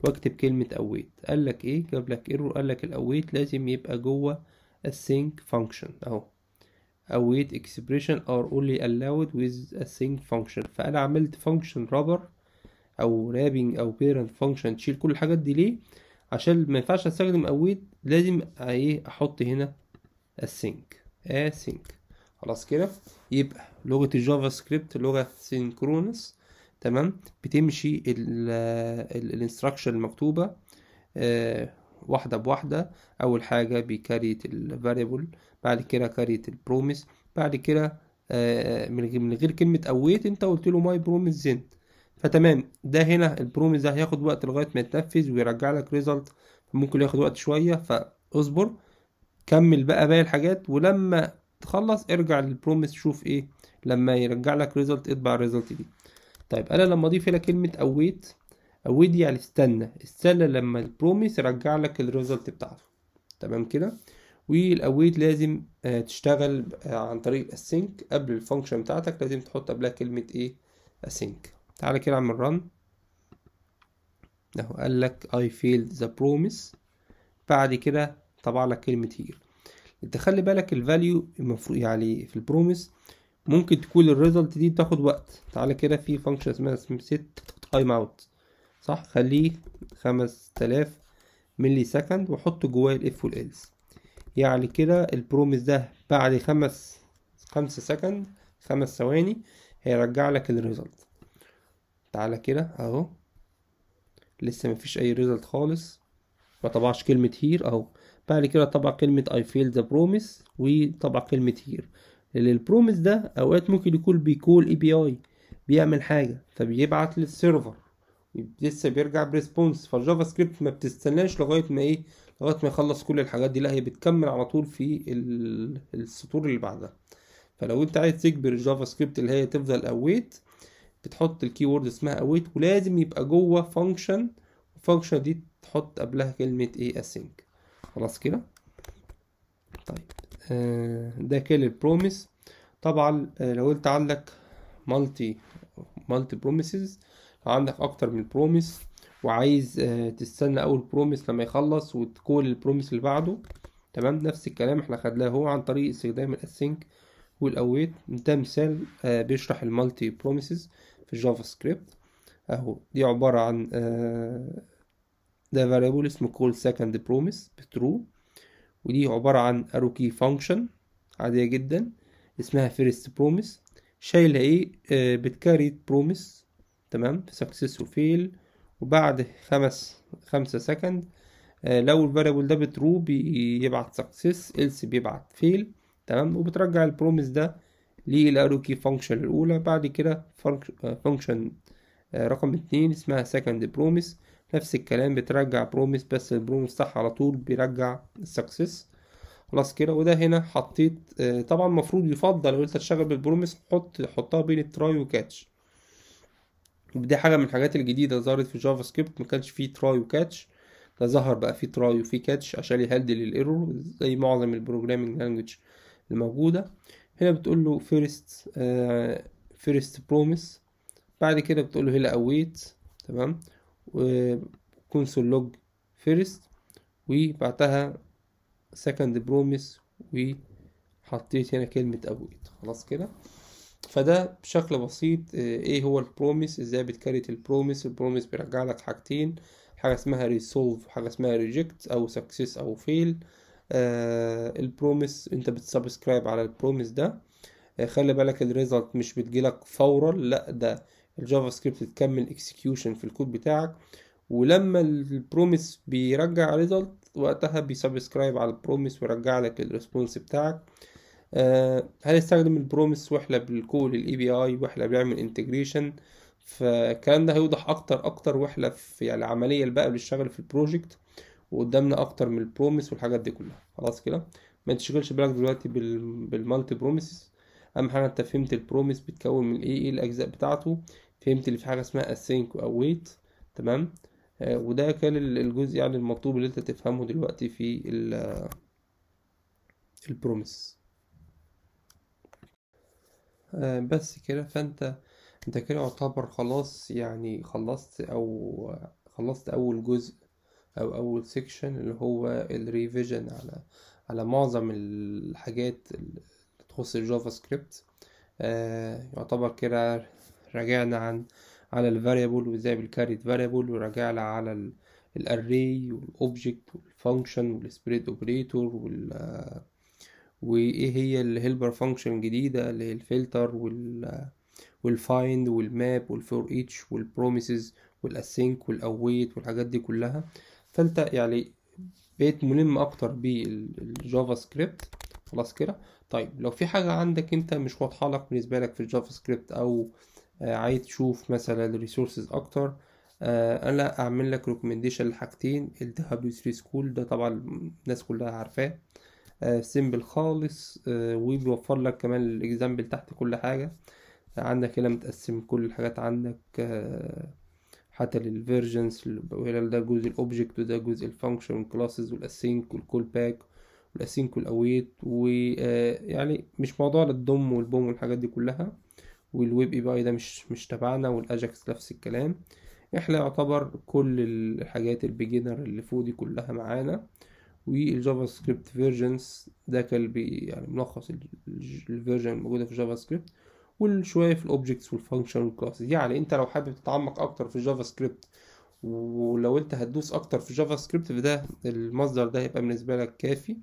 واكتب كلمة اويت قالك ايه جابلك ايرور قالك الاويت لازم يبقى جوه السينك فانكشن اهو await expression are only allowed with a sync function فانا عملت function rubber او wrapping او parent function تشيل كل الحاجات دي ليه عشان ما ينفعش استخدم await لازم ايه احط هنا async async خلاص كده يبقى لغة الجافا سكريبت لغة سينكرونس تمام بتمشي الانستراكشن المكتوبة آه، واحدة بواحدة أول حاجة بكاريت الفاريبل بعد كده كاريت البروميس بعد كده آه من غير كلمة أويت أنت قلت له ماي بروميس زنت فتمام ده هنا البروميس ده هياخد وقت لغاية ما يتنفذ ويرجع لك ريزلت ممكن ياخد وقت شوية فاصبر كمل بقى باقي الحاجات ولما تخلص ارجع للبروميس شوف ايه لما يرجع لك ريزلت اطبع الريزلت دي طيب انا لما اضيف هنا كلمه اويت اويت يعني استنى استنى لما البروميس يرجع لك الريزلت بتاعته تمام كده والاويت لازم آه، تشتغل آه، عن طريق السينك قبل الفانكشن بتاعتك لازم تحط قبلها كلمه ايه اسينك تعالى كده اعمل ران اهو قال لك I failed the promise بعد كده طبع لك كلمة here انت خلي بالك الفاليو المفروض يعني في البروميس ممكن تكون الريزلت دي تاخد وقت تعالى كده في فانكشن اسمها ست تايم اوت صح خليه خمس تلاف ملي سكند واحط جواه الاف والالز يعني كده البروميس ده بعد خمس خمس سكند خمس ثواني هيرجع لك الريزلت تعالى كده اهو لسه مفيش اي ريزلت خالص ما طبعش كلمة هير اهو بعد كده طبع كلمة I feel the promise وطبع كلمة here البروميس ده أوقات ممكن يكون بيكول اي بي اي بيعمل حاجة فبيبعت للسيرفر لسه بيرجع بريسبونس فالجافا سكريبت ما بتستناش لغاية ما ايه لغاية ما يخلص كل الحاجات دي لا هي بتكمل على طول في السطور اللي بعدها فلو انت عايز تجبر الجافا سكريبت اللي هي تفضل اويت بتحط الكي وورد اسمها اويت ولازم يبقى جوه فانكشن الفانكشن دي تحط قبلها كلمة ايه اسينك خلاص كده طيب آه، ده كده البروميس طبعا آه، لو انت عندك مالتي مالتي بروميسز عندك اكتر من بروميس وعايز آه، تستنى اول بروميس لما يخلص وتكول البروميس اللي بعده تمام نفس الكلام احنا خدناه هو عن طريق استخدام الاسينك والاويت ده مثال بيشرح المالتي بروميسز في الجافا سكريبت اهو دي عبارة عن ده variable اسمه call second promise بترو ودي عبارة عن arrow key function عادية جدا اسمها first promise شايلها ايه آه بتكاري promise تمام success وفيل وبعد خمس خمسة سكند آه لو الفاريبل ده بترو بيبعت سكسس إلس بيبعت فيل تمام وبترجع البروميس ده للارو كي فانكشن الأولى بعد كده فانكشن آه، آه، رقم اتنين اسمها سكند بروميس نفس الكلام بترجع بروميس بس البروميس صح على طول بيرجع السكسس خلاص كده وده هنا حطيت آه، طبعا المفروض يفضل لو انت تشتغل بالبروميس حط حطها بين التراي وكاتش ودي حاجه من الحاجات الجديده ظهرت في جافا سكريبت ما كانش فيه تراي وكاتش ده ظهر بقى فيه تراي وفيه كاتش عشان يهدل الايرور زي معظم البروجرامينج لانجوج الموجوده هنا بتقول له فيرست فيرست بروميس بعد كده بتقول له هنا اويت تمام وكونسول لوج فيرست وبعدها سكند بروميس وحطيت هنا كلمة ابويت خلاص كده فده بشكل بسيط آه، ايه هو البروميس ازاي بتكريت البروميس البروميس بيرجع لك حاجتين حاجة اسمها ريسولف حاجة اسمها ريجكت او سكسس او فيل آه البروميس انت بتسبسكرايب على البروميس ده آه خلي بالك الريزلت مش بتجيلك فورا لا ده الجافا سكريبت تكمل اكسكيوشن في الكود بتاعك ولما البروميس بيرجع ريزلت وقتها بيسبسكرايب على البروميس ويرجع لك الريسبونس بتاعك آه هنستخدم البروميس واحنا بالكول الاي بي اي واحنا بنعمل انتجريشن فالكلام ده هيوضح اكتر اكتر واحنا في يعني العمليه اللي بقى بنشتغل في البروجكت وقدامنا اكتر من البروميس والحاجات دي كلها خلاص كده ما تشغلش بالك دلوقتي بالمالتي بروميس اهم حاجه انت فهمت البروميس بتكون من ايه ايه الاجزاء بتاعته فهمت اللي في حاجه اسمها async او wait تمام آه، وده كان الجزء يعني المطلوب اللي انت تفهمه دلوقتي في ال البروميس آه، بس كده فانت انت كده يعتبر خلاص يعني خلصت او خلصت اول جزء او اول سيكشن اللي هو الريفيجن على على معظم الحاجات اللي تخص الجافا سكريبت آه، يعتبر كده رجعنا عن على الفاريبل وازاي بالكاريت فاريبل ورجعنا على الاري والاوبجكت والفانكشن والسبريد اوبريتور وال وايه هي الهيلبر فانكشن الجديده اللي هي الفلتر وال والفايند والماب والفور ايتش والبروميسز والاسينك والاويت والحاجات دي كلها فانت يعني بقيت ملم اكتر بالجافا سكريبت خلاص كده طيب لو في حاجه عندك انت مش واضحه لك بالنسبه لك في الجافا سكريبت او آه، عايز تشوف مثلا ريسورسز اكتر آه، انا اعمل لك ريكومنديشن لحاجتين الدبليو 3 سكول ده طبعا الناس كلها عارفاه سيمبل آه، خالص وبيوفر لك كمان الاكزامبل تحت كل حاجه عندك هنا متقسم كل الحاجات عندك حتى للفيرجنز وهنا ده جزء الاوبجكت وده جزء الفانكشن والكلاسز والاسينك والكول باك والاسينك والاويت ويعني مش موضوع للضم والبوم والحاجات دي كلها والويب اي بي اي ده مش مش تبعنا والاجاكس نفس الكلام احنا يعتبر كل الحاجات البيجنر اللي فوق دي كلها معانا والجافا سكريبت فيرجنز ده كان يعني ملخص الفيرجن الموجوده في جافا سكريبت والشوية في الاوبجكتس والفانكشن والكلاس يعني انت لو حابب تتعمق اكتر في الجافا سكريبت ولو انت هتدوس اكتر في جافا سكريبت فده المصدر ده هيبقى بالنسبه لك كافي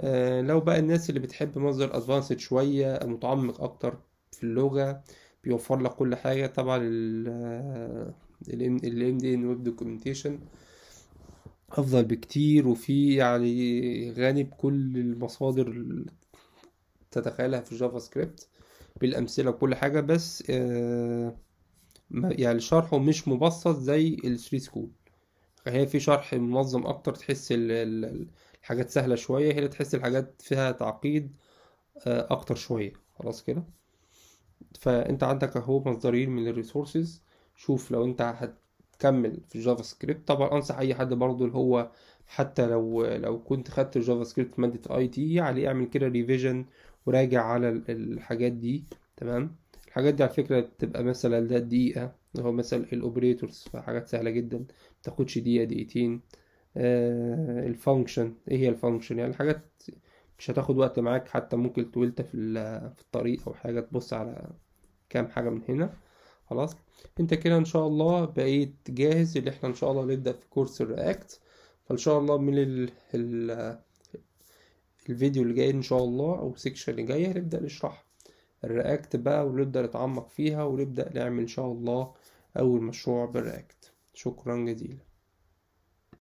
آه لو بقى الناس اللي بتحب مصدر ادفانسد شويه متعمق اكتر في اللغة بيوفر لك كل حاجة طبعا ال دي ان ويب دوكيومنتيشن أفضل بكتير وفي يعني غالب كل المصادر تتخيلها في الجافا سكريبت بالأمثلة وكل حاجة بس آه، يعني شرحه مش مبسط زي الثري سكول هي في شرح منظم أكتر تحس الحاجات سهلة شوية هنا تحس الحاجات فيها تعقيد آه، أكتر شوية خلاص كده فانت عندك اهو مصدرين من الريسورسز شوف لو انت هتكمل في الجافا سكريبت طبعا انصح اي حد برضو اللي هو حتى لو لو كنت خدت الجافا سكريبت ماده اي تي عليه اعمل كده ريفيجن وراجع على الحاجات دي تمام الحاجات دي على فكره بتبقى مثلا ده دقيقه اللي هو مثلا الاوبريتورز فحاجات سهله جدا متاخدش دقيقه دقيقتين آه الفانكشن ايه هي الفانكشن يعني الحاجات مش هتاخد وقت معاك حتى ممكن تولت في, في الطريق او حاجة تبص على كام حاجة من هنا خلاص انت كده ان شاء الله بقيت جاهز اللي احنا ان شاء الله نبدأ في كورس الرياكت فان شاء الله من ال ال الفيديو اللي جاي ان شاء الله او السكشن اللي جاي هنبدأ نشرح الرياكت بقى ونبدأ نتعمق فيها ونبدأ نعمل ان شاء الله اول مشروع بالرياكت شكرا جزيلا